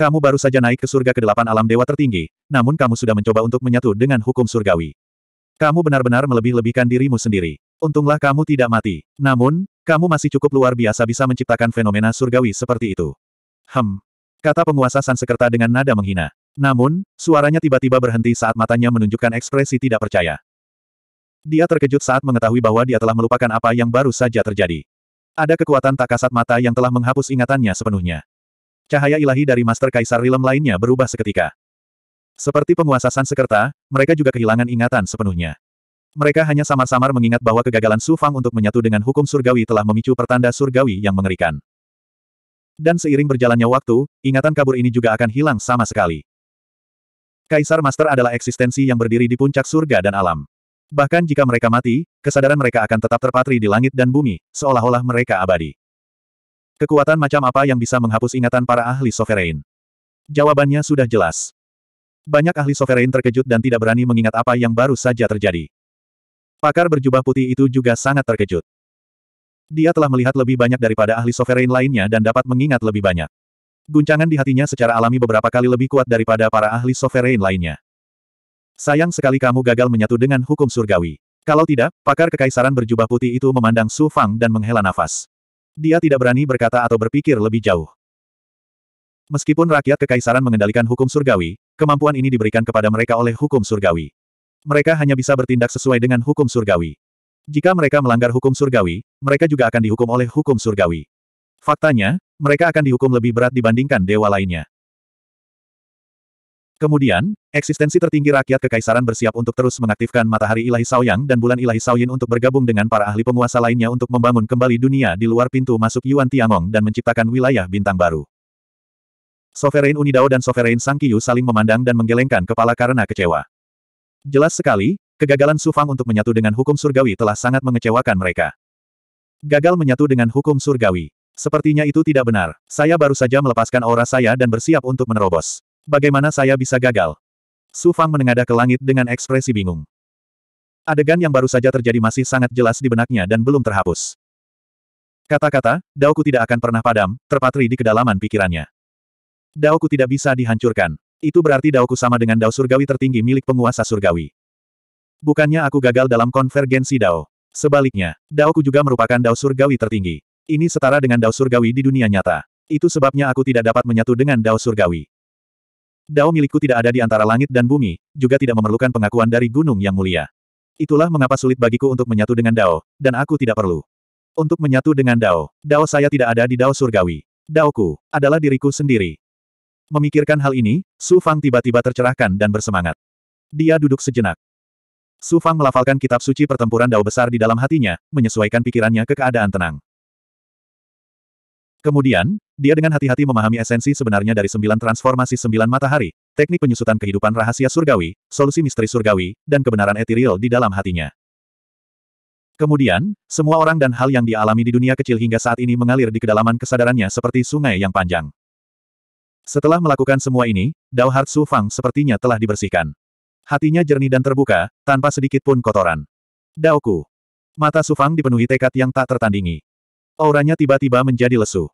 Kamu baru saja naik ke surga ke delapan alam dewa tertinggi, namun kamu sudah mencoba untuk menyatu dengan hukum surgawi. Kamu benar-benar melebih-lebihkan dirimu sendiri. Untunglah kamu tidak mati. Namun, kamu masih cukup luar biasa bisa menciptakan fenomena surgawi seperti itu. Hem. Kata penguasa Sansekerta dengan nada menghina. Namun, suaranya tiba-tiba berhenti saat matanya menunjukkan ekspresi tidak percaya. Dia terkejut saat mengetahui bahwa dia telah melupakan apa yang baru saja terjadi. Ada kekuatan tak kasat mata yang telah menghapus ingatannya sepenuhnya cahaya ilahi dari Master Kaisar Rilem lainnya berubah seketika. Seperti penguasa Sansekerta, mereka juga kehilangan ingatan sepenuhnya. Mereka hanya samar-samar mengingat bahwa kegagalan Su Fang untuk menyatu dengan hukum surgawi telah memicu pertanda surgawi yang mengerikan. Dan seiring berjalannya waktu, ingatan kabur ini juga akan hilang sama sekali. Kaisar Master adalah eksistensi yang berdiri di puncak surga dan alam. Bahkan jika mereka mati, kesadaran mereka akan tetap terpatri di langit dan bumi, seolah-olah mereka abadi. Kekuatan macam apa yang bisa menghapus ingatan para ahli sovereign? Jawabannya sudah jelas. Banyak ahli sovereign terkejut dan tidak berani mengingat apa yang baru saja terjadi. Pakar berjubah putih itu juga sangat terkejut. Dia telah melihat lebih banyak daripada ahli sovereign lainnya dan dapat mengingat lebih banyak. Guncangan di hatinya secara alami beberapa kali lebih kuat daripada para ahli sovereign lainnya. Sayang sekali kamu gagal menyatu dengan hukum surgawi. Kalau tidak, pakar kekaisaran berjubah putih itu memandang Su Fang dan menghela nafas. Dia tidak berani berkata atau berpikir lebih jauh. Meskipun rakyat kekaisaran mengendalikan hukum surgawi, kemampuan ini diberikan kepada mereka oleh hukum surgawi. Mereka hanya bisa bertindak sesuai dengan hukum surgawi. Jika mereka melanggar hukum surgawi, mereka juga akan dihukum oleh hukum surgawi. Faktanya, mereka akan dihukum lebih berat dibandingkan dewa lainnya. Kemudian, eksistensi tertinggi rakyat kekaisaran bersiap untuk terus mengaktifkan matahari ilahi Saoyang dan bulan ilahi Saoyin untuk bergabung dengan para ahli penguasa lainnya untuk membangun kembali dunia di luar pintu masuk Yuan Tiangong dan menciptakan wilayah bintang baru. Sovereign Unidao dan Sovereign Sangkiyu saling memandang dan menggelengkan kepala karena kecewa. Jelas sekali, kegagalan Su Fang untuk menyatu dengan hukum surgawi telah sangat mengecewakan mereka. Gagal menyatu dengan hukum surgawi. Sepertinya itu tidak benar. Saya baru saja melepaskan aura saya dan bersiap untuk menerobos. Bagaimana saya bisa gagal? Su Fang menengadah ke langit dengan ekspresi bingung. Adegan yang baru saja terjadi masih sangat jelas di benaknya dan belum terhapus. Kata-kata, Daoku tidak akan pernah padam, terpatri di kedalaman pikirannya. Daoku tidak bisa dihancurkan. Itu berarti Daoku sama dengan Dao Surgawi tertinggi milik penguasa Surgawi. Bukannya aku gagal dalam konvergensi Dao. Sebaliknya, Daoku juga merupakan Dao Surgawi tertinggi. Ini setara dengan Dao Surgawi di dunia nyata. Itu sebabnya aku tidak dapat menyatu dengan Dao Surgawi. Dao milikku tidak ada di antara langit dan bumi, juga tidak memerlukan pengakuan dari gunung yang mulia. Itulah mengapa sulit bagiku untuk menyatu dengan Dao, dan aku tidak perlu. Untuk menyatu dengan Dao, Dao saya tidak ada di Dao surgawi. Daoku adalah diriku sendiri. Memikirkan hal ini, Su Fang tiba-tiba tercerahkan dan bersemangat. Dia duduk sejenak. Su Fang melafalkan kitab suci pertempuran Dao besar di dalam hatinya, menyesuaikan pikirannya ke keadaan tenang. Kemudian, dia dengan hati-hati memahami esensi sebenarnya dari sembilan transformasi sembilan matahari, teknik penyusutan kehidupan rahasia surgawi, solusi misteri surgawi, dan kebenaran etiril di dalam hatinya. Kemudian, semua orang dan hal yang dialami di dunia kecil hingga saat ini mengalir di kedalaman kesadarannya seperti sungai yang panjang. Setelah melakukan semua ini, Dao Su Fang sepertinya telah dibersihkan. Hatinya jernih dan terbuka, tanpa sedikit pun kotoran. Daoku. Mata Su Fang dipenuhi tekad yang tak tertandingi. Auranya tiba-tiba menjadi lesu.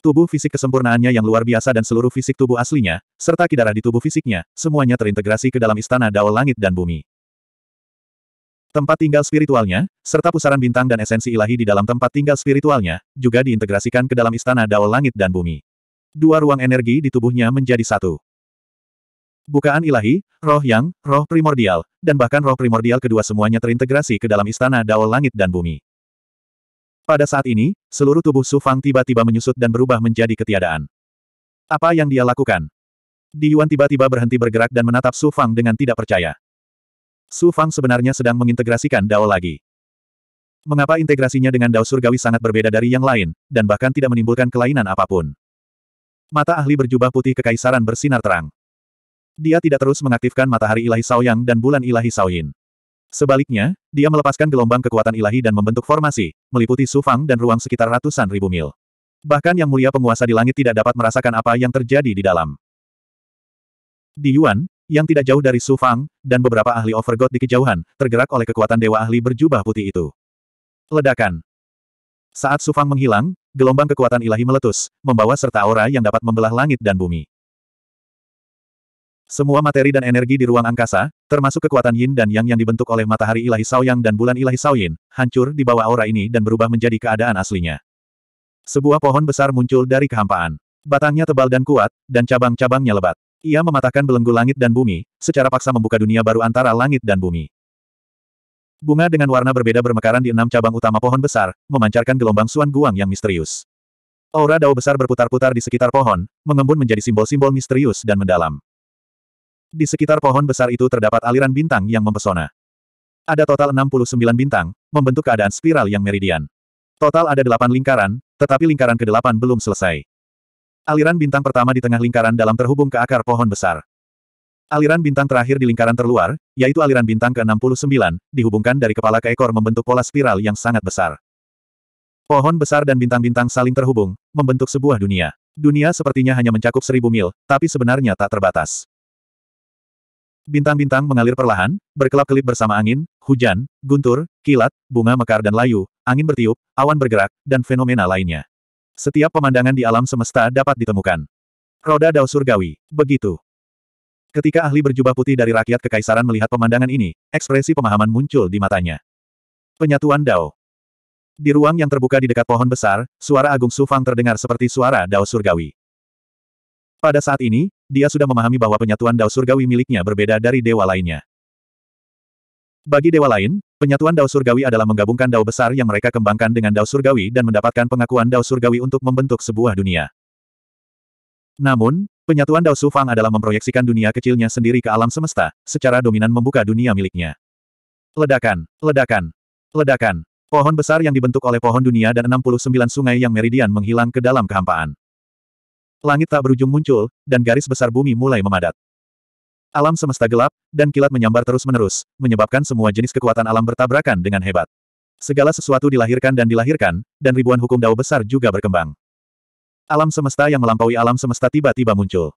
Tubuh fisik kesempurnaannya yang luar biasa dan seluruh fisik tubuh aslinya, serta kidara di tubuh fisiknya, semuanya terintegrasi ke dalam istana Dao Langit dan Bumi. Tempat tinggal spiritualnya, serta pusaran bintang dan esensi ilahi di dalam tempat tinggal spiritualnya, juga diintegrasikan ke dalam istana Dao Langit dan Bumi. Dua ruang energi di tubuhnya menjadi satu. Bukaan ilahi, roh yang, roh primordial, dan bahkan roh primordial kedua semuanya terintegrasi ke dalam istana Dao Langit dan Bumi. Pada saat ini, seluruh tubuh Su Fang tiba-tiba menyusut dan berubah menjadi ketiadaan. Apa yang dia lakukan? Di Yuan tiba-tiba berhenti bergerak dan menatap Su Fang dengan tidak percaya. Su Fang sebenarnya sedang mengintegrasikan Dao lagi. Mengapa integrasinya dengan Dao Surgawi sangat berbeda dari yang lain, dan bahkan tidak menimbulkan kelainan apapun? Mata ahli berjubah putih kekaisaran bersinar terang. Dia tidak terus mengaktifkan matahari ilahi Saoyang dan bulan ilahi Saoyin. Sebaliknya, dia melepaskan gelombang kekuatan ilahi dan membentuk formasi, meliputi Sufang dan ruang sekitar ratusan ribu mil. Bahkan yang mulia penguasa di langit tidak dapat merasakan apa yang terjadi di dalam. Di Yuan, yang tidak jauh dari Sufang, dan beberapa ahli Overgod di kejauhan, tergerak oleh kekuatan dewa ahli berjubah putih itu. Ledakan. Saat Sufang menghilang, gelombang kekuatan ilahi meletus, membawa serta aura yang dapat membelah langit dan bumi. Semua materi dan energi di ruang angkasa, termasuk kekuatan yin dan yang yang dibentuk oleh matahari ilahi Saoyang dan bulan ilahi Saoyin, hancur di bawah aura ini dan berubah menjadi keadaan aslinya. Sebuah pohon besar muncul dari kehampaan. Batangnya tebal dan kuat, dan cabang-cabangnya lebat. Ia mematahkan belenggu langit dan bumi, secara paksa membuka dunia baru antara langit dan bumi. Bunga dengan warna berbeda bermekaran di enam cabang utama pohon besar, memancarkan gelombang suan guang yang misterius. Aura dao besar berputar-putar di sekitar pohon, mengembun menjadi simbol-simbol misterius dan mendalam. Di sekitar pohon besar itu terdapat aliran bintang yang mempesona. Ada total 69 bintang, membentuk keadaan spiral yang meridian. Total ada delapan lingkaran, tetapi lingkaran ke-8 belum selesai. Aliran bintang pertama di tengah lingkaran dalam terhubung ke akar pohon besar. Aliran bintang terakhir di lingkaran terluar, yaitu aliran bintang ke-69, dihubungkan dari kepala ke ekor membentuk pola spiral yang sangat besar. Pohon besar dan bintang-bintang saling terhubung, membentuk sebuah dunia. Dunia sepertinya hanya mencakup seribu mil, tapi sebenarnya tak terbatas. Bintang-bintang mengalir perlahan, berkelap-kelip bersama angin, hujan, guntur, kilat, bunga mekar dan layu, angin bertiup, awan bergerak, dan fenomena lainnya. Setiap pemandangan di alam semesta dapat ditemukan. Roda Dao Surgawi, begitu. Ketika ahli berjubah putih dari rakyat kekaisaran melihat pemandangan ini, ekspresi pemahaman muncul di matanya. Penyatuan Dao. Di ruang yang terbuka di dekat pohon besar, suara Agung Sufang terdengar seperti suara Dao Surgawi. Pada saat ini, dia sudah memahami bahwa penyatuan Dao Surgawi miliknya berbeda dari dewa lainnya. Bagi dewa lain, penyatuan Dao Surgawi adalah menggabungkan Dao besar yang mereka kembangkan dengan Dao Surgawi dan mendapatkan pengakuan Dao Surgawi untuk membentuk sebuah dunia. Namun, penyatuan Dao Sufang adalah memproyeksikan dunia kecilnya sendiri ke alam semesta, secara dominan membuka dunia miliknya. Ledakan, ledakan, ledakan. Pohon besar yang dibentuk oleh pohon dunia dan 69 sungai yang meridian menghilang ke dalam kehampaan. Langit tak berujung muncul, dan garis besar bumi mulai memadat. Alam semesta gelap, dan kilat menyambar terus-menerus, menyebabkan semua jenis kekuatan alam bertabrakan dengan hebat. Segala sesuatu dilahirkan dan dilahirkan, dan ribuan hukum dao besar juga berkembang. Alam semesta yang melampaui alam semesta tiba-tiba muncul.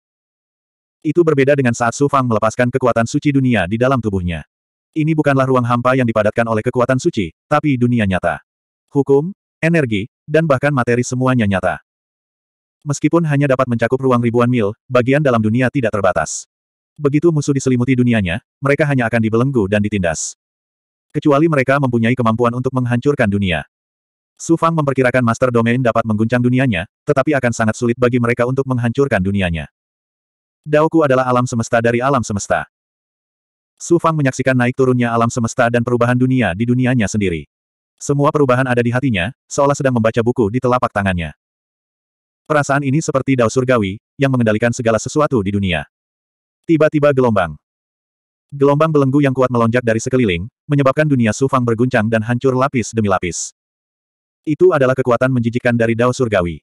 Itu berbeda dengan saat Su Fang melepaskan kekuatan suci dunia di dalam tubuhnya. Ini bukanlah ruang hampa yang dipadatkan oleh kekuatan suci, tapi dunia nyata. Hukum, energi, dan bahkan materi semuanya nyata. Meskipun hanya dapat mencakup ruang ribuan mil, bagian dalam dunia tidak terbatas. Begitu musuh diselimuti dunianya, mereka hanya akan dibelenggu dan ditindas. Kecuali mereka mempunyai kemampuan untuk menghancurkan dunia. Su Fang memperkirakan Master Domain dapat mengguncang dunianya, tetapi akan sangat sulit bagi mereka untuk menghancurkan dunianya. Daoku adalah alam semesta dari alam semesta. Su Fang menyaksikan naik turunnya alam semesta dan perubahan dunia di dunianya sendiri. Semua perubahan ada di hatinya, seolah sedang membaca buku di telapak tangannya. Perasaan ini seperti dao surgawi, yang mengendalikan segala sesuatu di dunia. Tiba-tiba gelombang. Gelombang belenggu yang kuat melonjak dari sekeliling, menyebabkan dunia Sufang berguncang dan hancur lapis demi lapis. Itu adalah kekuatan menjijikan dari Dao Surgawi.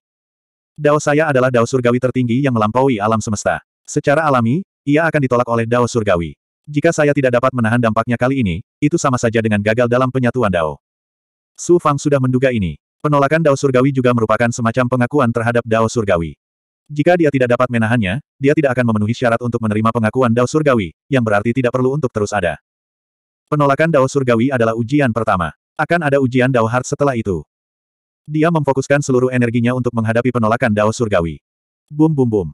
Dao saya adalah Dao Surgawi tertinggi yang melampaui alam semesta. Secara alami, ia akan ditolak oleh Dao Surgawi. Jika saya tidak dapat menahan dampaknya kali ini, itu sama saja dengan gagal dalam penyatuan Dao. Su Fang sudah menduga ini. Penolakan Dao Surgawi juga merupakan semacam pengakuan terhadap Dao Surgawi. Jika dia tidak dapat menahannya, dia tidak akan memenuhi syarat untuk menerima pengakuan Dao Surgawi, yang berarti tidak perlu untuk terus ada. Penolakan Dao Surgawi adalah ujian pertama. Akan ada ujian Dao Heart setelah itu. Dia memfokuskan seluruh energinya untuk menghadapi penolakan Dao Surgawi. Bum bum bum.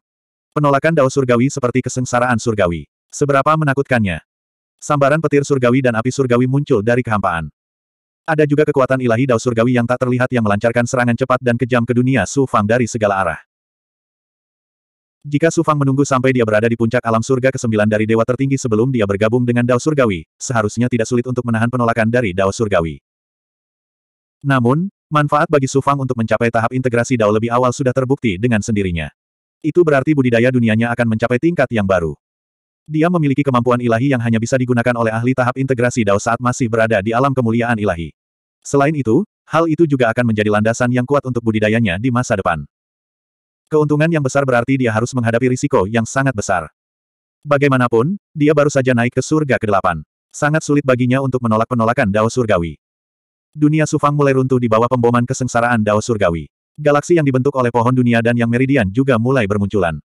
Penolakan Dao Surgawi seperti kesengsaraan Surgawi. Seberapa menakutkannya. Sambaran petir Surgawi dan api Surgawi muncul dari kehampaan. Ada juga kekuatan ilahi dao surgawi yang tak terlihat yang melancarkan serangan cepat dan kejam ke dunia Su Fang dari segala arah. Jika Su Fang menunggu sampai dia berada di puncak alam surga ke-9 dari dewa tertinggi sebelum dia bergabung dengan dao surgawi, seharusnya tidak sulit untuk menahan penolakan dari dao surgawi. Namun, manfaat bagi Su Fang untuk mencapai tahap integrasi dao lebih awal sudah terbukti dengan sendirinya. Itu berarti budidaya dunianya akan mencapai tingkat yang baru. Dia memiliki kemampuan ilahi yang hanya bisa digunakan oleh ahli tahap integrasi Dao saat masih berada di alam kemuliaan ilahi. Selain itu, hal itu juga akan menjadi landasan yang kuat untuk budidayanya di masa depan. Keuntungan yang besar berarti dia harus menghadapi risiko yang sangat besar. Bagaimanapun, dia baru saja naik ke surga ke-8. Sangat sulit baginya untuk menolak penolakan Dao Surgawi. Dunia Sufang mulai runtuh di bawah pemboman kesengsaraan Dao Surgawi. Galaksi yang dibentuk oleh pohon dunia dan yang meridian juga mulai bermunculan.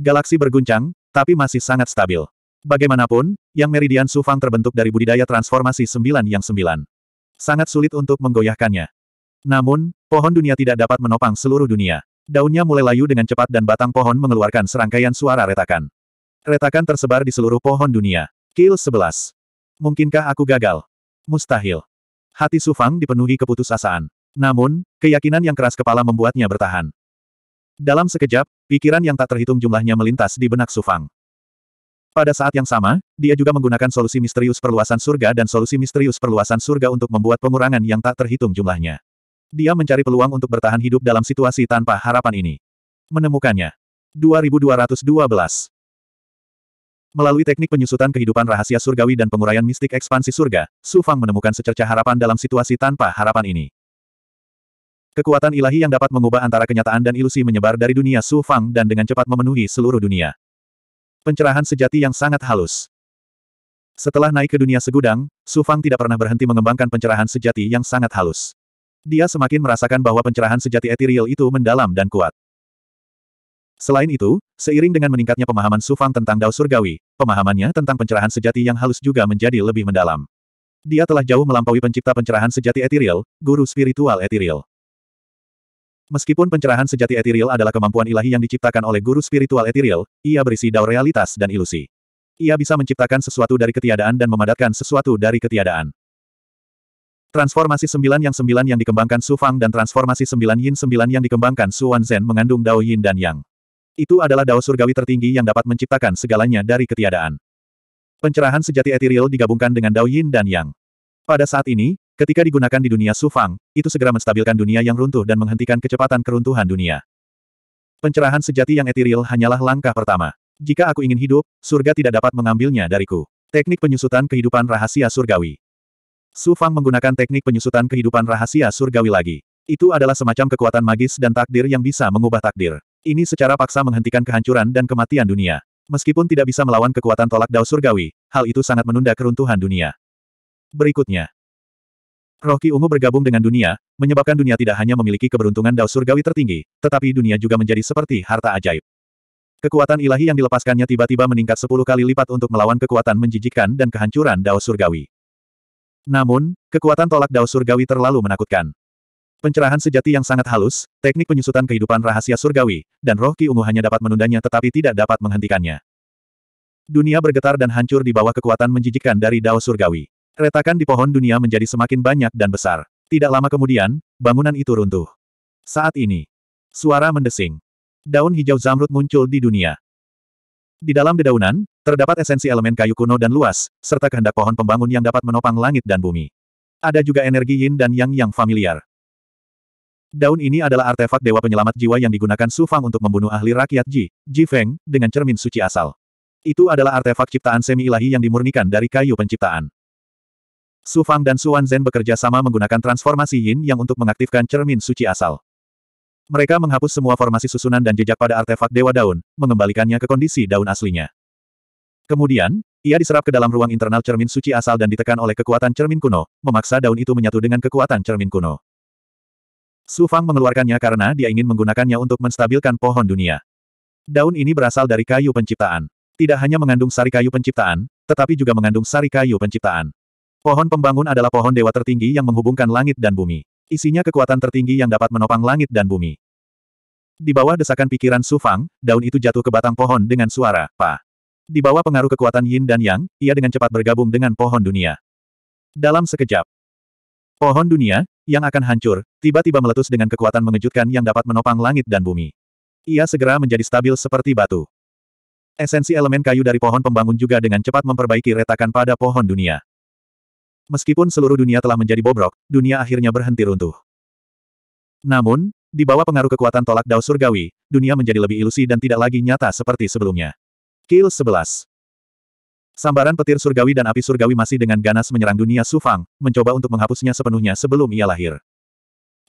Galaksi berguncang, tapi masih sangat stabil. Bagaimanapun, yang meridian Sufang terbentuk dari budidaya transformasi sembilan yang sembilan. Sangat sulit untuk menggoyahkannya. Namun, pohon dunia tidak dapat menopang seluruh dunia. Daunnya mulai layu dengan cepat dan batang pohon mengeluarkan serangkaian suara retakan. Retakan tersebar di seluruh pohon dunia. Kill 11. Mungkinkah aku gagal? Mustahil. Hati Sufang dipenuhi keputusasaan. Namun, keyakinan yang keras kepala membuatnya bertahan. Dalam sekejap, pikiran yang tak terhitung jumlahnya melintas di benak Sufang. Pada saat yang sama, dia juga menggunakan solusi misterius perluasan surga dan solusi misterius perluasan surga untuk membuat pengurangan yang tak terhitung jumlahnya. Dia mencari peluang untuk bertahan hidup dalam situasi tanpa harapan ini. Menemukannya. 2212 Melalui teknik penyusutan kehidupan rahasia surgawi dan penguraian mistik ekspansi surga, Su Fang menemukan secerca harapan dalam situasi tanpa harapan ini. Kekuatan ilahi yang dapat mengubah antara kenyataan dan ilusi menyebar dari dunia Su Fang dan dengan cepat memenuhi seluruh dunia. Pencerahan sejati yang sangat halus. Setelah naik ke dunia segudang, Su Fang tidak pernah berhenti mengembangkan pencerahan sejati yang sangat halus. Dia semakin merasakan bahwa pencerahan sejati etiril itu mendalam dan kuat. Selain itu, seiring dengan meningkatnya pemahaman Su Fang tentang Dao Surgawi, pemahamannya tentang pencerahan sejati yang halus juga menjadi lebih mendalam. Dia telah jauh melampaui pencipta pencerahan sejati etiril, guru spiritual etiril. Meskipun pencerahan sejati etiril adalah kemampuan ilahi yang diciptakan oleh guru spiritual etiril, ia berisi Dao realitas dan ilusi. Ia bisa menciptakan sesuatu dari ketiadaan dan memadatkan sesuatu dari ketiadaan. Transformasi sembilan yang sembilan yang dikembangkan Su Fang dan transformasi sembilan yin sembilan yang dikembangkan Su Wan Zen mengandung Dao Yin dan Yang. Itu adalah Dao surgawi tertinggi yang dapat menciptakan segalanya dari ketiadaan. Pencerahan sejati etiril digabungkan dengan Dao Yin dan Yang. Pada saat ini, Ketika digunakan di dunia Sufang, itu segera menstabilkan dunia yang runtuh dan menghentikan kecepatan keruntuhan dunia. Pencerahan sejati yang etiril hanyalah langkah pertama. Jika aku ingin hidup, surga tidak dapat mengambilnya dariku. Teknik penyusutan kehidupan rahasia surgawi. Sufang menggunakan teknik penyusutan kehidupan rahasia surgawi lagi. Itu adalah semacam kekuatan magis dan takdir yang bisa mengubah takdir. Ini secara paksa menghentikan kehancuran dan kematian dunia. Meskipun tidak bisa melawan kekuatan tolak dao surgawi, hal itu sangat menunda keruntuhan dunia. Berikutnya, Roh Ki Ungu bergabung dengan dunia, menyebabkan dunia tidak hanya memiliki keberuntungan dao surgawi tertinggi, tetapi dunia juga menjadi seperti harta ajaib. Kekuatan ilahi yang dilepaskannya tiba-tiba meningkat sepuluh kali lipat untuk melawan kekuatan menjijikkan dan kehancuran Dao Surgawi. Namun, kekuatan tolak Dao Surgawi terlalu menakutkan. Pencerahan sejati yang sangat halus, teknik penyusutan kehidupan rahasia surgawi, dan roh ki ungu hanya dapat menundanya tetapi tidak dapat menghentikannya. Dunia bergetar dan hancur di bawah kekuatan menjijikkan dari Dao Surgawi. Retakan di pohon dunia menjadi semakin banyak dan besar. Tidak lama kemudian, bangunan itu runtuh. Saat ini, suara mendesing. Daun hijau zamrud muncul di dunia. Di dalam dedaunan, terdapat esensi elemen kayu kuno dan luas, serta kehendak pohon pembangun yang dapat menopang langit dan bumi. Ada juga energi yin dan yang yang familiar. Daun ini adalah artefak Dewa Penyelamat Jiwa yang digunakan Su Fang untuk membunuh ahli rakyat Ji, Ji Feng, dengan cermin suci asal. Itu adalah artefak ciptaan semi-ilahi yang dimurnikan dari kayu penciptaan. Su Fang dan Su Zhen bekerja sama menggunakan transformasi Yin yang untuk mengaktifkan cermin suci asal. Mereka menghapus semua formasi susunan dan jejak pada artefak Dewa Daun, mengembalikannya ke kondisi daun aslinya. Kemudian, ia diserap ke dalam ruang internal cermin suci asal dan ditekan oleh kekuatan cermin kuno, memaksa daun itu menyatu dengan kekuatan cermin kuno. Su Fang mengeluarkannya karena dia ingin menggunakannya untuk menstabilkan pohon dunia. Daun ini berasal dari kayu penciptaan. Tidak hanya mengandung sari kayu penciptaan, tetapi juga mengandung sari kayu penciptaan. Pohon pembangun adalah pohon dewa tertinggi yang menghubungkan langit dan bumi. Isinya kekuatan tertinggi yang dapat menopang langit dan bumi. Di bawah desakan pikiran Su Fang, daun itu jatuh ke batang pohon dengan suara, pa. Di bawah pengaruh kekuatan yin dan yang, ia dengan cepat bergabung dengan pohon dunia. Dalam sekejap, pohon dunia, yang akan hancur, tiba-tiba meletus dengan kekuatan mengejutkan yang dapat menopang langit dan bumi. Ia segera menjadi stabil seperti batu. Esensi elemen kayu dari pohon pembangun juga dengan cepat memperbaiki retakan pada pohon dunia. Meskipun seluruh dunia telah menjadi bobrok, dunia akhirnya berhenti runtuh. Namun, di bawah pengaruh kekuatan tolak dao surgawi, dunia menjadi lebih ilusi dan tidak lagi nyata seperti sebelumnya. Kill 11 Sambaran petir surgawi dan api surgawi masih dengan ganas menyerang dunia Sufang, mencoba untuk menghapusnya sepenuhnya sebelum ia lahir.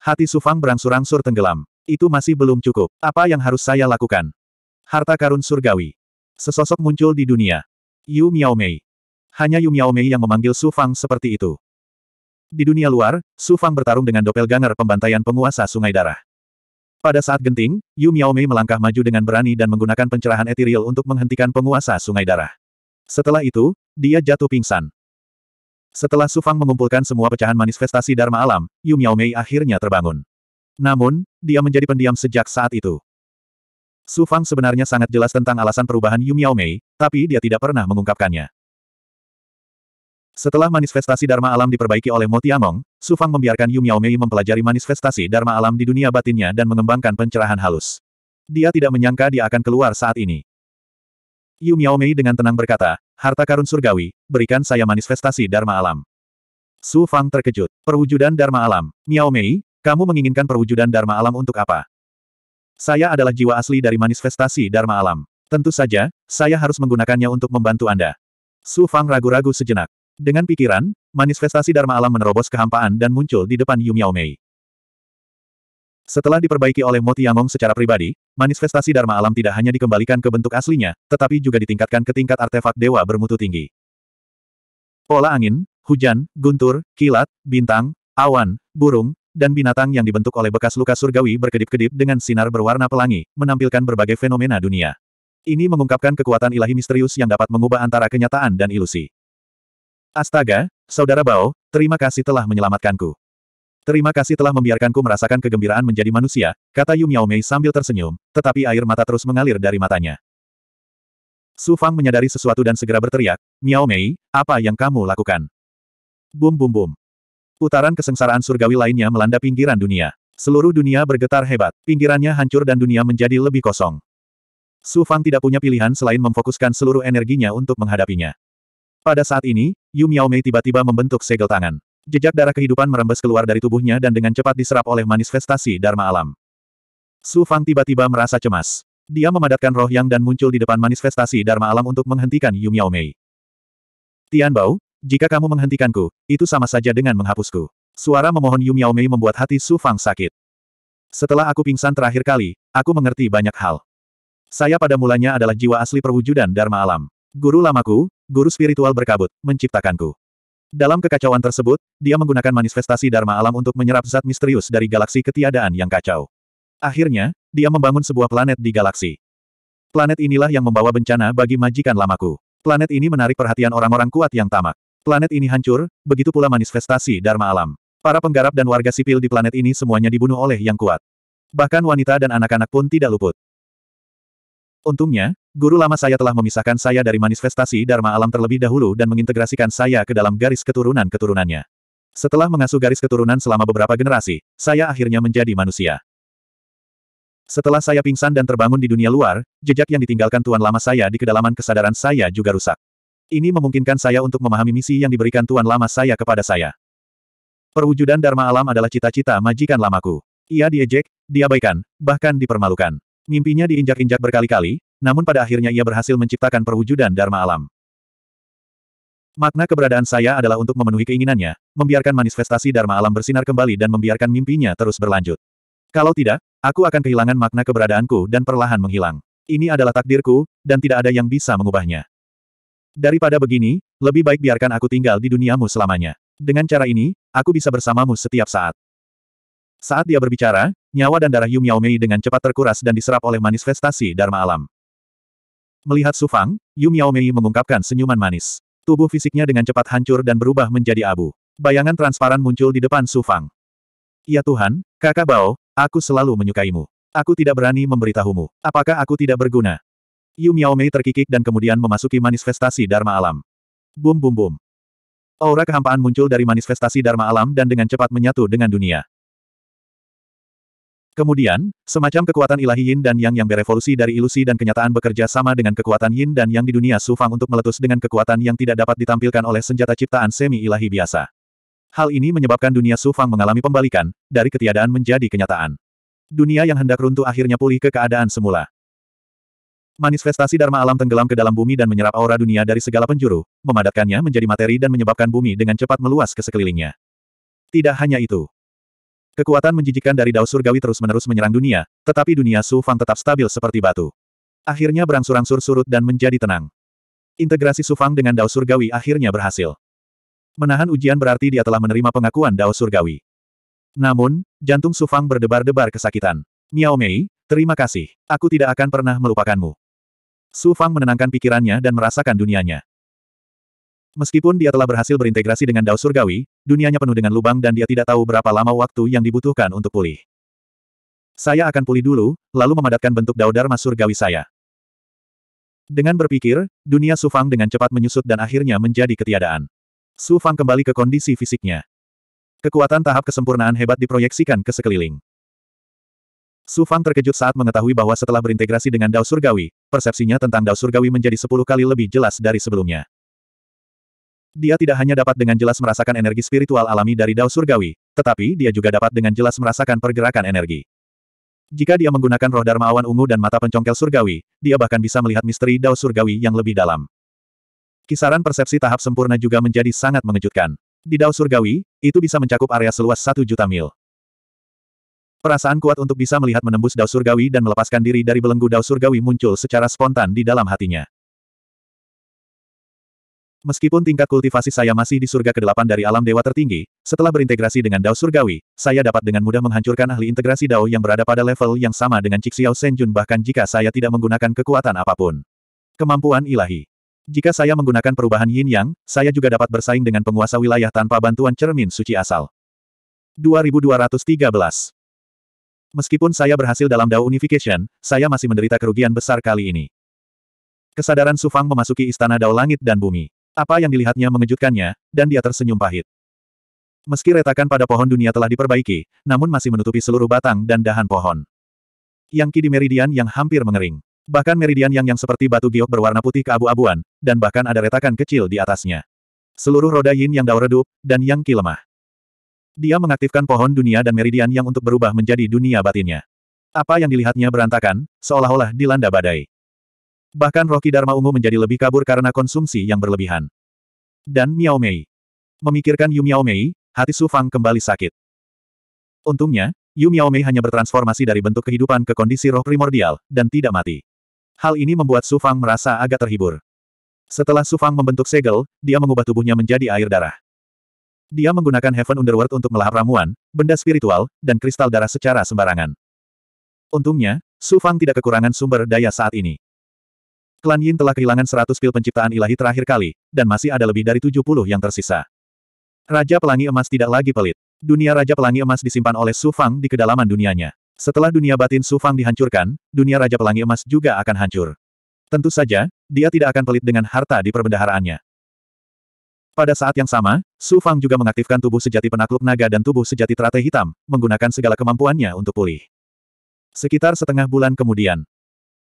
Hati Sufang berangsur-angsur tenggelam. Itu masih belum cukup. Apa yang harus saya lakukan? Harta karun surgawi. Sesosok muncul di dunia. Yu Miao Mei. Hanya Yu Miaomei Mei yang memanggil Su Fang seperti itu. Di dunia luar, Su Fang bertarung dengan doppelganger pembantaian penguasa sungai darah. Pada saat genting, Yu Miao Mei melangkah maju dengan berani dan menggunakan pencerahan etiril untuk menghentikan penguasa sungai darah. Setelah itu, dia jatuh pingsan. Setelah Su Fang mengumpulkan semua pecahan manifestasi Dharma alam, Yu Miao Mei akhirnya terbangun. Namun, dia menjadi pendiam sejak saat itu. Su Fang sebenarnya sangat jelas tentang alasan perubahan Yu Miao Mei, tapi dia tidak pernah mengungkapkannya. Setelah manifestasi Dharma alam diperbaiki oleh Moti Among, Su Fang membiarkan Yu Miaomei mempelajari manifestasi Dharma alam di dunia batinnya dan mengembangkan pencerahan halus. Dia tidak menyangka dia akan keluar saat ini. Yu Miaomei dengan tenang berkata, harta karun surgawi, berikan saya manifestasi Dharma alam. Su Fang terkejut. Perwujudan Dharma alam. Miaomei, kamu menginginkan perwujudan Dharma alam untuk apa? Saya adalah jiwa asli dari manifestasi Dharma alam. Tentu saja, saya harus menggunakannya untuk membantu Anda. Su Fang ragu-ragu sejenak. Dengan pikiran, manifestasi Dharma alam menerobos kehampaan dan muncul di depan Yumiao Mei. Setelah diperbaiki oleh Mo Tiangong secara pribadi, manifestasi Dharma alam tidak hanya dikembalikan ke bentuk aslinya, tetapi juga ditingkatkan ke tingkat artefak dewa bermutu tinggi. Pola angin, hujan, guntur, kilat, bintang, awan, burung, dan binatang yang dibentuk oleh bekas luka surgawi berkedip-kedip dengan sinar berwarna pelangi, menampilkan berbagai fenomena dunia. Ini mengungkapkan kekuatan ilahi misterius yang dapat mengubah antara kenyataan dan ilusi. Astaga, Saudara Bao, terima kasih telah menyelamatkanku. Terima kasih telah membiarkanku merasakan kegembiraan menjadi manusia, kata Yu Miao Mei sambil tersenyum, tetapi air mata terus mengalir dari matanya. Su Fang menyadari sesuatu dan segera berteriak, Miao Mei, apa yang kamu lakukan? Bum bum bum. Putaran kesengsaraan surgawi lainnya melanda pinggiran dunia. Seluruh dunia bergetar hebat, pinggirannya hancur dan dunia menjadi lebih kosong. Su Fang tidak punya pilihan selain memfokuskan seluruh energinya untuk menghadapinya. Pada saat ini, Yu Miaomei tiba-tiba membentuk segel tangan. Jejak darah kehidupan merembes keluar dari tubuhnya dan dengan cepat diserap oleh manifestasi Dharma alam. Su Fang tiba-tiba merasa cemas. Dia memadatkan roh yang dan muncul di depan manifestasi Dharma alam untuk menghentikan Yu Miaomei. Bao, jika kamu menghentikanku, itu sama saja dengan menghapusku. Suara memohon Yu Miaomei membuat hati Su Fang sakit. Setelah aku pingsan terakhir kali, aku mengerti banyak hal. Saya pada mulanya adalah jiwa asli perwujudan Dharma alam. Guru lamaku, guru spiritual berkabut, menciptakanku. Dalam kekacauan tersebut, dia menggunakan manifestasi Dharma alam untuk menyerap zat misterius dari galaksi ketiadaan yang kacau. Akhirnya, dia membangun sebuah planet di galaksi. Planet inilah yang membawa bencana bagi majikan lamaku. Planet ini menarik perhatian orang-orang kuat yang tamak. Planet ini hancur, begitu pula manifestasi Dharma alam. Para penggarap dan warga sipil di planet ini semuanya dibunuh oleh yang kuat. Bahkan wanita dan anak-anak pun tidak luput. Untungnya, guru lama saya telah memisahkan saya dari manifestasi Dharma alam terlebih dahulu dan mengintegrasikan saya ke dalam garis keturunan-keturunannya. Setelah mengasuh garis keturunan selama beberapa generasi, saya akhirnya menjadi manusia. Setelah saya pingsan dan terbangun di dunia luar, jejak yang ditinggalkan tuan lama saya di kedalaman kesadaran saya juga rusak. Ini memungkinkan saya untuk memahami misi yang diberikan tuan lama saya kepada saya. Perwujudan Dharma alam adalah cita-cita majikan lamaku. Ia diejek, diabaikan, bahkan dipermalukan. Mimpinya diinjak-injak berkali-kali, namun pada akhirnya ia berhasil menciptakan perwujudan Dharma alam. Makna keberadaan saya adalah untuk memenuhi keinginannya, membiarkan manifestasi Dharma alam bersinar kembali dan membiarkan mimpinya terus berlanjut. Kalau tidak, aku akan kehilangan makna keberadaanku dan perlahan menghilang. Ini adalah takdirku, dan tidak ada yang bisa mengubahnya. Daripada begini, lebih baik biarkan aku tinggal di duniamu selamanya. Dengan cara ini, aku bisa bersamamu setiap saat. Saat dia berbicara, nyawa dan darah Yu Miao Mei dengan cepat terkuras dan diserap oleh manifestasi Dharma alam. Melihat Su Fang, Yu Miao Mei mengungkapkan senyuman manis. Tubuh fisiknya dengan cepat hancur dan berubah menjadi abu. Bayangan transparan muncul di depan Su Fang. Ya Tuhan, kakak Bao, aku selalu menyukaimu. Aku tidak berani memberitahumu. Apakah aku tidak berguna? Yu Miao Mei terkikik dan kemudian memasuki manifestasi Dharma alam. Bum bum bum. Aura kehampaan muncul dari manifestasi Dharma alam dan dengan cepat menyatu dengan dunia. Kemudian, semacam kekuatan ilahi Yin dan Yang yang berevolusi dari ilusi dan kenyataan bekerja sama dengan kekuatan Yin dan Yang di dunia Sufang untuk meletus dengan kekuatan yang tidak dapat ditampilkan oleh senjata ciptaan semi-ilahi biasa. Hal ini menyebabkan dunia Sufang mengalami pembalikan, dari ketiadaan menjadi kenyataan. Dunia yang hendak runtuh akhirnya pulih ke keadaan semula. Manifestasi Dharma alam tenggelam ke dalam bumi dan menyerap aura dunia dari segala penjuru, memadatkannya menjadi materi dan menyebabkan bumi dengan cepat meluas ke sekelilingnya. Tidak hanya itu, Kekuatan menjijikan dari Dao Surgawi terus-menerus menyerang dunia, tetapi dunia Su Fang tetap stabil seperti batu. Akhirnya berangsur-angsur surut dan menjadi tenang. Integrasi Su Fang dengan Dao Surgawi akhirnya berhasil. Menahan ujian berarti dia telah menerima pengakuan Dao Surgawi. Namun, jantung Su Fang berdebar-debar kesakitan. Miao Mei, terima kasih. Aku tidak akan pernah melupakanmu. Su Fang menenangkan pikirannya dan merasakan dunianya. Meskipun dia telah berhasil berintegrasi dengan Dao Surgawi, dunianya penuh dengan lubang dan dia tidak tahu berapa lama waktu yang dibutuhkan untuk pulih. Saya akan pulih dulu, lalu memadatkan bentuk Dao Dharma Surgawi saya. Dengan berpikir, dunia Sufang dengan cepat menyusut dan akhirnya menjadi ketiadaan. Sufang kembali ke kondisi fisiknya. Kekuatan tahap kesempurnaan hebat diproyeksikan ke sekeliling. Su Fang terkejut saat mengetahui bahwa setelah berintegrasi dengan Dao Surgawi, persepsinya tentang Dao Surgawi menjadi sepuluh kali lebih jelas dari sebelumnya. Dia tidak hanya dapat dengan jelas merasakan energi spiritual alami dari Dao Surgawi, tetapi dia juga dapat dengan jelas merasakan pergerakan energi. Jika dia menggunakan roh Dharma Awan Ungu dan mata pencongkel surgawi, dia bahkan bisa melihat misteri Dao Surgawi yang lebih dalam. Kisaran persepsi tahap sempurna juga menjadi sangat mengejutkan. Di Dao Surgawi, itu bisa mencakup area seluas satu juta mil. Perasaan kuat untuk bisa melihat menembus Dao Surgawi dan melepaskan diri dari belenggu Dao Surgawi muncul secara spontan di dalam hatinya. Meskipun tingkat kultivasi saya masih di surga ke-8 dari alam dewa tertinggi, setelah berintegrasi dengan Dao Surgawi, saya dapat dengan mudah menghancurkan ahli integrasi Dao yang berada pada level yang sama dengan Cixiao Senjun bahkan jika saya tidak menggunakan kekuatan apapun. Kemampuan ilahi. Jika saya menggunakan perubahan yin yang, saya juga dapat bersaing dengan penguasa wilayah tanpa bantuan cermin suci asal. 2213 Meskipun saya berhasil dalam Dao Unification, saya masih menderita kerugian besar kali ini. Kesadaran Sufang memasuki istana Dao Langit dan Bumi. Apa yang dilihatnya mengejutkannya, dan dia tersenyum pahit. Meski retakan pada pohon dunia telah diperbaiki, namun masih menutupi seluruh batang dan dahan pohon. Yang kidi meridian yang hampir mengering. Bahkan meridian yang yang seperti batu giok berwarna putih keabu-abuan, dan bahkan ada retakan kecil di atasnya. Seluruh roda yin yang daur redup, dan yang ki lemah. Dia mengaktifkan pohon dunia dan meridian yang untuk berubah menjadi dunia batinnya. Apa yang dilihatnya berantakan, seolah-olah dilanda badai. Bahkan Rocky Dharma Ungu menjadi lebih kabur karena konsumsi yang berlebihan. Dan Miao Mei. Memikirkan Yu Miao Mei, hati Su Fang kembali sakit. Untungnya, Yu Miao Mei hanya bertransformasi dari bentuk kehidupan ke kondisi roh primordial, dan tidak mati. Hal ini membuat Su Fang merasa agak terhibur. Setelah Su Fang membentuk segel, dia mengubah tubuhnya menjadi air darah. Dia menggunakan Heaven Underworld untuk melahap ramuan, benda spiritual, dan kristal darah secara sembarangan. Untungnya, Su Fang tidak kekurangan sumber daya saat ini. Klan Yin telah kehilangan 100 pil penciptaan ilahi terakhir kali, dan masih ada lebih dari 70 yang tersisa. Raja Pelangi Emas tidak lagi pelit. Dunia Raja Pelangi Emas disimpan oleh Su Fang di kedalaman dunianya. Setelah dunia batin Su Fang dihancurkan, dunia Raja Pelangi Emas juga akan hancur. Tentu saja, dia tidak akan pelit dengan harta di perbendaharaannya. Pada saat yang sama, Su Fang juga mengaktifkan tubuh sejati penakluk naga dan tubuh sejati teratai hitam, menggunakan segala kemampuannya untuk pulih. Sekitar setengah bulan kemudian,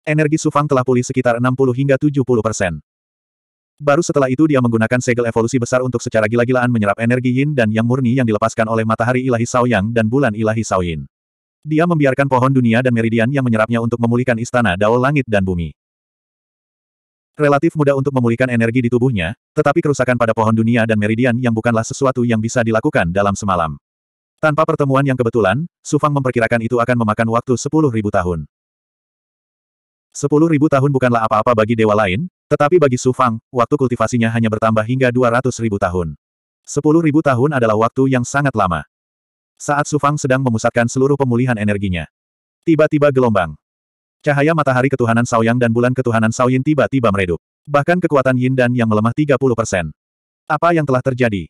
Energi Sufang telah pulih sekitar 60 hingga 70 persen. Baru setelah itu dia menggunakan segel evolusi besar untuk secara gila-gilaan menyerap energi yin dan yang murni yang dilepaskan oleh matahari ilahi Saoyang dan bulan ilahi Saoyin. Dia membiarkan pohon dunia dan meridian yang menyerapnya untuk memulihkan istana Dao Langit dan Bumi. Relatif mudah untuk memulihkan energi di tubuhnya, tetapi kerusakan pada pohon dunia dan meridian yang bukanlah sesuatu yang bisa dilakukan dalam semalam. Tanpa pertemuan yang kebetulan, Sufang memperkirakan itu akan memakan waktu 10.000 tahun. Sepuluh ribu tahun bukanlah apa-apa bagi dewa lain, tetapi bagi Su Fang, waktu kultivasinya hanya bertambah hingga dua ratus ribu tahun. Sepuluh ribu tahun adalah waktu yang sangat lama. Saat Su Fang sedang memusatkan seluruh pemulihan energinya. Tiba-tiba gelombang. Cahaya matahari ketuhanan Saoyang dan bulan ketuhanan Saoyin tiba-tiba meredup. Bahkan kekuatan Yin dan Yang melemah 30 persen. Apa yang telah terjadi?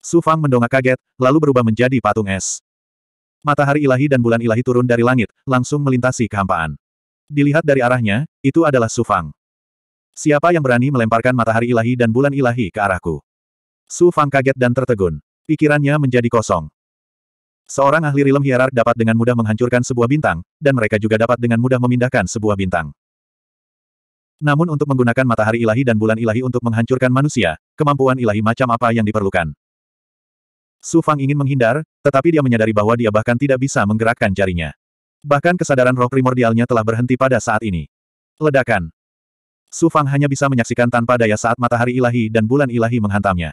Su Fang mendongak kaget, lalu berubah menjadi patung es. Matahari ilahi dan bulan ilahi turun dari langit, langsung melintasi kehampaan. Dilihat dari arahnya, itu adalah Su Fang. Siapa yang berani melemparkan matahari ilahi dan bulan ilahi ke arahku? Su Fang kaget dan tertegun. Pikirannya menjadi kosong. Seorang ahli rilem hierark dapat dengan mudah menghancurkan sebuah bintang, dan mereka juga dapat dengan mudah memindahkan sebuah bintang. Namun untuk menggunakan matahari ilahi dan bulan ilahi untuk menghancurkan manusia, kemampuan ilahi macam apa yang diperlukan? Su Fang ingin menghindar, tetapi dia menyadari bahwa dia bahkan tidak bisa menggerakkan jarinya. Bahkan kesadaran roh primordialnya telah berhenti pada saat ini. Ledakan. Su Fang hanya bisa menyaksikan tanpa daya saat matahari ilahi dan bulan ilahi menghantamnya.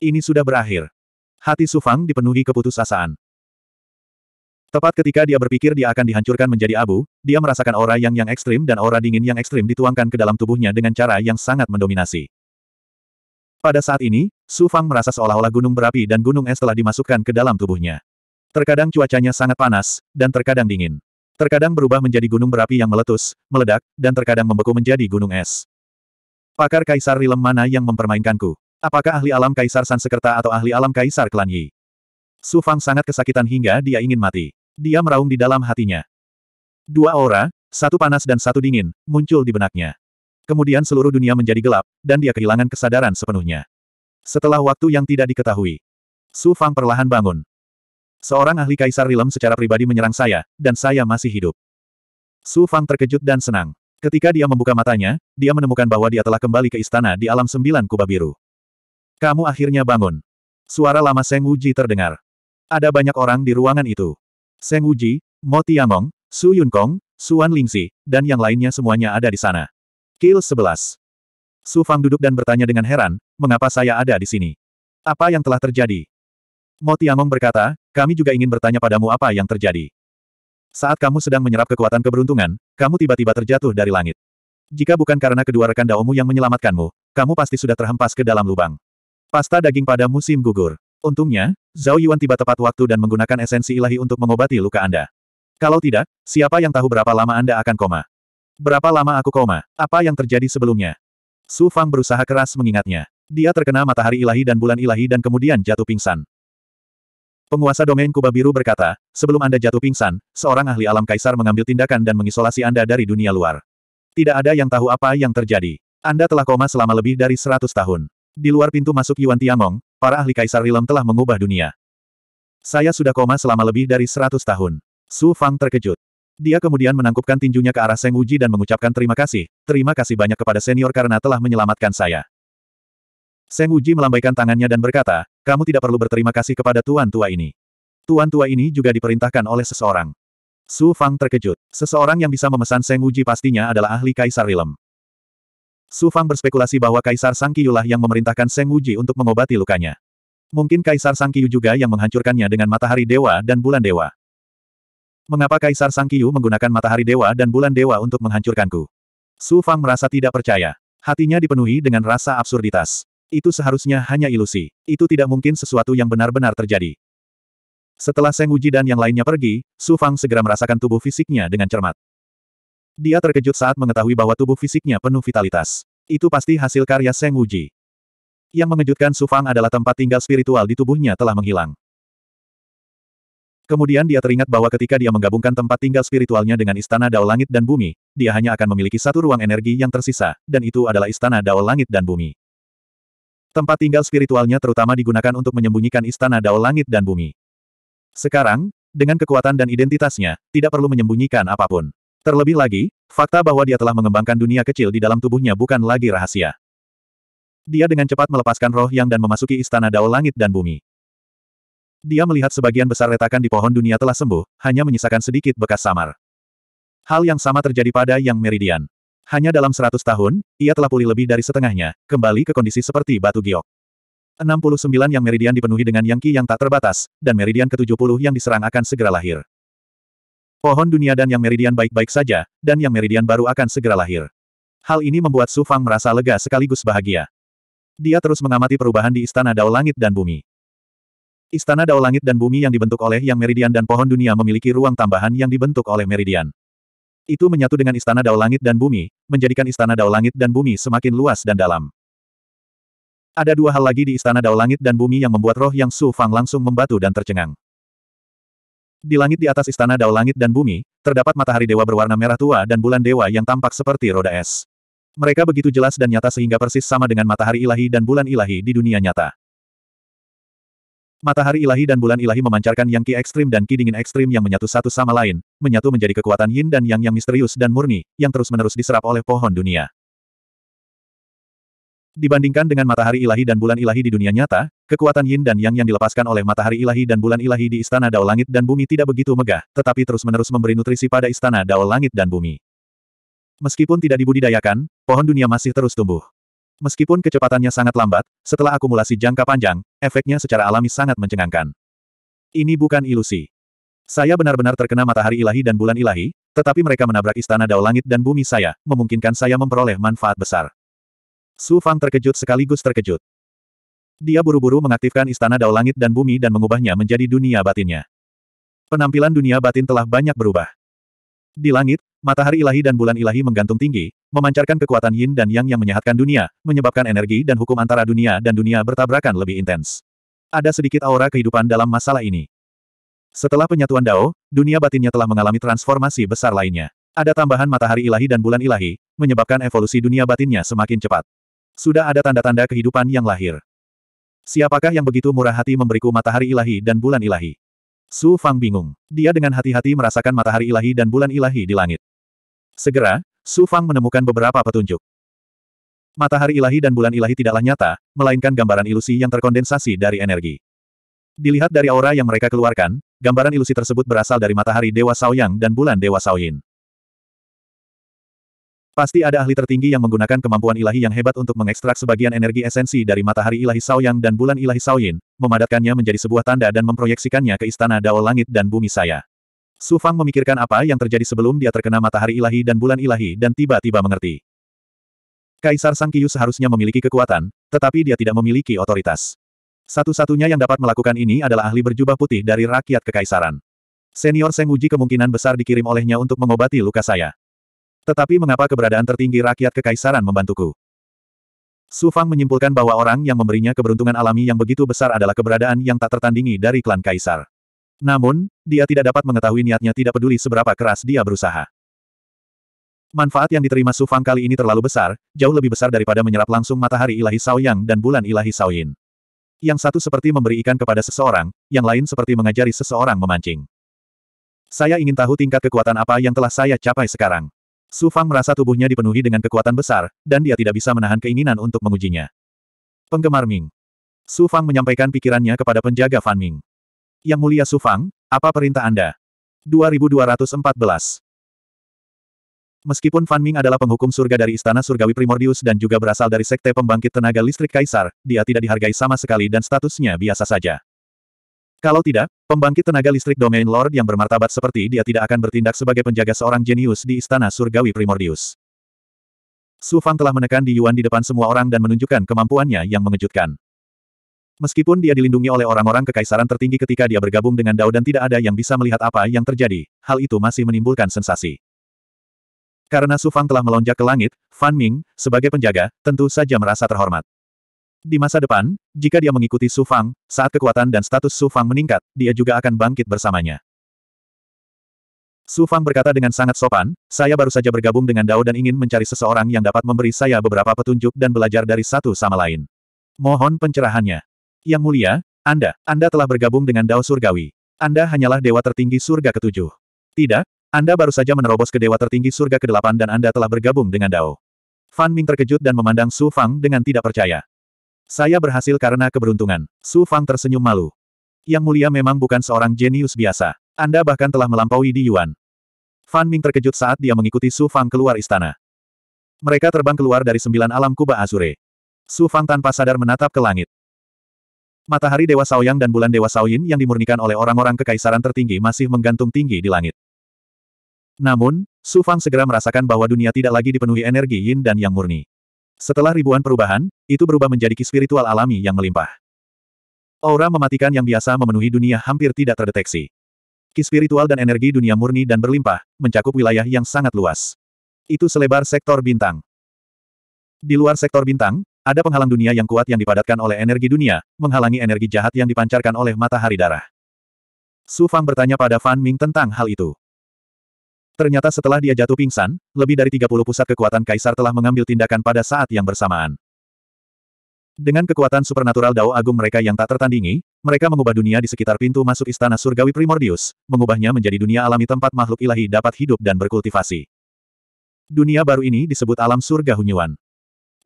Ini sudah berakhir. Hati Su Fang dipenuhi keputusasaan. Tepat ketika dia berpikir dia akan dihancurkan menjadi abu, dia merasakan aura yang yang ekstrim dan aura dingin yang ekstrim dituangkan ke dalam tubuhnya dengan cara yang sangat mendominasi. Pada saat ini, Su Fang merasa seolah-olah gunung berapi dan gunung es telah dimasukkan ke dalam tubuhnya. Terkadang cuacanya sangat panas, dan terkadang dingin. Terkadang berubah menjadi gunung berapi yang meletus, meledak, dan terkadang membeku menjadi gunung es. Pakar Kaisar Rilem mana yang mempermainkanku? Apakah ahli alam Kaisar Sansekerta atau ahli alam Kaisar Klan Yi? Su Fang sangat kesakitan hingga dia ingin mati. Dia meraung di dalam hatinya. Dua aura, satu panas dan satu dingin, muncul di benaknya. Kemudian seluruh dunia menjadi gelap, dan dia kehilangan kesadaran sepenuhnya. Setelah waktu yang tidak diketahui, Su Fang perlahan bangun. Seorang ahli kaisar Rilem secara pribadi menyerang saya, dan saya masih hidup. Su Fang terkejut dan senang. Ketika dia membuka matanya, dia menemukan bahwa dia telah kembali ke istana di alam sembilan Kubah biru. Kamu akhirnya bangun. Suara lama Seng Wuji terdengar. Ada banyak orang di ruangan itu. Seng Wuji, Mo Tiangong, Su Yun Yunkong, Suan Lingxi, dan yang lainnya semuanya ada di sana. Kill 11. Su Fang duduk dan bertanya dengan heran, mengapa saya ada di sini? Apa yang telah terjadi? Mo Tiamong berkata, kami juga ingin bertanya padamu apa yang terjadi. Saat kamu sedang menyerap kekuatan keberuntungan, kamu tiba-tiba terjatuh dari langit. Jika bukan karena kedua rekan daomu yang menyelamatkanmu, kamu pasti sudah terhempas ke dalam lubang. Pasta daging pada musim gugur. Untungnya, Zhao Yuan tiba tepat waktu dan menggunakan esensi ilahi untuk mengobati luka Anda. Kalau tidak, siapa yang tahu berapa lama Anda akan koma? Berapa lama aku koma? Apa yang terjadi sebelumnya? Su Fang berusaha keras mengingatnya. Dia terkena matahari ilahi dan bulan ilahi dan kemudian jatuh pingsan. Penguasa domain Kubah Biru berkata, sebelum Anda jatuh pingsan, seorang ahli alam kaisar mengambil tindakan dan mengisolasi Anda dari dunia luar. Tidak ada yang tahu apa yang terjadi. Anda telah koma selama lebih dari 100 tahun. Di luar pintu masuk Yuan Tiangong, para ahli kaisar Rilem telah mengubah dunia. Saya sudah koma selama lebih dari 100 tahun. Su Fang terkejut. Dia kemudian menangkupkan tinjunya ke arah Seng Wuji dan mengucapkan terima kasih, terima kasih banyak kepada senior karena telah menyelamatkan saya. Seng Wuji melambaikan tangannya dan berkata, kamu tidak perlu berterima kasih kepada tuan tua ini. Tuan tua ini juga diperintahkan oleh seseorang. Su Fang terkejut. Seseorang yang bisa memesan Seng Wuji pastinya adalah ahli Kaisar Rilem. Su Fang berspekulasi bahwa Kaisar Sang lah yang memerintahkan Seng Wuji untuk mengobati lukanya. Mungkin Kaisar Sang Kiyu juga yang menghancurkannya dengan matahari dewa dan bulan dewa. Mengapa Kaisar Sang Kiyu menggunakan matahari dewa dan bulan dewa untuk menghancurkanku? Su Fang merasa tidak percaya. Hatinya dipenuhi dengan rasa absurditas. Itu seharusnya hanya ilusi. Itu tidak mungkin sesuatu yang benar-benar terjadi. Setelah Seng Uji dan yang lainnya pergi, Su Fang segera merasakan tubuh fisiknya dengan cermat. Dia terkejut saat mengetahui bahwa tubuh fisiknya penuh vitalitas. Itu pasti hasil karya Seng Uji. Yang mengejutkan Su Fang adalah tempat tinggal spiritual di tubuhnya telah menghilang. Kemudian dia teringat bahwa ketika dia menggabungkan tempat tinggal spiritualnya dengan istana Dao Langit dan Bumi, dia hanya akan memiliki satu ruang energi yang tersisa, dan itu adalah istana Dao Langit dan Bumi. Tempat tinggal spiritualnya terutama digunakan untuk menyembunyikan istana Dao Langit dan Bumi. Sekarang, dengan kekuatan dan identitasnya, tidak perlu menyembunyikan apapun. Terlebih lagi, fakta bahwa dia telah mengembangkan dunia kecil di dalam tubuhnya bukan lagi rahasia. Dia dengan cepat melepaskan roh yang dan memasuki istana Dao Langit dan Bumi. Dia melihat sebagian besar retakan di pohon dunia telah sembuh, hanya menyisakan sedikit bekas samar. Hal yang sama terjadi pada Yang Meridian. Hanya dalam seratus tahun, ia telah pulih lebih dari setengahnya, kembali ke kondisi seperti batu giok. 69 yang meridian dipenuhi dengan yang ki yang tak terbatas, dan meridian ke-70 yang diserang akan segera lahir. Pohon dunia dan yang meridian baik-baik saja, dan yang meridian baru akan segera lahir. Hal ini membuat Su Fang merasa lega sekaligus bahagia. Dia terus mengamati perubahan di Istana Dao Langit dan Bumi. Istana Dao Langit dan Bumi yang dibentuk oleh Yang Meridian dan Pohon Dunia memiliki ruang tambahan yang dibentuk oleh Meridian. Itu menyatu dengan istana dao langit dan bumi, menjadikan istana dao langit dan bumi semakin luas dan dalam. Ada dua hal lagi di istana dao langit dan bumi yang membuat roh yang Su Fang langsung membatu dan tercengang. Di langit di atas istana dao langit dan bumi, terdapat matahari dewa berwarna merah tua dan bulan dewa yang tampak seperti roda es. Mereka begitu jelas dan nyata sehingga persis sama dengan matahari ilahi dan bulan ilahi di dunia nyata. Matahari ilahi dan bulan ilahi memancarkan yang ki ekstrim dan ki dingin ekstrim yang menyatu satu sama lain, menyatu menjadi kekuatan yin dan yang yang misterius dan murni, yang terus-menerus diserap oleh pohon dunia. Dibandingkan dengan matahari ilahi dan bulan ilahi di dunia nyata, kekuatan yin dan yang yang dilepaskan oleh matahari ilahi dan bulan ilahi di istana dao langit dan bumi tidak begitu megah, tetapi terus-menerus memberi nutrisi pada istana dao langit dan bumi. Meskipun tidak dibudidayakan, pohon dunia masih terus tumbuh. Meskipun kecepatannya sangat lambat, setelah akumulasi jangka panjang, efeknya secara alami sangat mencengangkan. Ini bukan ilusi. Saya benar-benar terkena matahari ilahi dan bulan ilahi, tetapi mereka menabrak istana dao langit dan bumi saya, memungkinkan saya memperoleh manfaat besar. Su Fang terkejut sekaligus terkejut. Dia buru-buru mengaktifkan istana dao langit dan bumi dan mengubahnya menjadi dunia batinnya. Penampilan dunia batin telah banyak berubah. Di langit, Matahari ilahi dan bulan ilahi menggantung tinggi, memancarkan kekuatan yin dan yang yang menyehatkan dunia, menyebabkan energi dan hukum antara dunia dan dunia bertabrakan lebih intens. Ada sedikit aura kehidupan dalam masalah ini. Setelah penyatuan Dao, dunia batinnya telah mengalami transformasi besar lainnya. Ada tambahan matahari ilahi dan bulan ilahi, menyebabkan evolusi dunia batinnya semakin cepat. Sudah ada tanda-tanda kehidupan yang lahir. Siapakah yang begitu murah hati memberiku matahari ilahi dan bulan ilahi? Su Fang bingung. Dia dengan hati-hati merasakan matahari ilahi dan bulan ilahi di langit. Segera, Su Fang menemukan beberapa petunjuk. Matahari ilahi dan bulan ilahi tidaklah nyata, melainkan gambaran ilusi yang terkondensasi dari energi. Dilihat dari aura yang mereka keluarkan, gambaran ilusi tersebut berasal dari matahari Dewa Saoyang dan bulan Dewa Saoyin. Pasti ada ahli tertinggi yang menggunakan kemampuan ilahi yang hebat untuk mengekstrak sebagian energi esensi dari matahari ilahi Saoyang dan bulan ilahi Saoyin, memadatkannya menjadi sebuah tanda dan memproyeksikannya ke istana Dao Langit dan Bumi saya. Su Fang memikirkan apa yang terjadi sebelum dia terkena matahari ilahi dan bulan ilahi dan tiba-tiba mengerti. Kaisar Sang Kiyu seharusnya memiliki kekuatan, tetapi dia tidak memiliki otoritas. Satu-satunya yang dapat melakukan ini adalah ahli berjubah putih dari rakyat kekaisaran. Senior Seng Uji kemungkinan besar dikirim olehnya untuk mengobati luka saya. Tetapi mengapa keberadaan tertinggi rakyat kekaisaran membantuku? Su Fang menyimpulkan bahwa orang yang memberinya keberuntungan alami yang begitu besar adalah keberadaan yang tak tertandingi dari klan kaisar. Namun, dia tidak dapat mengetahui niatnya tidak peduli seberapa keras dia berusaha. Manfaat yang diterima Su Fang kali ini terlalu besar, jauh lebih besar daripada menyerap langsung matahari ilahi Sao Yang dan bulan ilahi Sao Yin. Yang satu seperti memberi ikan kepada seseorang, yang lain seperti mengajari seseorang memancing. Saya ingin tahu tingkat kekuatan apa yang telah saya capai sekarang. Su Fang merasa tubuhnya dipenuhi dengan kekuatan besar, dan dia tidak bisa menahan keinginan untuk mengujinya. Penggemar Ming. Su Fang menyampaikan pikirannya kepada penjaga Fan Ming. Yang Mulia Sufang, apa perintah Anda? 2214 Meskipun Fan Ming adalah penghukum surga dari Istana Surgawi Primordius dan juga berasal dari Sekte Pembangkit Tenaga Listrik Kaisar, dia tidak dihargai sama sekali dan statusnya biasa saja. Kalau tidak, pembangkit tenaga listrik domain Lord yang bermartabat seperti dia tidak akan bertindak sebagai penjaga seorang jenius di Istana Surgawi Primordius. Su Fang telah menekan Di Yuan di depan semua orang dan menunjukkan kemampuannya yang mengejutkan. Meskipun dia dilindungi oleh orang-orang kekaisaran tertinggi ketika dia bergabung dengan Dao dan tidak ada yang bisa melihat apa yang terjadi, hal itu masih menimbulkan sensasi. Karena Su Fang telah melonjak ke langit, Fan Ming, sebagai penjaga, tentu saja merasa terhormat. Di masa depan, jika dia mengikuti Su Fang, saat kekuatan dan status Su Fang meningkat, dia juga akan bangkit bersamanya. Su Fang berkata dengan sangat sopan, saya baru saja bergabung dengan Dao dan ingin mencari seseorang yang dapat memberi saya beberapa petunjuk dan belajar dari satu sama lain. Mohon pencerahannya. Yang mulia, Anda, Anda telah bergabung dengan Dao Surgawi. Anda hanyalah dewa tertinggi surga ketujuh. Tidak, Anda baru saja menerobos ke dewa tertinggi surga Kedelapan dan Anda telah bergabung dengan Dao. Fan Ming terkejut dan memandang Su Fang dengan tidak percaya. Saya berhasil karena keberuntungan. Su Fang tersenyum malu. Yang mulia memang bukan seorang jenius biasa. Anda bahkan telah melampaui Di Yuan. Fan Ming terkejut saat dia mengikuti Su Fang keluar istana. Mereka terbang keluar dari sembilan alam kuba Azure. Su Fang tanpa sadar menatap ke langit. Matahari Dewa Saoyang dan bulan Dewa Saoyin yang dimurnikan oleh orang-orang kekaisaran tertinggi masih menggantung tinggi di langit. Namun, Su Fang segera merasakan bahwa dunia tidak lagi dipenuhi energi yin dan yang murni. Setelah ribuan perubahan, itu berubah menjadi ki spiritual alami yang melimpah. Aura mematikan yang biasa memenuhi dunia hampir tidak terdeteksi. Ki spiritual dan energi dunia murni dan berlimpah, mencakup wilayah yang sangat luas. Itu selebar sektor bintang. Di luar sektor bintang, ada penghalang dunia yang kuat yang dipadatkan oleh energi dunia, menghalangi energi jahat yang dipancarkan oleh matahari darah. Su Fang bertanya pada Fan Ming tentang hal itu. Ternyata setelah dia jatuh pingsan, lebih dari 30 pusat kekuatan kaisar telah mengambil tindakan pada saat yang bersamaan. Dengan kekuatan supernatural Dao Agung mereka yang tak tertandingi, mereka mengubah dunia di sekitar pintu masuk istana surgawi Primordius, mengubahnya menjadi dunia alami tempat makhluk ilahi dapat hidup dan berkultivasi. Dunia baru ini disebut alam surga Hunyuan.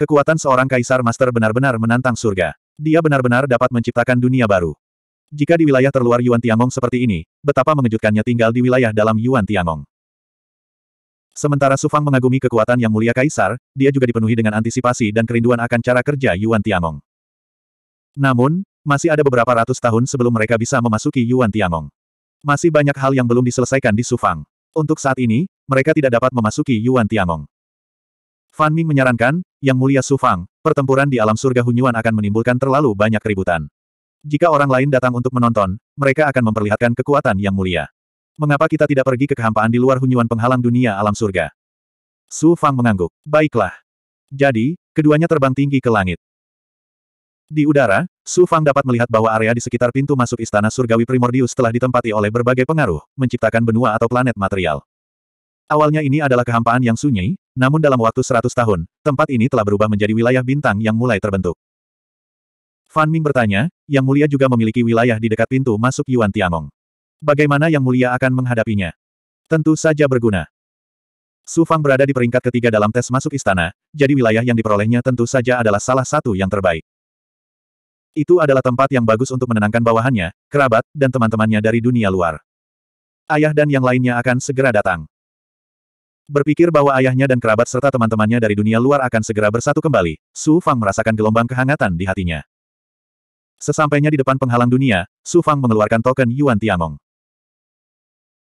Kekuatan seorang kaisar master benar-benar menantang surga. Dia benar-benar dapat menciptakan dunia baru. Jika di wilayah terluar Yuan Tiangong seperti ini, betapa mengejutkannya tinggal di wilayah dalam Yuan Tiangong. Sementara Sufang mengagumi kekuatan yang mulia kaisar, dia juga dipenuhi dengan antisipasi dan kerinduan akan cara kerja Yuan Tiangong. Namun, masih ada beberapa ratus tahun sebelum mereka bisa memasuki Yuan Tiangong. Masih banyak hal yang belum diselesaikan di Sufang. Untuk saat ini, mereka tidak dapat memasuki Yuan Tiangong. Fan Ming menyarankan, yang Mulia Sufang, pertempuran di alam surga Hunyuan akan menimbulkan terlalu banyak keributan. Jika orang lain datang untuk menonton, mereka akan memperlihatkan kekuatan Yang Mulia. Mengapa kita tidak pergi ke kehampaan di luar Hunyuan penghalang dunia alam surga? Su Fang mengangguk. Baiklah. Jadi, keduanya terbang tinggi ke langit. Di udara, Su Fang dapat melihat bahwa area di sekitar pintu masuk istana surgawi primordius telah ditempati oleh berbagai pengaruh, menciptakan benua atau planet material. Awalnya ini adalah kehampaan yang sunyi, namun dalam waktu seratus tahun, tempat ini telah berubah menjadi wilayah bintang yang mulai terbentuk. Fan Ming bertanya, Yang Mulia juga memiliki wilayah di dekat pintu masuk Yuan Tiangong. Bagaimana Yang Mulia akan menghadapinya? Tentu saja berguna. Su Fang berada di peringkat ketiga dalam tes masuk istana, jadi wilayah yang diperolehnya tentu saja adalah salah satu yang terbaik. Itu adalah tempat yang bagus untuk menenangkan bawahannya, kerabat, dan teman-temannya dari dunia luar. Ayah dan yang lainnya akan segera datang. Berpikir bahwa ayahnya dan kerabat serta teman-temannya dari dunia luar akan segera bersatu kembali, Su Fang merasakan gelombang kehangatan di hatinya. Sesampainya di depan penghalang dunia, Su Fang mengeluarkan token Yuan Tiangong.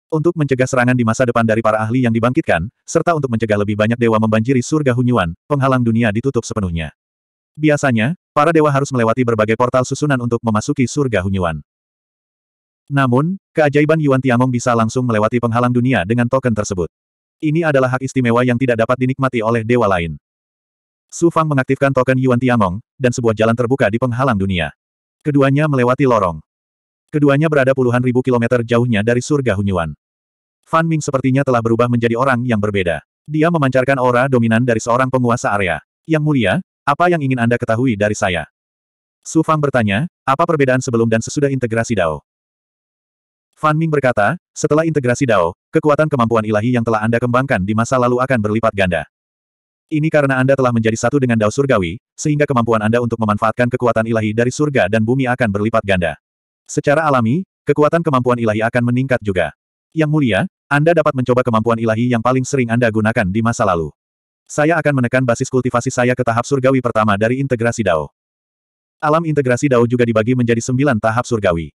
Untuk mencegah serangan di masa depan dari para ahli yang dibangkitkan, serta untuk mencegah lebih banyak dewa membanjiri surga Hunyuan, penghalang dunia ditutup sepenuhnya. Biasanya, para dewa harus melewati berbagai portal susunan untuk memasuki surga Hunyuan. Namun, keajaiban Yuan Tiangong bisa langsung melewati penghalang dunia dengan token tersebut. Ini adalah hak istimewa yang tidak dapat dinikmati oleh dewa lain. Su Fang mengaktifkan token Yuan Tiangong, dan sebuah jalan terbuka di penghalang dunia. Keduanya melewati lorong. Keduanya berada puluhan ribu kilometer jauhnya dari surga Hunyuan. Fan Ming sepertinya telah berubah menjadi orang yang berbeda. Dia memancarkan aura dominan dari seorang penguasa area. Yang mulia, apa yang ingin Anda ketahui dari saya? Su Fang bertanya, apa perbedaan sebelum dan sesudah integrasi Dao? Fan Ming berkata, setelah integrasi Dao, kekuatan kemampuan ilahi yang telah Anda kembangkan di masa lalu akan berlipat ganda. Ini karena Anda telah menjadi satu dengan Dao Surgawi, sehingga kemampuan Anda untuk memanfaatkan kekuatan ilahi dari surga dan bumi akan berlipat ganda. Secara alami, kekuatan kemampuan ilahi akan meningkat juga. Yang mulia, Anda dapat mencoba kemampuan ilahi yang paling sering Anda gunakan di masa lalu. Saya akan menekan basis kultivasi saya ke tahap surgawi pertama dari integrasi Dao. Alam integrasi Dao juga dibagi menjadi sembilan tahap surgawi.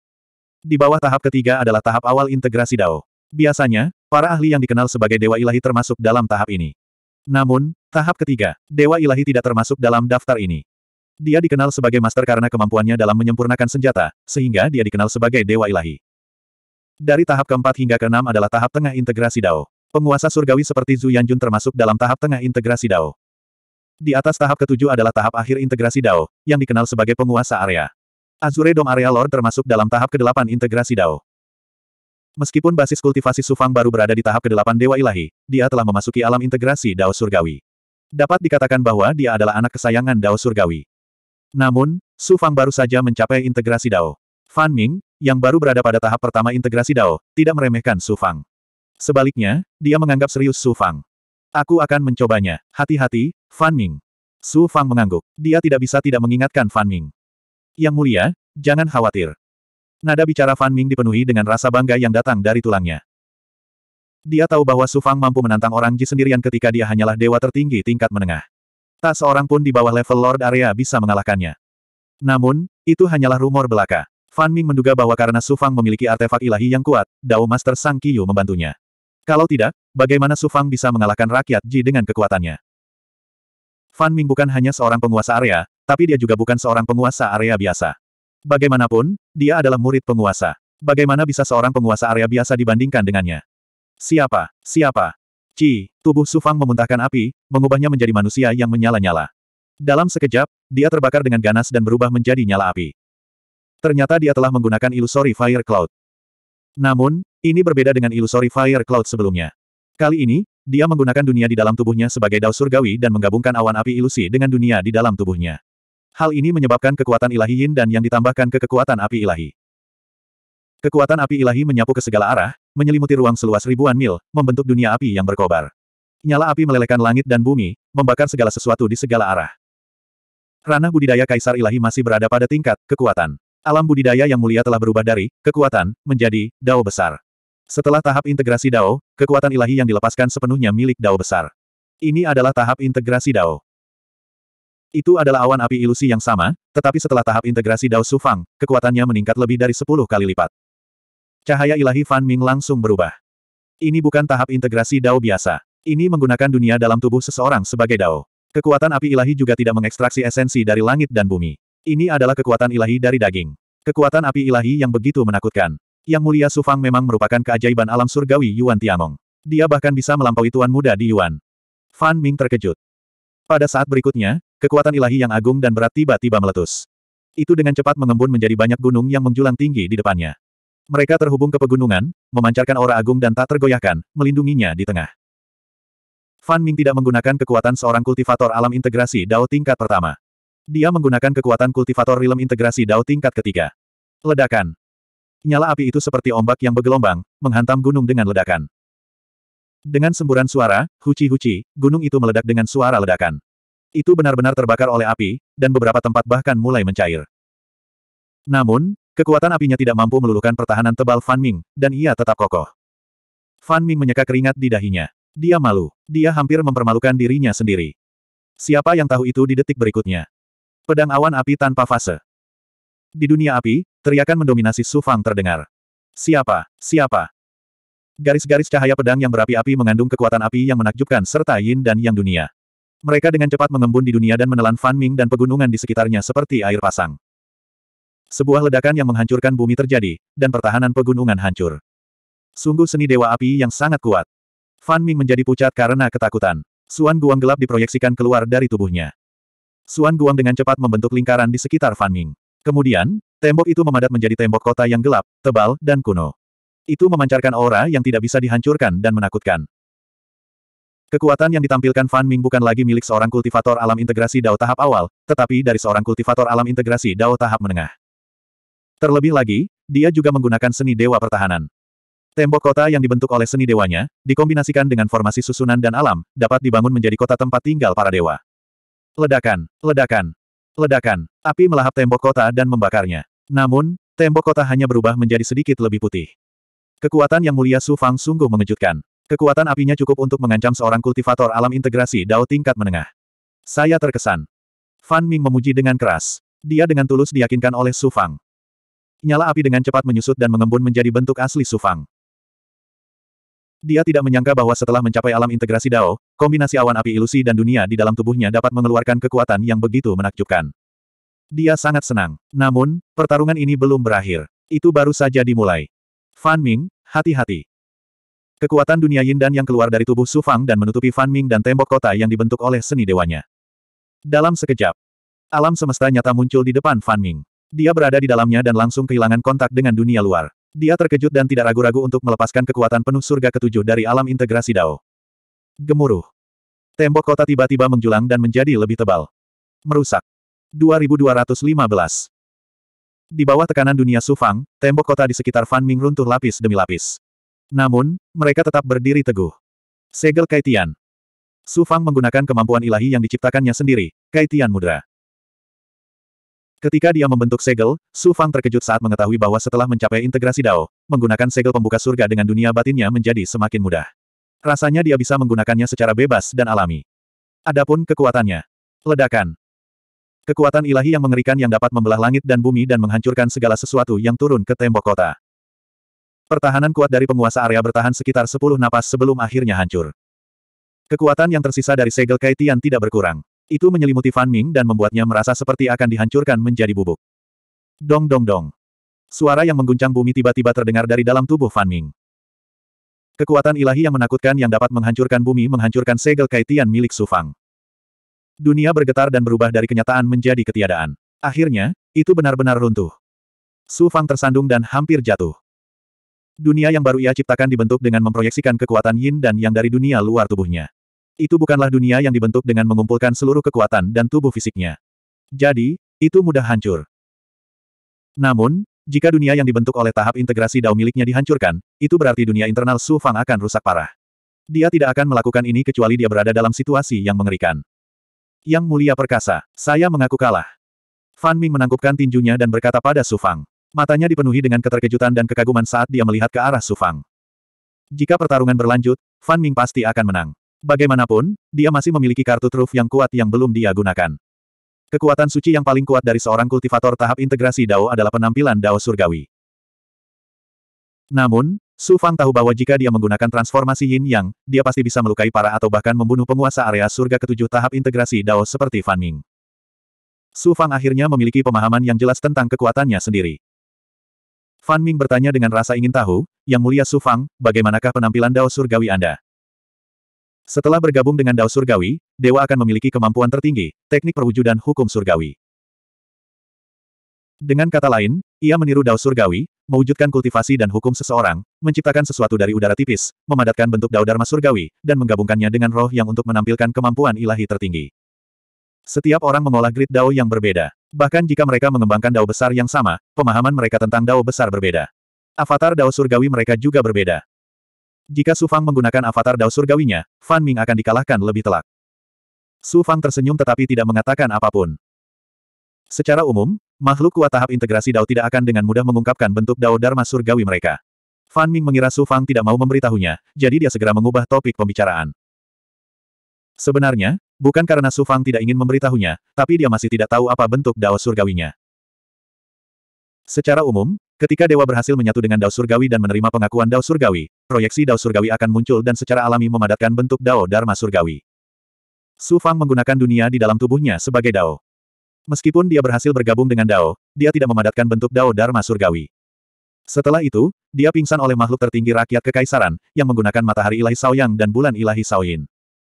Di bawah tahap ketiga adalah tahap awal integrasi Dao. Biasanya, para ahli yang dikenal sebagai Dewa Ilahi termasuk dalam tahap ini. Namun, tahap ketiga, Dewa Ilahi tidak termasuk dalam daftar ini. Dia dikenal sebagai master karena kemampuannya dalam menyempurnakan senjata, sehingga dia dikenal sebagai Dewa Ilahi. Dari tahap keempat hingga keenam adalah tahap tengah integrasi Dao. Penguasa surgawi seperti Zhu Yanjun termasuk dalam tahap tengah integrasi Dao. Di atas tahap ketujuh adalah tahap akhir integrasi Dao, yang dikenal sebagai penguasa area. Azure Dome Area Lord termasuk dalam tahap ke-8 integrasi DAO. Meskipun basis kultivasi Sufang baru berada di tahap ke-8 Dewa Ilahi, dia telah memasuki alam integrasi DAO Surgawi. Dapat dikatakan bahwa dia adalah anak kesayangan DAO Surgawi. Namun, Sufang baru saja mencapai integrasi DAO. Fan Ming, yang baru berada pada tahap pertama integrasi DAO, tidak meremehkan Sufang. Sebaliknya, dia menganggap serius Sufang. Aku akan mencobanya. Hati-hati, Fan Ming. Su Fang mengangguk. Dia tidak bisa tidak mengingatkan Fan Ming. Yang mulia, jangan khawatir. Nada bicara Fan Ming dipenuhi dengan rasa bangga yang datang dari tulangnya. Dia tahu bahwa Su Fang mampu menantang orang Ji sendirian ketika dia hanyalah dewa tertinggi tingkat menengah. Tak seorang pun di bawah level Lord Area bisa mengalahkannya. Namun, itu hanyalah rumor belaka. Fan Ming menduga bahwa karena Su Fang memiliki artefak ilahi yang kuat, Dao Master Sang Qiyu membantunya. Kalau tidak, bagaimana Su Fang bisa mengalahkan rakyat Ji dengan kekuatannya? Fan Ming bukan hanya seorang penguasa area, tapi dia juga bukan seorang penguasa area biasa. Bagaimanapun, dia adalah murid penguasa. Bagaimana bisa seorang penguasa area biasa dibandingkan dengannya? Siapa? Siapa? Ci, tubuh Sufang memuntahkan api, mengubahnya menjadi manusia yang menyala-nyala. Dalam sekejap, dia terbakar dengan ganas dan berubah menjadi nyala api. Ternyata dia telah menggunakan Illusory fire cloud. Namun, ini berbeda dengan Illusory fire cloud sebelumnya. Kali ini, dia menggunakan dunia di dalam tubuhnya sebagai dao surgawi dan menggabungkan awan api ilusi dengan dunia di dalam tubuhnya. Hal ini menyebabkan kekuatan ilahi Yin dan Yang ditambahkan ke kekuatan api ilahi. Kekuatan api ilahi menyapu ke segala arah, menyelimuti ruang seluas ribuan mil, membentuk dunia api yang berkobar. Nyala api melelehkan langit dan bumi, membakar segala sesuatu di segala arah. Ranah budidaya Kaisar Ilahi masih berada pada tingkat kekuatan. Alam budidaya yang mulia telah berubah dari kekuatan menjadi dao besar. Setelah tahap integrasi dao, kekuatan ilahi yang dilepaskan sepenuhnya milik dao besar. Ini adalah tahap integrasi dao. Itu adalah awan api ilusi yang sama, tetapi setelah tahap integrasi Dao Su Fang, kekuatannya meningkat lebih dari 10 kali lipat. Cahaya ilahi Fan Ming langsung berubah. Ini bukan tahap integrasi Dao biasa. Ini menggunakan dunia dalam tubuh seseorang sebagai Dao. Kekuatan api ilahi juga tidak mengekstraksi esensi dari langit dan bumi. Ini adalah kekuatan ilahi dari daging. Kekuatan api ilahi yang begitu menakutkan. Yang mulia Su Fang memang merupakan keajaiban alam surgawi Yuan Tiangong. Dia bahkan bisa melampaui tuan muda di Yuan. Fan Ming terkejut. Pada saat berikutnya, Kekuatan ilahi yang agung dan berat tiba-tiba meletus. Itu dengan cepat mengembun menjadi banyak gunung yang menjulang tinggi di depannya. Mereka terhubung ke pegunungan, memancarkan aura agung dan tak tergoyahkan, melindunginya di tengah. Fan Ming tidak menggunakan kekuatan seorang kultivator alam integrasi Dao tingkat pertama. Dia menggunakan kekuatan kultivator rilem integrasi Dao tingkat ketiga. Ledakan. Nyala api itu seperti ombak yang bergelombang, menghantam gunung dengan ledakan. Dengan semburan suara, huci-huci, gunung itu meledak dengan suara ledakan. Itu benar-benar terbakar oleh api, dan beberapa tempat bahkan mulai mencair. Namun, kekuatan apinya tidak mampu meluluhkan pertahanan tebal Fan Ming, dan ia tetap kokoh. Fan Ming menyeka keringat di dahinya. Dia malu. Dia hampir mempermalukan dirinya sendiri. Siapa yang tahu itu di detik berikutnya? Pedang awan api tanpa fase. Di dunia api, teriakan mendominasi Sufang terdengar. Siapa? Siapa? Garis-garis cahaya pedang yang berapi-api mengandung kekuatan api yang menakjubkan serta yin dan yang dunia. Mereka dengan cepat mengembun di dunia dan menelan Fan Ming dan pegunungan di sekitarnya seperti air pasang. Sebuah ledakan yang menghancurkan bumi terjadi, dan pertahanan pegunungan hancur. Sungguh seni dewa api yang sangat kuat. Fan Ming menjadi pucat karena ketakutan. Suan Guang gelap diproyeksikan keluar dari tubuhnya. Suan Guang dengan cepat membentuk lingkaran di sekitar Fan Ming. Kemudian, tembok itu memadat menjadi tembok kota yang gelap, tebal, dan kuno. Itu memancarkan aura yang tidak bisa dihancurkan dan menakutkan. Kekuatan yang ditampilkan Fan Ming bukan lagi milik seorang kultivator alam integrasi Dao tahap awal, tetapi dari seorang kultivator alam integrasi Dao tahap menengah. Terlebih lagi, dia juga menggunakan seni dewa pertahanan. Tembok kota yang dibentuk oleh seni dewanya, dikombinasikan dengan formasi susunan dan alam, dapat dibangun menjadi kota tempat tinggal para dewa. Ledakan, ledakan, ledakan, api melahap tembok kota dan membakarnya. Namun, tembok kota hanya berubah menjadi sedikit lebih putih. Kekuatan yang mulia Su Fang sungguh mengejutkan. Kekuatan apinya cukup untuk mengancam seorang kultivator alam integrasi Dao tingkat menengah. Saya terkesan. Fan Ming memuji dengan keras. Dia dengan tulus diyakinkan oleh Su Fang. Nyala api dengan cepat menyusut dan mengembun menjadi bentuk asli Su Fang. Dia tidak menyangka bahwa setelah mencapai alam integrasi Dao, kombinasi awan api ilusi dan dunia di dalam tubuhnya dapat mengeluarkan kekuatan yang begitu menakjubkan. Dia sangat senang. Namun, pertarungan ini belum berakhir. Itu baru saja dimulai. Fan Ming, hati-hati. Kekuatan dunia yin dan yang keluar dari tubuh Su Fang dan menutupi Fan Ming dan tembok kota yang dibentuk oleh seni dewanya. Dalam sekejap, alam semesta nyata muncul di depan Fan Ming. Dia berada di dalamnya dan langsung kehilangan kontak dengan dunia luar. Dia terkejut dan tidak ragu-ragu untuk melepaskan kekuatan penuh surga ketujuh dari alam integrasi Dao. Gemuruh. Tembok kota tiba-tiba menjulang dan menjadi lebih tebal. Merusak. 2215. Di bawah tekanan dunia Sufang, tembok kota di sekitar Fan Ming runtuh lapis demi lapis. Namun, mereka tetap berdiri teguh. Segel Kaitian. Su Fang menggunakan kemampuan ilahi yang diciptakannya sendiri, Kaitian Mudra. Ketika dia membentuk segel, Su Fang terkejut saat mengetahui bahwa setelah mencapai integrasi Dao, menggunakan segel pembuka surga dengan dunia batinnya menjadi semakin mudah. Rasanya dia bisa menggunakannya secara bebas dan alami. Adapun kekuatannya. Ledakan. Kekuatan ilahi yang mengerikan yang dapat membelah langit dan bumi dan menghancurkan segala sesuatu yang turun ke tembok kota. Pertahanan kuat dari penguasa area bertahan sekitar 10 napas sebelum akhirnya hancur. Kekuatan yang tersisa dari segel kaitian tidak berkurang. Itu menyelimuti Fan Ming dan membuatnya merasa seperti akan dihancurkan menjadi bubuk. Dong dong dong. Suara yang mengguncang bumi tiba-tiba terdengar dari dalam tubuh Fan Ming. Kekuatan ilahi yang menakutkan yang dapat menghancurkan bumi menghancurkan segel kaitian milik Su Fang Dunia bergetar dan berubah dari kenyataan menjadi ketiadaan. Akhirnya, itu benar-benar runtuh. Su Fang tersandung dan hampir jatuh. Dunia yang baru ia ciptakan dibentuk dengan memproyeksikan kekuatan yin dan yang dari dunia luar tubuhnya. Itu bukanlah dunia yang dibentuk dengan mengumpulkan seluruh kekuatan dan tubuh fisiknya. Jadi, itu mudah hancur. Namun, jika dunia yang dibentuk oleh tahap integrasi dao miliknya dihancurkan, itu berarti dunia internal Su Fang akan rusak parah. Dia tidak akan melakukan ini kecuali dia berada dalam situasi yang mengerikan. Yang mulia perkasa, saya mengaku kalah. Fan Ming menangkupkan tinjunya dan berkata pada Su Fang. Matanya dipenuhi dengan keterkejutan dan kekaguman saat dia melihat ke arah Sufang. Jika pertarungan berlanjut, Fan Ming pasti akan menang. Bagaimanapun, dia masih memiliki kartu truf yang kuat yang belum dia gunakan. Kekuatan suci yang paling kuat dari seorang kultivator tahap integrasi Dao adalah penampilan Dao surgawi. Namun, Su Fang tahu bahwa jika dia menggunakan transformasi Yin Yang, dia pasti bisa melukai para atau bahkan membunuh penguasa area surga ketujuh tahap integrasi Dao seperti Fan Ming. Su Fang akhirnya memiliki pemahaman yang jelas tentang kekuatannya sendiri. Fan Ming bertanya dengan rasa ingin tahu, Yang Mulia Su Fang, bagaimanakah penampilan Dao Surgawi Anda? Setelah bergabung dengan Dao Surgawi, Dewa akan memiliki kemampuan tertinggi, teknik perwujudan hukum surgawi. Dengan kata lain, ia meniru Dao Surgawi, mewujudkan kultivasi dan hukum seseorang, menciptakan sesuatu dari udara tipis, memadatkan bentuk Dao Dharma Surgawi, dan menggabungkannya dengan roh yang untuk menampilkan kemampuan ilahi tertinggi. Setiap orang mengolah grid Dao yang berbeda. Bahkan jika mereka mengembangkan dao besar yang sama, pemahaman mereka tentang dao besar berbeda. Avatar dao surgawi mereka juga berbeda. Jika Su Fang menggunakan avatar dao surgawinya, Fan Ming akan dikalahkan lebih telak. Su Fang tersenyum tetapi tidak mengatakan apapun. Secara umum, makhluk kuat tahap integrasi dao tidak akan dengan mudah mengungkapkan bentuk dao dharma surgawi mereka. Fan Ming mengira Su Fang tidak mau memberitahunya, jadi dia segera mengubah topik pembicaraan. Sebenarnya, Bukan karena Su Fang tidak ingin memberitahunya, tapi dia masih tidak tahu apa bentuk Dao Surgawinya. Secara umum, ketika Dewa berhasil menyatu dengan Dao Surgawi dan menerima pengakuan Dao Surgawi, proyeksi Dao Surgawi akan muncul dan secara alami memadatkan bentuk Dao Dharma Surgawi. Su Fang menggunakan dunia di dalam tubuhnya sebagai Dao. Meskipun dia berhasil bergabung dengan Dao, dia tidak memadatkan bentuk Dao Dharma Surgawi. Setelah itu, dia pingsan oleh makhluk tertinggi rakyat kekaisaran, yang menggunakan matahari ilahi Saoyang dan bulan ilahi Saoyin.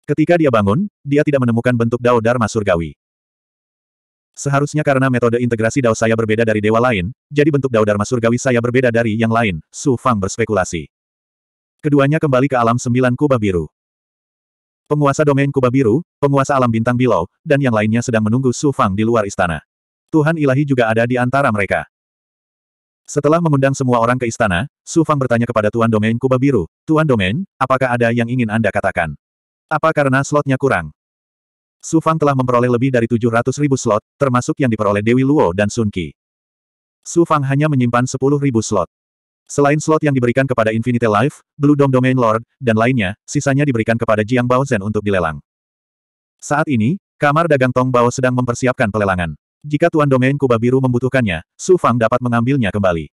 Ketika dia bangun, dia tidak menemukan bentuk Dao Dharma Surgawi. Seharusnya karena metode integrasi Dao saya berbeda dari dewa lain, jadi bentuk Dao Dharma Surgawi saya berbeda dari yang lain, Su Fang berspekulasi. Keduanya kembali ke alam sembilan kubah biru. Penguasa domain kubah biru, penguasa alam bintang bilau, dan yang lainnya sedang menunggu Su Fang di luar istana. Tuhan ilahi juga ada di antara mereka. Setelah mengundang semua orang ke istana, Su Fang bertanya kepada Tuan Domain Kubah Biru, Tuan Domain, apakah ada yang ingin Anda katakan? Apa karena slotnya kurang? Su Fang telah memperoleh lebih dari 700 ribu slot, termasuk yang diperoleh Dewi Luo dan Sun Qi. Su Fang hanya menyimpan 10 ribu slot. Selain slot yang diberikan kepada Infinite Life, Blue Dome Domain Lord, dan lainnya, sisanya diberikan kepada Jiang Zhen untuk dilelang. Saat ini, kamar dagang Tong Bao sedang mempersiapkan pelelangan. Jika Tuan Domain Kubah Biru membutuhkannya, Su Fang dapat mengambilnya kembali.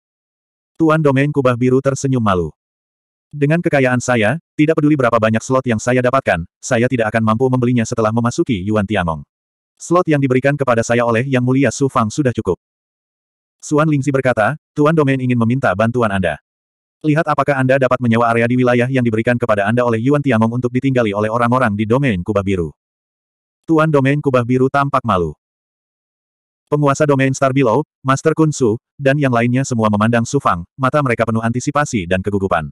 Tuan Domain Kubah Biru tersenyum malu. Dengan kekayaan saya, tidak peduli berapa banyak slot yang saya dapatkan, saya tidak akan mampu membelinya setelah memasuki Yuan Tiangong. Slot yang diberikan kepada saya oleh Yang Mulia Su Fang sudah cukup. Suan Lingzi berkata, Tuan Domain ingin meminta bantuan Anda. Lihat apakah Anda dapat menyewa area di wilayah yang diberikan kepada Anda oleh Yuan Tiangong untuk ditinggali oleh orang-orang di domain kubah biru. Tuan domain kubah biru tampak malu. Penguasa domain Star Below, Master Kun Su, dan yang lainnya semua memandang Su Fang, mata mereka penuh antisipasi dan kegugupan.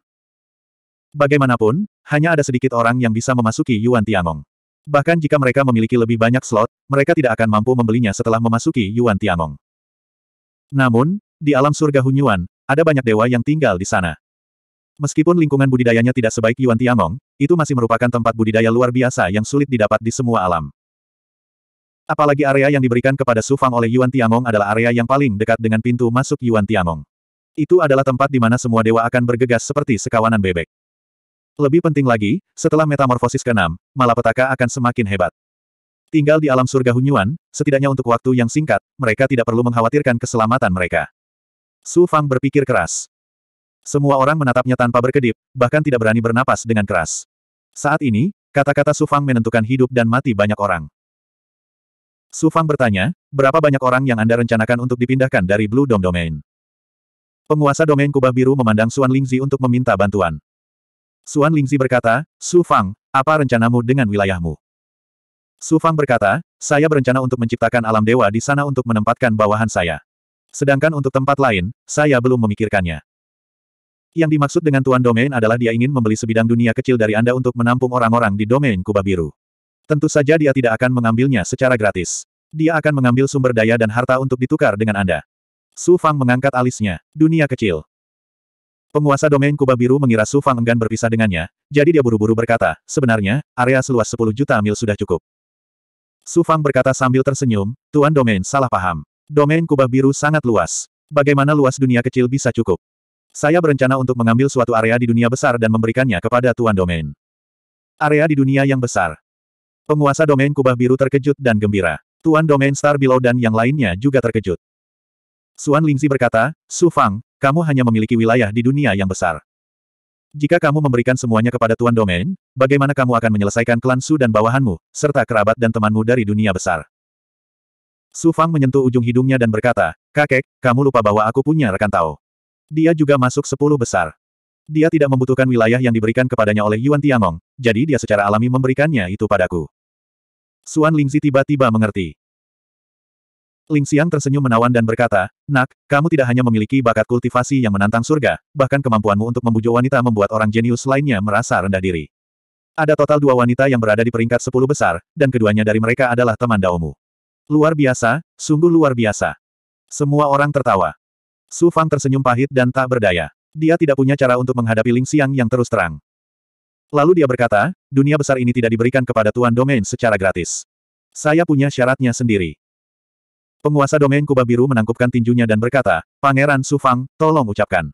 Bagaimanapun, hanya ada sedikit orang yang bisa memasuki Yuan Tiangong. Bahkan jika mereka memiliki lebih banyak slot, mereka tidak akan mampu membelinya setelah memasuki Yuan Tiangong. Namun, di alam surga Hunyuan, ada banyak dewa yang tinggal di sana. Meskipun lingkungan budidayanya tidak sebaik Yuan Tiangong, itu masih merupakan tempat budidaya luar biasa yang sulit didapat di semua alam. Apalagi area yang diberikan kepada Su Fang oleh Yuan Tiangong adalah area yang paling dekat dengan pintu masuk Yuan Tiangong. Itu adalah tempat di mana semua dewa akan bergegas seperti sekawanan bebek. Lebih penting lagi, setelah metamorfosis ke-6, malapetaka akan semakin hebat. Tinggal di alam surga Hunyuan, setidaknya untuk waktu yang singkat, mereka tidak perlu mengkhawatirkan keselamatan mereka. Su Fang berpikir keras. Semua orang menatapnya tanpa berkedip, bahkan tidak berani bernapas dengan keras. Saat ini, kata-kata Su Fang menentukan hidup dan mati banyak orang. Su Fang bertanya, berapa banyak orang yang Anda rencanakan untuk dipindahkan dari Blue Dome Domain? Penguasa domain kubah biru memandang Suan Lingzi untuk meminta bantuan. Suan Lingzi berkata, Su Fang, apa rencanamu dengan wilayahmu? Su Fang berkata, saya berencana untuk menciptakan alam dewa di sana untuk menempatkan bawahan saya. Sedangkan untuk tempat lain, saya belum memikirkannya. Yang dimaksud dengan Tuan Domain adalah dia ingin membeli sebidang dunia kecil dari Anda untuk menampung orang-orang di domain Kuba Biru. Tentu saja dia tidak akan mengambilnya secara gratis. Dia akan mengambil sumber daya dan harta untuk ditukar dengan Anda. Su Fang mengangkat alisnya. Dunia kecil. Penguasa domain Kubah Biru mengira Su Fang enggan berpisah dengannya, jadi dia buru-buru berkata, sebenarnya, area seluas 10 juta mil sudah cukup. Su Fang berkata sambil tersenyum, Tuan Domain salah paham. Domain Kubah Biru sangat luas. Bagaimana luas dunia kecil bisa cukup? Saya berencana untuk mengambil suatu area di dunia besar dan memberikannya kepada Tuan Domain. Area di dunia yang besar. Penguasa domain kubah biru terkejut dan gembira. Tuan domain Star Below dan yang lainnya juga terkejut. Suan Lingzi berkata, Su Fang, kamu hanya memiliki wilayah di dunia yang besar. Jika kamu memberikan semuanya kepada Tuan Domain, bagaimana kamu akan menyelesaikan klan Su dan bawahanmu, serta kerabat dan temanmu dari dunia besar? Su Fang menyentuh ujung hidungnya dan berkata, Kakek, kamu lupa bahwa aku punya rekan Tao. Dia juga masuk sepuluh besar. Dia tidak membutuhkan wilayah yang diberikan kepadanya oleh Yuan Tiangong, jadi dia secara alami memberikannya itu padaku. Suan Lingzi tiba-tiba mengerti. Ling Xiang tersenyum menawan dan berkata, Nak, kamu tidak hanya memiliki bakat kultivasi yang menantang surga, bahkan kemampuanmu untuk membujuk wanita membuat orang jenius lainnya merasa rendah diri. Ada total dua wanita yang berada di peringkat sepuluh besar, dan keduanya dari mereka adalah teman Daomu. Luar biasa, sungguh luar biasa. Semua orang tertawa. Su Fang tersenyum pahit dan tak berdaya. Dia tidak punya cara untuk menghadapi Ling Xiang yang terus terang. Lalu dia berkata, dunia besar ini tidak diberikan kepada Tuan Domain secara gratis. Saya punya syaratnya sendiri. Penguasa domain Kuba Biru menangkupkan tinjunya dan berkata, Pangeran Sufang, tolong ucapkan.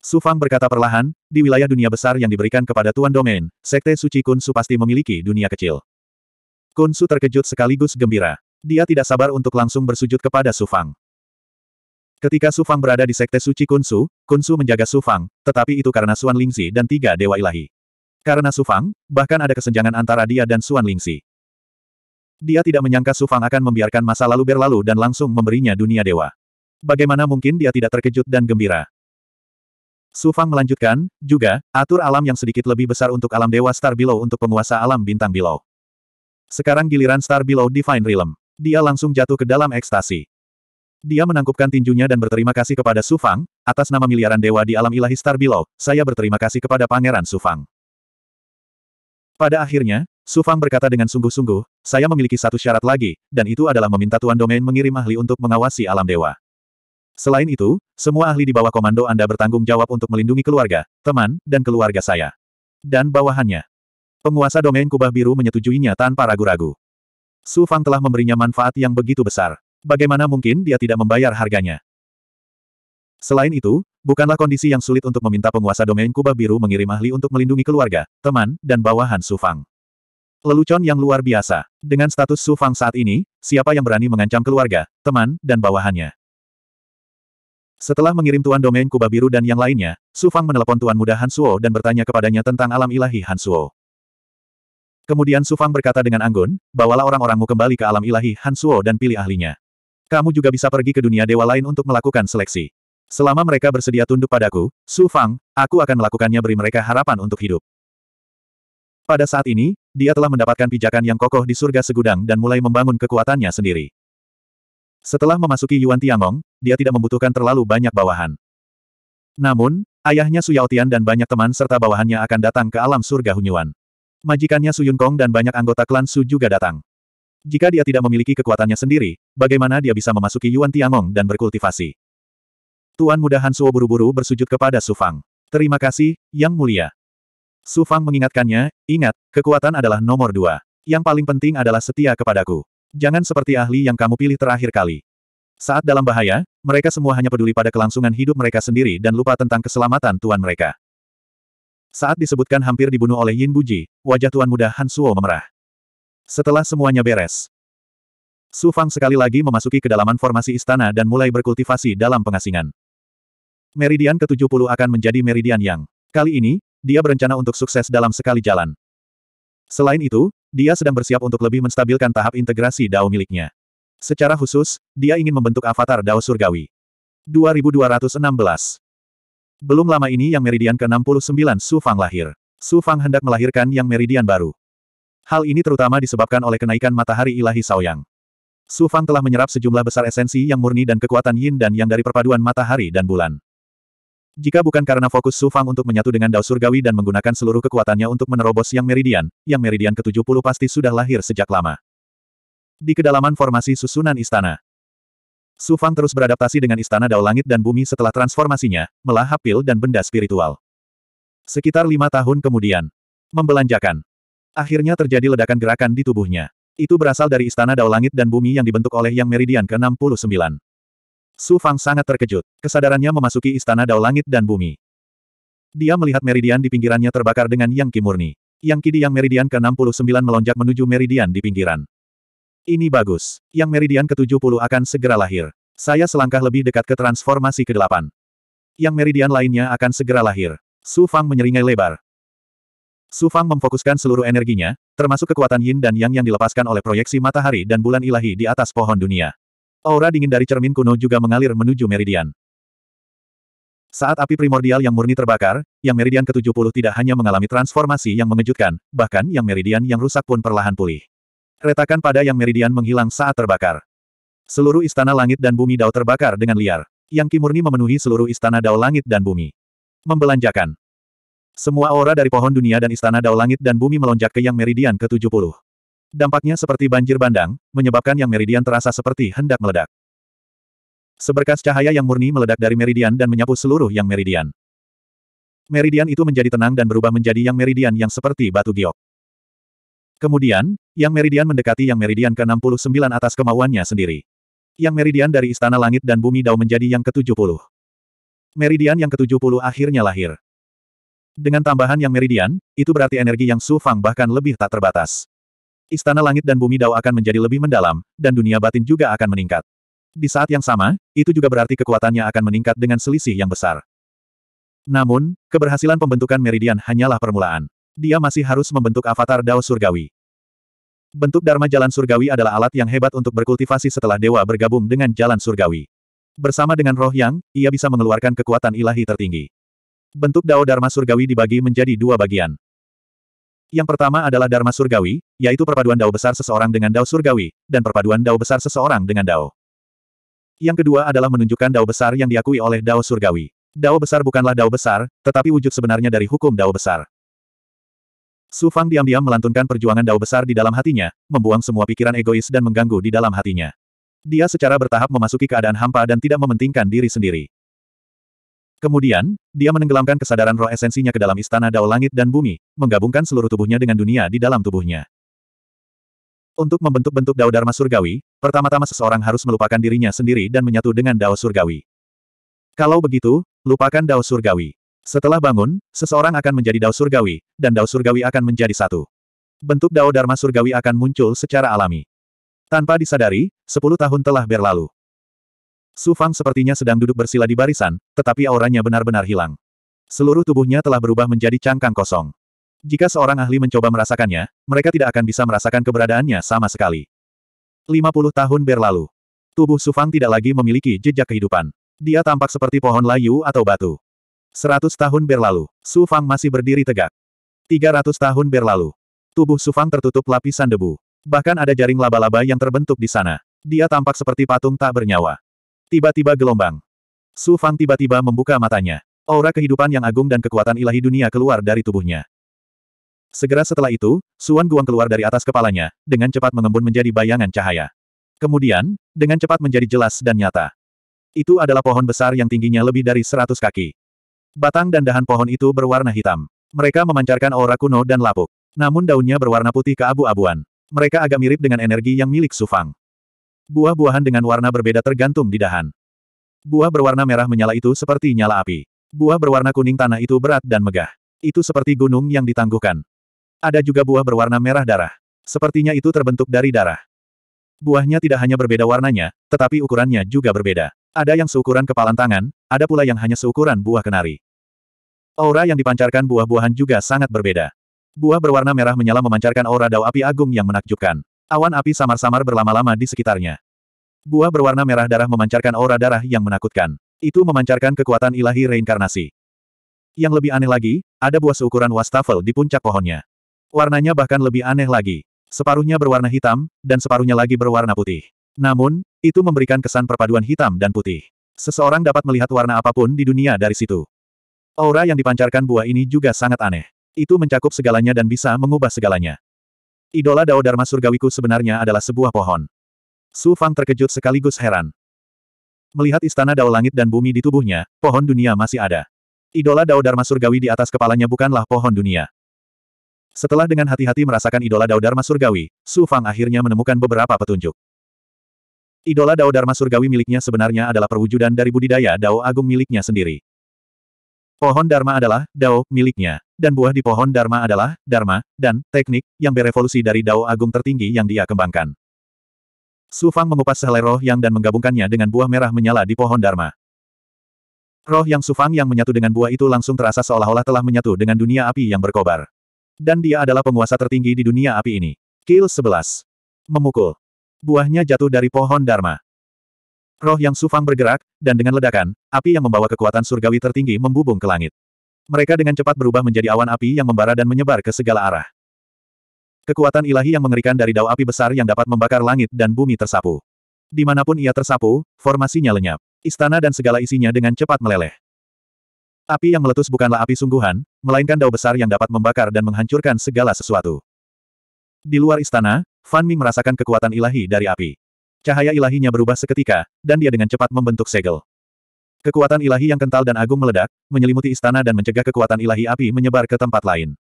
Sufang berkata perlahan, di wilayah dunia besar yang diberikan kepada Tuan Domain, Sekte Suci Kunsu pasti memiliki dunia kecil. Kunsu terkejut sekaligus gembira. Dia tidak sabar untuk langsung bersujud kepada Sufang. Ketika Sufang berada di Sekte Suci Kunsu, Kunsu menjaga Sufang, tetapi itu karena Suan Lingzi dan tiga Dewa Ilahi. Karena Sufang, bahkan ada kesenjangan antara dia dan Suan Lingzi. Dia tidak menyangka Su Fang akan membiarkan masa lalu berlalu dan langsung memberinya dunia dewa. Bagaimana mungkin dia tidak terkejut dan gembira? Su Fang melanjutkan, juga, atur alam yang sedikit lebih besar untuk alam dewa Star Below untuk penguasa alam bintang Below. Sekarang giliran Star Below Divine Realm. Dia langsung jatuh ke dalam ekstasi. Dia menangkupkan tinjunya dan berterima kasih kepada Su Fang, atas nama miliaran dewa di alam ilahi Star Below, saya berterima kasih kepada Pangeran Su Fang. Pada akhirnya, Sufang berkata dengan sungguh-sungguh, saya memiliki satu syarat lagi, dan itu adalah meminta Tuan Domain mengirim ahli untuk mengawasi alam dewa. Selain itu, semua ahli di bawah komando Anda bertanggung jawab untuk melindungi keluarga, teman, dan keluarga saya. Dan bawahannya. Penguasa domain kubah biru menyetujuinya tanpa ragu-ragu. Sufang telah memberinya manfaat yang begitu besar. Bagaimana mungkin dia tidak membayar harganya? Selain itu, bukanlah kondisi yang sulit untuk meminta penguasa domain kubah biru mengirim ahli untuk melindungi keluarga, teman, dan bawahan Sufang. Lelucon yang luar biasa. Dengan status Su Fang saat ini, siapa yang berani mengancam keluarga, teman, dan bawahannya? Setelah mengirim Tuan Domain Kuba Biru dan yang lainnya, Su Fang menelepon Tuan Muda Hansuo dan bertanya kepadanya tentang alam ilahi Hansuo. Kemudian Su Fang berkata dengan anggun, bawalah orang-orangmu kembali ke alam ilahi Hansuo dan pilih ahlinya. Kamu juga bisa pergi ke dunia dewa lain untuk melakukan seleksi. Selama mereka bersedia tunduk padaku, Su Fang, aku akan melakukannya beri mereka harapan untuk hidup. Pada saat ini, dia telah mendapatkan pijakan yang kokoh di surga segudang dan mulai membangun kekuatannya sendiri. Setelah memasuki Yuan Tiangong, dia tidak membutuhkan terlalu banyak bawahan. Namun, ayahnya Su Yaotian dan banyak teman serta bawahannya akan datang ke alam surga Hunyuan. Majikannya Su Kong dan banyak anggota klan Su juga datang. Jika dia tidak memiliki kekuatannya sendiri, bagaimana dia bisa memasuki Yuan Tiangong dan berkultivasi? Tuan muda Suo buru-buru bersujud kepada Su Fang. Terima kasih, Yang Mulia. Su Fang mengingatkannya, ingat, kekuatan adalah nomor dua. Yang paling penting adalah setia kepadaku. Jangan seperti ahli yang kamu pilih terakhir kali. Saat dalam bahaya, mereka semua hanya peduli pada kelangsungan hidup mereka sendiri dan lupa tentang keselamatan tuan mereka. Saat disebutkan hampir dibunuh oleh Yin Buji, wajah tuan muda Han Suo memerah. Setelah semuanya beres, Su Fang sekali lagi memasuki kedalaman formasi istana dan mulai berkultivasi dalam pengasingan. Meridian ke-70 akan menjadi meridian yang. Kali ini, dia berencana untuk sukses dalam sekali jalan. Selain itu, dia sedang bersiap untuk lebih menstabilkan tahap integrasi DAO miliknya. Secara khusus, dia ingin membentuk avatar DAO surgawi. 2216 Belum lama ini yang meridian ke-69 Su Fang lahir. Su Fang hendak melahirkan yang meridian baru. Hal ini terutama disebabkan oleh kenaikan matahari ilahi Saoyang. Su Fang telah menyerap sejumlah besar esensi yang murni dan kekuatan yin dan yang dari perpaduan matahari dan bulan. Jika bukan karena fokus Su Fang untuk menyatu dengan Dao Surgawi dan menggunakan seluruh kekuatannya untuk menerobos yang meridian, yang meridian ke-70 pasti sudah lahir sejak lama. Di kedalaman formasi susunan istana. Su Fang terus beradaptasi dengan istana Dao Langit dan Bumi setelah transformasinya, melahap pil dan benda spiritual. Sekitar lima tahun kemudian. Membelanjakan. Akhirnya terjadi ledakan gerakan di tubuhnya. Itu berasal dari istana Dao Langit dan Bumi yang dibentuk oleh Yang Meridian ke-69. Su Fang sangat terkejut. Kesadarannya memasuki istana Dao Langit dan Bumi. Dia melihat meridian di pinggirannya terbakar dengan Yang Kimurni. murni. Yang Ki di Yang Meridian ke-69 melonjak menuju meridian di pinggiran. Ini bagus. Yang Meridian ke-70 akan segera lahir. Saya selangkah lebih dekat ke transformasi ke-8. Yang meridian lainnya akan segera lahir. Su Fang menyeringai lebar. Su Fang memfokuskan seluruh energinya, termasuk kekuatan yin dan yang yang dilepaskan oleh proyeksi matahari dan bulan ilahi di atas pohon dunia. Aura dingin dari cermin kuno juga mengalir menuju meridian. Saat api primordial yang murni terbakar, yang meridian ke-70 tidak hanya mengalami transformasi yang mengejutkan, bahkan yang meridian yang rusak pun perlahan pulih. Retakan pada yang meridian menghilang saat terbakar. Seluruh istana langit dan bumi Dao terbakar dengan liar. Yang Kimurni memenuhi seluruh istana Dao langit dan bumi. Membelanjakan. Semua aura dari pohon dunia dan istana Dao langit dan bumi melonjak ke yang meridian ke-70. Dampaknya seperti banjir bandang, menyebabkan yang meridian terasa seperti hendak meledak. Seberkas cahaya yang murni meledak dari meridian dan menyapu seluruh yang meridian. Meridian itu menjadi tenang dan berubah menjadi yang meridian yang seperti batu giok. Kemudian, yang meridian mendekati yang meridian ke-69 atas kemauannya sendiri. Yang meridian dari istana langit dan bumi Dao menjadi yang ke-70. Meridian yang ke-70 akhirnya lahir. Dengan tambahan yang meridian, itu berarti energi yang sufang bahkan lebih tak terbatas. Istana langit dan bumi Dao akan menjadi lebih mendalam, dan dunia batin juga akan meningkat. Di saat yang sama, itu juga berarti kekuatannya akan meningkat dengan selisih yang besar. Namun, keberhasilan pembentukan meridian hanyalah permulaan. Dia masih harus membentuk avatar Dao surgawi. Bentuk Dharma Jalan Surgawi adalah alat yang hebat untuk berkultivasi setelah dewa bergabung dengan Jalan Surgawi. Bersama dengan roh yang, ia bisa mengeluarkan kekuatan ilahi tertinggi. Bentuk Dao Dharma Surgawi dibagi menjadi dua bagian. Yang pertama adalah Dharma Surgawi, yaitu perpaduan dao besar seseorang dengan dao surgawi, dan perpaduan dao besar seseorang dengan dao. Yang kedua adalah menunjukkan dao besar yang diakui oleh dao surgawi. Dao besar bukanlah dao besar, tetapi wujud sebenarnya dari hukum dao besar. Su Fang diam-diam melantunkan perjuangan dao besar di dalam hatinya, membuang semua pikiran egois dan mengganggu di dalam hatinya. Dia secara bertahap memasuki keadaan hampa dan tidak mementingkan diri sendiri. Kemudian, dia menenggelamkan kesadaran roh esensinya ke dalam istana Dao Langit dan Bumi, menggabungkan seluruh tubuhnya dengan dunia di dalam tubuhnya. Untuk membentuk bentuk Dao Dharma Surgawi, pertama-tama seseorang harus melupakan dirinya sendiri dan menyatu dengan Dao Surgawi. Kalau begitu, lupakan Dao Surgawi. Setelah bangun, seseorang akan menjadi Dao Surgawi, dan Dao Surgawi akan menjadi satu. Bentuk Dao Dharma Surgawi akan muncul secara alami. Tanpa disadari, sepuluh tahun telah berlalu. Su Fang sepertinya sedang duduk bersila di barisan, tetapi auranya benar-benar hilang. Seluruh tubuhnya telah berubah menjadi cangkang kosong. Jika seorang ahli mencoba merasakannya, mereka tidak akan bisa merasakan keberadaannya sama sekali. 50 tahun berlalu. Tubuh Su Fang tidak lagi memiliki jejak kehidupan. Dia tampak seperti pohon layu atau batu. 100 tahun berlalu, Su Fang masih berdiri tegak. 300 tahun berlalu. Tubuh Su Fang tertutup lapisan debu. Bahkan ada jaring laba-laba yang terbentuk di sana. Dia tampak seperti patung tak bernyawa. Tiba-tiba gelombang. Su Fang tiba-tiba membuka matanya. Aura kehidupan yang agung dan kekuatan ilahi dunia keluar dari tubuhnya. Segera setelah itu, Suan Guang keluar dari atas kepalanya, dengan cepat mengembun menjadi bayangan cahaya. Kemudian, dengan cepat menjadi jelas dan nyata. Itu adalah pohon besar yang tingginya lebih dari seratus kaki. Batang dan dahan pohon itu berwarna hitam. Mereka memancarkan aura kuno dan lapuk. Namun daunnya berwarna putih keabu-abuan. Mereka agak mirip dengan energi yang milik Sufang. Buah-buahan dengan warna berbeda tergantung di dahan. Buah berwarna merah menyala itu seperti nyala api. Buah berwarna kuning tanah itu berat dan megah. Itu seperti gunung yang ditangguhkan. Ada juga buah berwarna merah darah. Sepertinya itu terbentuk dari darah. Buahnya tidak hanya berbeda warnanya, tetapi ukurannya juga berbeda. Ada yang seukuran kepalan tangan, ada pula yang hanya seukuran buah kenari. Aura yang dipancarkan buah-buahan juga sangat berbeda. Buah berwarna merah menyala memancarkan aura dao api agung yang menakjubkan. Awan api samar-samar berlama-lama di sekitarnya. Buah berwarna merah darah memancarkan aura darah yang menakutkan. Itu memancarkan kekuatan ilahi reinkarnasi. Yang lebih aneh lagi, ada buah seukuran wastafel di puncak pohonnya. Warnanya bahkan lebih aneh lagi. Separuhnya berwarna hitam, dan separuhnya lagi berwarna putih. Namun, itu memberikan kesan perpaduan hitam dan putih. Seseorang dapat melihat warna apapun di dunia dari situ. Aura yang dipancarkan buah ini juga sangat aneh. Itu mencakup segalanya dan bisa mengubah segalanya. Idola Dao Dharma surgawiku sebenarnya adalah sebuah pohon. Su Fang terkejut sekaligus heran. Melihat istana Dao Langit dan Bumi di tubuhnya, pohon dunia masih ada. Idola Dao Dharma surgawi di atas kepalanya bukanlah pohon dunia. Setelah dengan hati-hati merasakan idola Dao Dharma surgawi, Su Fang akhirnya menemukan beberapa petunjuk. Idola Dao Dharma surgawi miliknya sebenarnya adalah perwujudan dari budidaya Dao Agung miliknya sendiri. Pohon Dharma adalah Dao miliknya, dan buah di pohon Dharma adalah Dharma dan teknik yang berevolusi dari Dao agung tertinggi yang dia kembangkan. Su Fang mengupas sehelai roh yang dan menggabungkannya dengan buah merah menyala di pohon Dharma. Roh yang Su Fang yang menyatu dengan buah itu langsung terasa seolah-olah telah menyatu dengan dunia api yang berkobar. Dan dia adalah penguasa tertinggi di dunia api ini. Kill 11. Memukul. Buahnya jatuh dari pohon Dharma. Roh yang sufang bergerak, dan dengan ledakan, api yang membawa kekuatan surgawi tertinggi membubung ke langit. Mereka dengan cepat berubah menjadi awan api yang membara dan menyebar ke segala arah. Kekuatan ilahi yang mengerikan dari dao api besar yang dapat membakar langit dan bumi tersapu. Dimanapun ia tersapu, formasinya lenyap. Istana dan segala isinya dengan cepat meleleh. Api yang meletus bukanlah api sungguhan, melainkan dao besar yang dapat membakar dan menghancurkan segala sesuatu. Di luar istana, Fan Ming merasakan kekuatan ilahi dari api. Cahaya ilahinya berubah seketika, dan dia dengan cepat membentuk segel. Kekuatan ilahi yang kental dan agung meledak, menyelimuti istana dan mencegah kekuatan ilahi api menyebar ke tempat lain.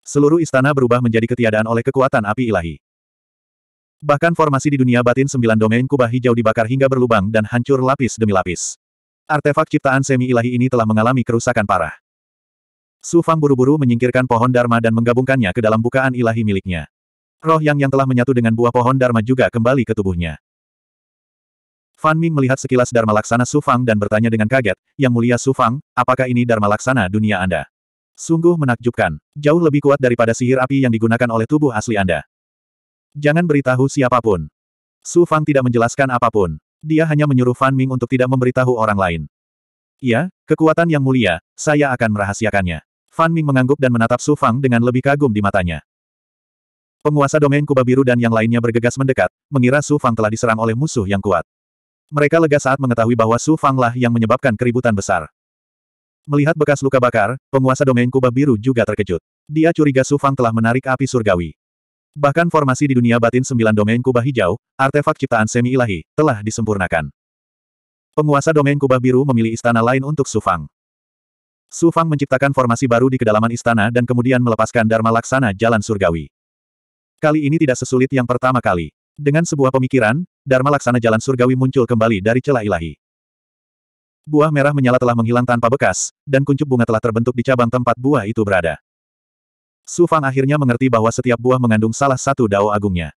Seluruh istana berubah menjadi ketiadaan oleh kekuatan api ilahi. Bahkan formasi di dunia batin sembilan domain kubah hijau dibakar hingga berlubang dan hancur lapis demi lapis. Artefak ciptaan semi-ilahi ini telah mengalami kerusakan parah. Su Fang buru-buru menyingkirkan pohon Dharma dan menggabungkannya ke dalam bukaan ilahi miliknya. Roh yang yang telah menyatu dengan buah pohon Dharma juga kembali ke tubuhnya. Fan Ming melihat sekilas Dharma Laksana Su Fang dan bertanya dengan kaget, Yang Mulia Su Fang, apakah ini Dharma Laksana dunia Anda? Sungguh menakjubkan, jauh lebih kuat daripada sihir api yang digunakan oleh tubuh asli Anda. Jangan beritahu siapapun. Su Fang tidak menjelaskan apapun. Dia hanya menyuruh Fan Ming untuk tidak memberitahu orang lain. Ya, kekuatan yang mulia, saya akan merahasiakannya. Fan Ming mengangguk dan menatap Su Fang dengan lebih kagum di matanya. Penguasa domain kuba biru dan yang lainnya bergegas mendekat, mengira Su Fang telah diserang oleh musuh yang kuat. Mereka lega saat mengetahui bahwa Su Fang lah yang menyebabkan keributan besar. Melihat bekas luka bakar, penguasa domain kuba biru juga terkejut. Dia curiga Su Fang telah menarik api surgawi. Bahkan formasi di dunia batin sembilan domain Kubah hijau, artefak ciptaan semi ilahi, telah disempurnakan. Penguasa domain kubah biru memilih istana lain untuk Su Fang. Su Fang menciptakan formasi baru di kedalaman istana dan kemudian melepaskan Dharma Laksana Jalan Surgawi. Kali ini tidak sesulit yang pertama kali. Dengan sebuah pemikiran, Dharma Laksana Jalan Surgawi muncul kembali dari celah ilahi. Buah merah menyala telah menghilang tanpa bekas, dan kuncup bunga telah terbentuk di cabang tempat buah itu berada. Su Fang akhirnya mengerti bahwa setiap buah mengandung salah satu dao agungnya.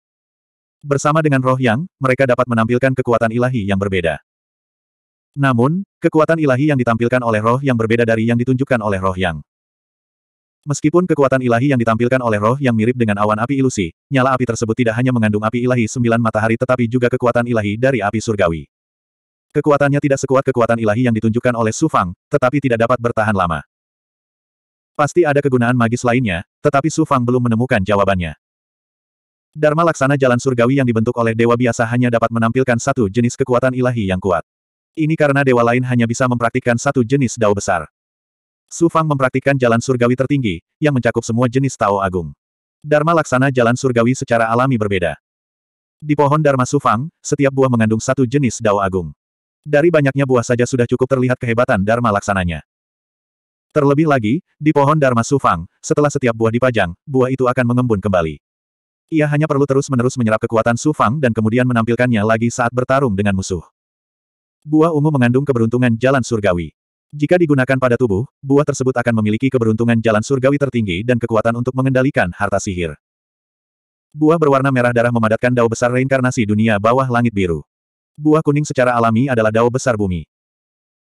Bersama dengan roh yang, mereka dapat menampilkan kekuatan ilahi yang berbeda. Namun, kekuatan ilahi yang ditampilkan oleh roh yang berbeda dari yang ditunjukkan oleh roh yang. Meskipun kekuatan ilahi yang ditampilkan oleh roh yang mirip dengan awan api ilusi, nyala api tersebut tidak hanya mengandung api ilahi sembilan matahari tetapi juga kekuatan ilahi dari api surgawi. Kekuatannya tidak sekuat kekuatan ilahi yang ditunjukkan oleh Su Fang, tetapi tidak dapat bertahan lama. Pasti ada kegunaan magis lainnya, tetapi Su Fang belum menemukan jawabannya. Dharma laksana jalan surgawi yang dibentuk oleh dewa biasa hanya dapat menampilkan satu jenis kekuatan ilahi yang kuat. Ini karena dewa lain hanya bisa mempraktikkan satu jenis dao besar. Su Fang mempraktikkan jalan surgawi tertinggi, yang mencakup semua jenis Tao Agung. Dharma laksana jalan surgawi secara alami berbeda. Di pohon Dharma Su Fang, setiap buah mengandung satu jenis Dao Agung. Dari banyaknya buah saja sudah cukup terlihat kehebatan Dharma laksananya. Terlebih lagi, di pohon Dharma Su Fang, setelah setiap buah dipajang, buah itu akan mengembun kembali. Ia hanya perlu terus-menerus menyerap kekuatan Su Fang dan kemudian menampilkannya lagi saat bertarung dengan musuh. Buah ungu mengandung keberuntungan jalan surgawi. Jika digunakan pada tubuh, buah tersebut akan memiliki keberuntungan jalan surgawi tertinggi dan kekuatan untuk mengendalikan harta sihir. Buah berwarna merah darah memadatkan dao besar reinkarnasi dunia bawah langit biru. Buah kuning secara alami adalah dao besar bumi.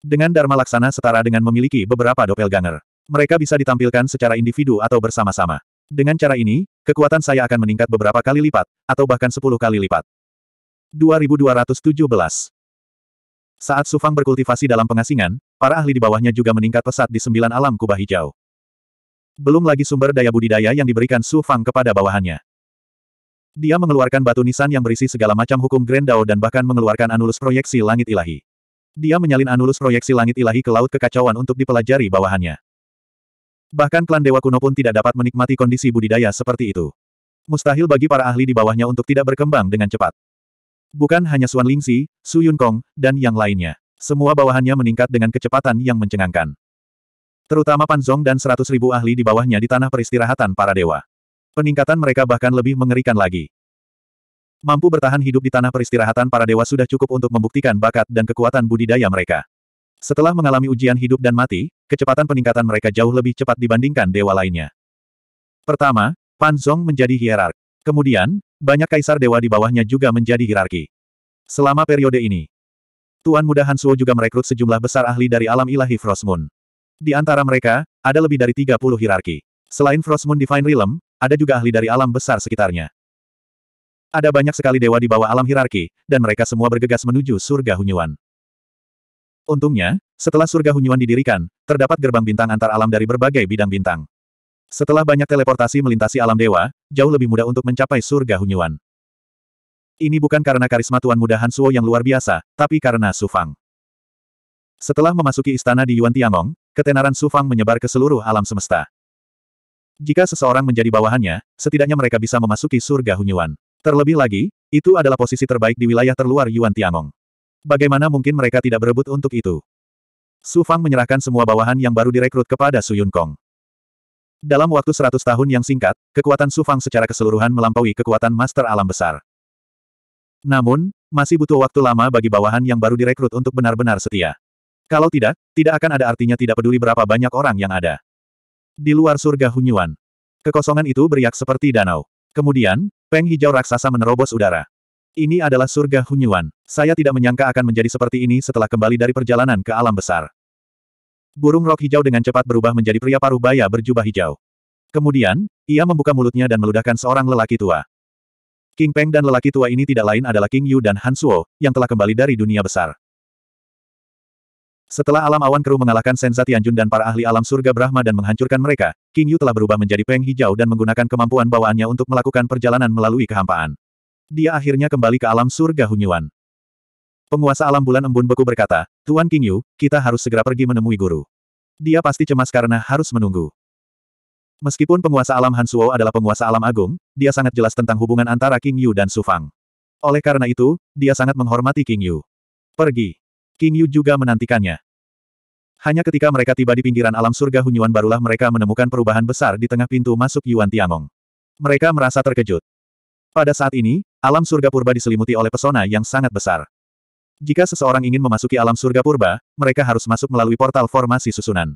Dengan Dharma Laksana setara dengan memiliki beberapa doppelganger. Mereka bisa ditampilkan secara individu atau bersama-sama. Dengan cara ini, kekuatan saya akan meningkat beberapa kali lipat, atau bahkan sepuluh kali lipat. 2217 Saat Sufang berkultivasi dalam pengasingan, Para ahli di bawahnya juga meningkat pesat di sembilan alam kubah hijau. Belum lagi sumber daya budidaya yang diberikan Su Fang kepada bawahannya. Dia mengeluarkan batu nisan yang berisi segala macam hukum Grand Dao dan bahkan mengeluarkan anulus proyeksi langit ilahi. Dia menyalin anulus proyeksi langit ilahi ke laut kekacauan untuk dipelajari bawahannya. Bahkan klan dewa kuno pun tidak dapat menikmati kondisi budidaya seperti itu. Mustahil bagi para ahli di bawahnya untuk tidak berkembang dengan cepat. Bukan hanya Suan Lingxi, Su Yun Kong, dan yang lainnya. Semua bawahannya meningkat dengan kecepatan yang mencengangkan. Terutama Panzong dan seratus ribu ahli di bawahnya di tanah peristirahatan para dewa. Peningkatan mereka bahkan lebih mengerikan lagi. Mampu bertahan hidup di tanah peristirahatan para dewa sudah cukup untuk membuktikan bakat dan kekuatan budidaya mereka. Setelah mengalami ujian hidup dan mati, kecepatan peningkatan mereka jauh lebih cepat dibandingkan dewa lainnya. Pertama, Pan Zong menjadi hierark. Kemudian, banyak kaisar dewa di bawahnya juga menjadi hierarki. Selama periode ini, Tuan Muda Hansuo juga merekrut sejumlah besar ahli dari alam ilahi Frostmoon. Di antara mereka, ada lebih dari 30 hierarki. Selain Frostmoon Divine Realm, ada juga ahli dari alam besar sekitarnya. Ada banyak sekali dewa di bawah alam hierarki, dan mereka semua bergegas menuju surga Hunyuan. Untungnya, setelah surga Hunyuan didirikan, terdapat gerbang bintang antar alam dari berbagai bidang bintang. Setelah banyak teleportasi melintasi alam dewa, jauh lebih mudah untuk mencapai surga Hunyuan. Ini bukan karena karisma Tuan Muda Hansuo yang luar biasa, tapi karena Su Fang. Setelah memasuki istana di Yuan Tiangong, ketenaran Su Fang menyebar ke seluruh alam semesta. Jika seseorang menjadi bawahannya, setidaknya mereka bisa memasuki surga Hunyuan. Terlebih lagi, itu adalah posisi terbaik di wilayah terluar Yuan Tiangong. Bagaimana mungkin mereka tidak berebut untuk itu? Su Fang menyerahkan semua bawahan yang baru direkrut kepada Su Yun Kong. Dalam waktu 100 tahun yang singkat, kekuatan Su Fang secara keseluruhan melampaui kekuatan Master Alam Besar. Namun, masih butuh waktu lama bagi bawahan yang baru direkrut untuk benar-benar setia. Kalau tidak, tidak akan ada artinya tidak peduli berapa banyak orang yang ada. Di luar surga Hunyuan. Kekosongan itu beriak seperti danau. Kemudian, peng hijau raksasa menerobos udara. Ini adalah surga Hunyuan. Saya tidak menyangka akan menjadi seperti ini setelah kembali dari perjalanan ke alam besar. Burung rok hijau dengan cepat berubah menjadi pria paruh baya berjubah hijau. Kemudian, ia membuka mulutnya dan meludahkan seorang lelaki tua. King Peng dan lelaki tua ini tidak lain adalah King Yu dan Han Suo, yang telah kembali dari dunia besar. Setelah alam awan keruh mengalahkan Senza Tianjun dan para ahli alam surga Brahma dan menghancurkan mereka, King Yu telah berubah menjadi Peng Hijau dan menggunakan kemampuan bawaannya untuk melakukan perjalanan melalui kehampaan. Dia akhirnya kembali ke alam surga Hunyuan. Penguasa alam bulan embun beku berkata, Tuan King Yu, kita harus segera pergi menemui guru. Dia pasti cemas karena harus menunggu. Meskipun penguasa alam Hansuo adalah penguasa alam agung, dia sangat jelas tentang hubungan antara King Yu dan Su Fang. Oleh karena itu, dia sangat menghormati King Yu. Pergi. King Yu juga menantikannya. Hanya ketika mereka tiba di pinggiran alam surga Hunyuan barulah mereka menemukan perubahan besar di tengah pintu masuk Yuan Tiangong. Mereka merasa terkejut. Pada saat ini, alam surga purba diselimuti oleh pesona yang sangat besar. Jika seseorang ingin memasuki alam surga purba, mereka harus masuk melalui portal formasi susunan.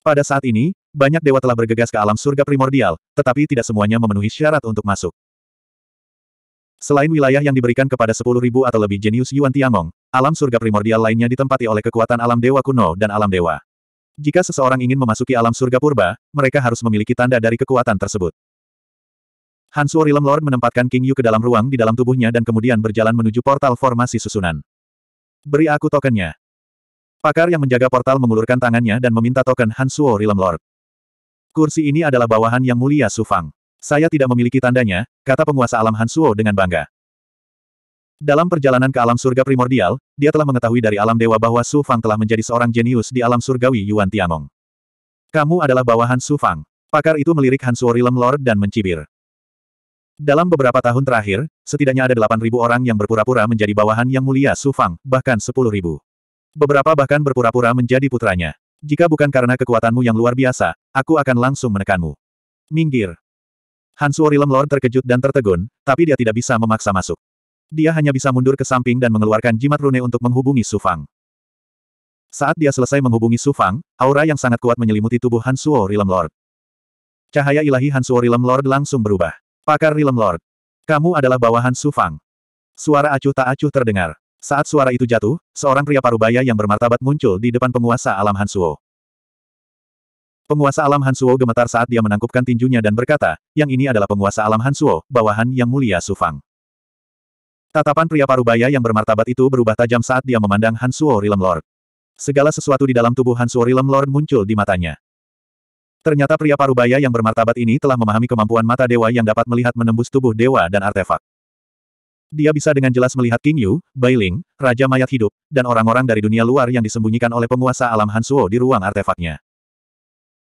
Pada saat ini, banyak dewa telah bergegas ke alam surga primordial, tetapi tidak semuanya memenuhi syarat untuk masuk. Selain wilayah yang diberikan kepada 10.000 atau lebih jenius Yuan Tiangong, alam surga primordial lainnya ditempati oleh kekuatan alam dewa kuno dan alam dewa. Jika seseorang ingin memasuki alam surga purba, mereka harus memiliki tanda dari kekuatan tersebut. Hansuo Orilem Lord menempatkan King Yu ke dalam ruang di dalam tubuhnya dan kemudian berjalan menuju portal formasi susunan. Beri aku tokennya. Pakar yang menjaga portal mengulurkan tangannya dan meminta token Hansuo Realm Lord. Kursi ini adalah bawahan yang mulia Sufang. Saya tidak memiliki tandanya, kata penguasa alam Hansuo dengan bangga. Dalam perjalanan ke alam surga primordial, dia telah mengetahui dari alam dewa bahwa Su Fang telah menjadi seorang jenius di alam surgawi Yuan Tianong. Kamu adalah bawahan Su Fang. Pakar itu melirik Hansuo Rilem Lord dan mencibir. Dalam beberapa tahun terakhir, setidaknya ada 8.000 orang yang berpura-pura menjadi bawahan yang mulia Su Fang, bahkan 10.000. Beberapa bahkan berpura-pura menjadi putranya. Jika bukan karena kekuatanmu yang luar biasa, aku akan langsung menekanmu. Minggir. Hansu Orilem Lord terkejut dan tertegun, tapi dia tidak bisa memaksa masuk. Dia hanya bisa mundur ke samping dan mengeluarkan jimat rune untuk menghubungi Sufang. Saat dia selesai menghubungi Sufang, aura yang sangat kuat menyelimuti tubuh Hansuo Rilem Lord. Cahaya ilahi Hansuo Rilem Lord langsung berubah. Pakar Rilem Lord. Kamu adalah bawahan Sufang. Suara acuh tak acuh terdengar. Saat suara itu jatuh, seorang pria parubaya yang bermartabat muncul di depan penguasa alam Hansuo. Penguasa alam Hansuo gemetar saat dia menangkupkan tinjunya dan berkata, yang ini adalah penguasa alam Hansuo, bawahan yang mulia Sufang. Tatapan pria parubaya yang bermartabat itu berubah tajam saat dia memandang Hansuo Realm Lord. Segala sesuatu di dalam tubuh Hansuo Realm Lord muncul di matanya. Ternyata pria parubaya yang bermartabat ini telah memahami kemampuan mata dewa yang dapat melihat menembus tubuh dewa dan artefak. Dia bisa dengan jelas melihat King Yu, Bai Ling, Raja Mayat Hidup, dan orang-orang dari dunia luar yang disembunyikan oleh penguasa alam Hansuo di ruang artefaknya.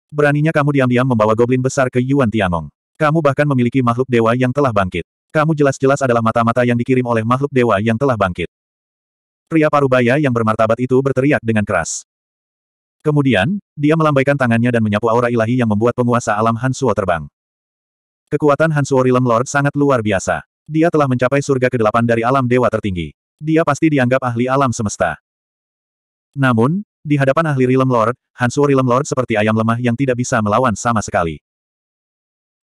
Beraninya kamu diam-diam membawa goblin besar ke Yuan Tiangong. Kamu bahkan memiliki makhluk dewa yang telah bangkit. Kamu jelas-jelas adalah mata-mata yang dikirim oleh makhluk dewa yang telah bangkit. Pria parubaya yang bermartabat itu berteriak dengan keras. Kemudian, dia melambaikan tangannya dan menyapu aura ilahi yang membuat penguasa alam Hansuo terbang. Kekuatan Hansuo Realm Lord sangat luar biasa. Dia telah mencapai surga ke-8 dari alam dewa tertinggi. Dia pasti dianggap ahli alam semesta. Namun, di hadapan ahli Rilem Lord, Hansuo Rilem Lord seperti ayam lemah yang tidak bisa melawan sama sekali.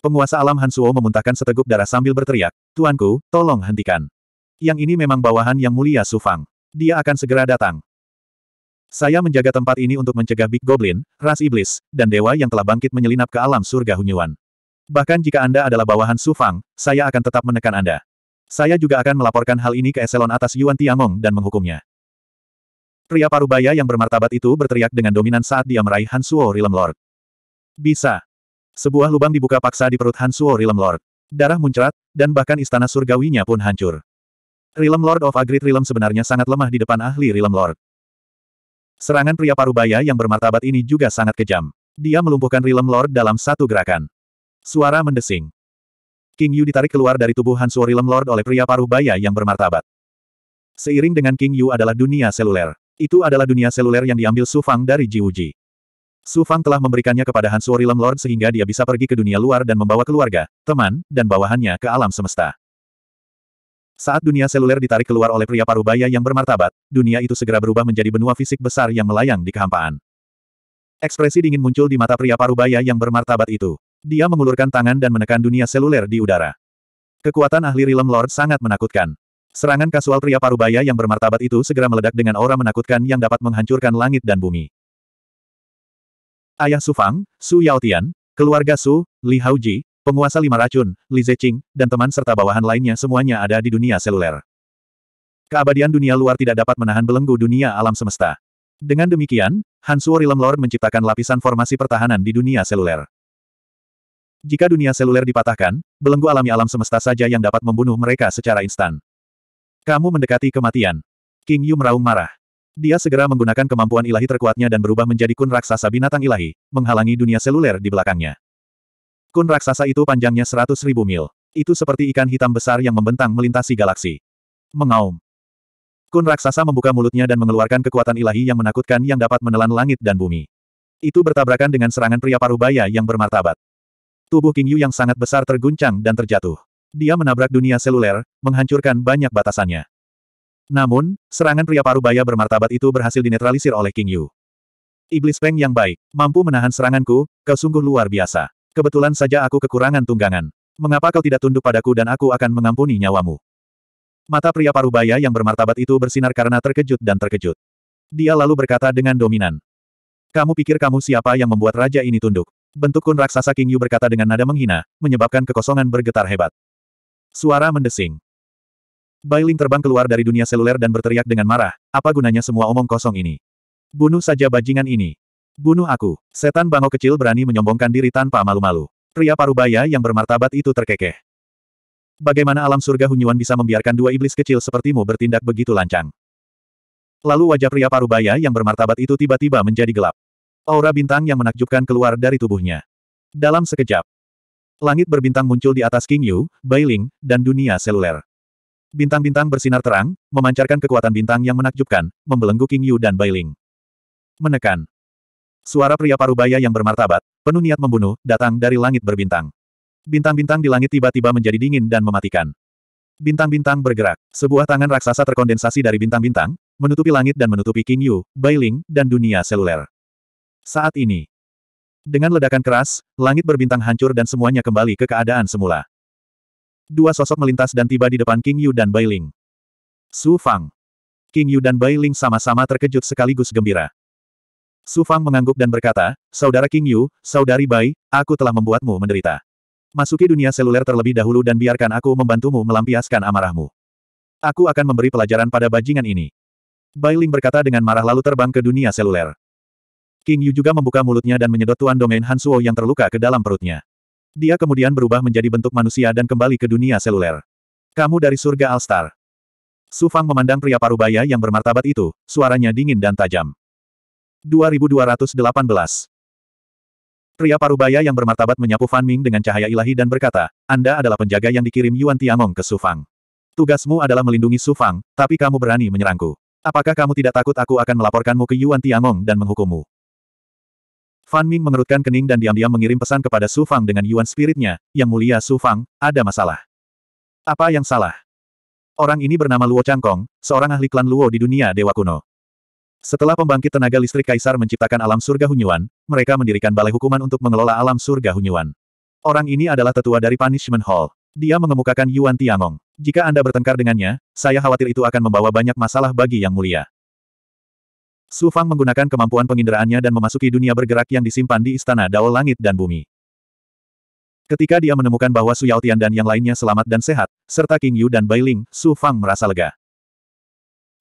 Penguasa alam Hansuo memuntahkan seteguk darah sambil berteriak, Tuanku, tolong hentikan. Yang ini memang bawahan yang mulia Sufang. Dia akan segera datang. Saya menjaga tempat ini untuk mencegah Big Goblin, ras iblis, dan dewa yang telah bangkit menyelinap ke alam surga Hunyuan. Bahkan jika Anda adalah bawahan Su Fang, saya akan tetap menekan Anda. Saya juga akan melaporkan hal ini ke eselon atas Yuan Tiangong dan menghukumnya. Pria parubaya yang bermartabat itu berteriak dengan dominan saat dia meraih Han Suo Realm Lord. Bisa. Sebuah lubang dibuka paksa di perut Han Suo Realm Lord. Darah muncrat, dan bahkan istana surgawinya pun hancur. Realm Lord of Agrit Realm sebenarnya sangat lemah di depan ahli Realm Lord. Serangan pria parubaya yang bermartabat ini juga sangat kejam. Dia melumpuhkan Realm Lord dalam satu gerakan. Suara mendesing. King Yu ditarik keluar dari tubuh Hansuo Realm Lord oleh pria paruh baya yang bermartabat. Seiring dengan King Yu adalah dunia seluler. Itu adalah dunia seluler yang diambil Su Fang dari Ji Wuji. Su Fang telah memberikannya kepada Hansuo Realm Lord sehingga dia bisa pergi ke dunia luar dan membawa keluarga, teman, dan bawahannya ke alam semesta. Saat dunia seluler ditarik keluar oleh pria paruh baya yang bermartabat, dunia itu segera berubah menjadi benua fisik besar yang melayang di kehampaan. Ekspresi dingin muncul di mata pria paruh baya yang bermartabat itu. Dia mengulurkan tangan dan menekan dunia seluler di udara. Kekuatan ahli Realm Lord sangat menakutkan. Serangan kasual pria parubaya yang bermartabat itu segera meledak dengan aura menakutkan yang dapat menghancurkan langit dan bumi. Ayah Su Fang, Su Yao Tian, keluarga Su, Li Hao Ji, penguasa lima racun, Li Zeqing, dan teman serta bawahan lainnya semuanya ada di dunia seluler. Keabadian dunia luar tidak dapat menahan belenggu dunia alam semesta. Dengan demikian, Hansuo Realm Lord menciptakan lapisan formasi pertahanan di dunia seluler. Jika dunia seluler dipatahkan, belenggu alami alam semesta saja yang dapat membunuh mereka secara instan. Kamu mendekati kematian. King Yu meraung marah. Dia segera menggunakan kemampuan ilahi terkuatnya dan berubah menjadi kun raksasa binatang ilahi, menghalangi dunia seluler di belakangnya. Kun raksasa itu panjangnya seratus ribu mil. Itu seperti ikan hitam besar yang membentang melintasi galaksi. Mengaum. Kun raksasa membuka mulutnya dan mengeluarkan kekuatan ilahi yang menakutkan yang dapat menelan langit dan bumi. Itu bertabrakan dengan serangan pria parubaya yang bermartabat. Tubuh King Yu yang sangat besar terguncang dan terjatuh. Dia menabrak dunia seluler, menghancurkan banyak batasannya. Namun, serangan pria parubaya bermartabat itu berhasil dinetralisir oleh King Yu. Iblis Peng yang baik, mampu menahan seranganku, kau sungguh luar biasa. Kebetulan saja aku kekurangan tunggangan. Mengapa kau tidak tunduk padaku dan aku akan mengampuni nyawamu? Mata pria parubaya yang bermartabat itu bersinar karena terkejut dan terkejut. Dia lalu berkata dengan dominan. Kamu pikir kamu siapa yang membuat raja ini tunduk? Bentuk kun raksasa King Yu berkata dengan nada menghina, menyebabkan kekosongan bergetar hebat. Suara mendesing. Bailing terbang keluar dari dunia seluler dan berteriak dengan marah, apa gunanya semua omong kosong ini? Bunuh saja bajingan ini. Bunuh aku. Setan bango kecil berani menyombongkan diri tanpa malu-malu. Pria parubaya yang bermartabat itu terkekeh. Bagaimana alam surga Hunyuan bisa membiarkan dua iblis kecil sepertimu bertindak begitu lancang? Lalu wajah pria parubaya yang bermartabat itu tiba-tiba menjadi gelap. Aura bintang yang menakjubkan keluar dari tubuhnya. Dalam sekejap, langit berbintang muncul di atas King Yu, Bailing, dan dunia seluler. Bintang-bintang bersinar terang, memancarkan kekuatan bintang yang menakjubkan, membelenggu King Yu dan Bailing. Menekan. Suara pria parubaya yang bermartabat, penuh niat membunuh, datang dari langit berbintang. Bintang-bintang di langit tiba-tiba menjadi dingin dan mematikan. Bintang-bintang bergerak, sebuah tangan raksasa terkondensasi dari bintang-bintang, menutupi langit dan menutupi King Yu, Bailing, dan dunia seluler. Saat ini, dengan ledakan keras, langit berbintang hancur dan semuanya kembali ke keadaan semula. Dua sosok melintas dan tiba di depan King Yu dan Bai Ling. Su Fang. King Yu dan Bai Ling sama-sama terkejut sekaligus gembira. Su Fang mengangguk dan berkata, Saudara King Yu, Saudari Bai, aku telah membuatmu menderita. Masuki dunia seluler terlebih dahulu dan biarkan aku membantumu melampiaskan amarahmu. Aku akan memberi pelajaran pada bajingan ini. Bai Ling berkata dengan marah lalu terbang ke dunia seluler. King Yu juga membuka mulutnya dan menyedot Tuan Domain Han Suo yang terluka ke dalam perutnya. Dia kemudian berubah menjadi bentuk manusia dan kembali ke dunia seluler. Kamu dari surga Alstar. Su Fang memandang pria parubaya yang bermartabat itu, suaranya dingin dan tajam. 2218 Pria parubaya yang bermartabat menyapu Fan Ming dengan cahaya ilahi dan berkata, Anda adalah penjaga yang dikirim Yuan Tiangong ke Su Fang. Tugasmu adalah melindungi Su Fang, tapi kamu berani menyerangku. Apakah kamu tidak takut aku akan melaporkanmu ke Yuan Tiangong dan menghukummu? Fan Ming mengerutkan kening dan diam-diam mengirim pesan kepada Su Fang dengan Yuan Spiritnya, Yang Mulia Su Fang, ada masalah. Apa yang salah? Orang ini bernama Luo Changkong, seorang ahli klan Luo di dunia Dewa Kuno. Setelah pembangkit tenaga listrik Kaisar menciptakan alam surga Hunyuan, mereka mendirikan balai hukuman untuk mengelola alam surga Hunyuan. Orang ini adalah tetua dari Punishment Hall. Dia mengemukakan Yuan Tiangong. Jika Anda bertengkar dengannya, saya khawatir itu akan membawa banyak masalah bagi Yang Mulia. Su Fang menggunakan kemampuan penginderaannya dan memasuki dunia bergerak yang disimpan di istana Dao Langit dan Bumi. Ketika dia menemukan bahwa Su Yaotian dan yang lainnya selamat dan sehat, serta King Yu dan Bai Ling, Su Fang merasa lega.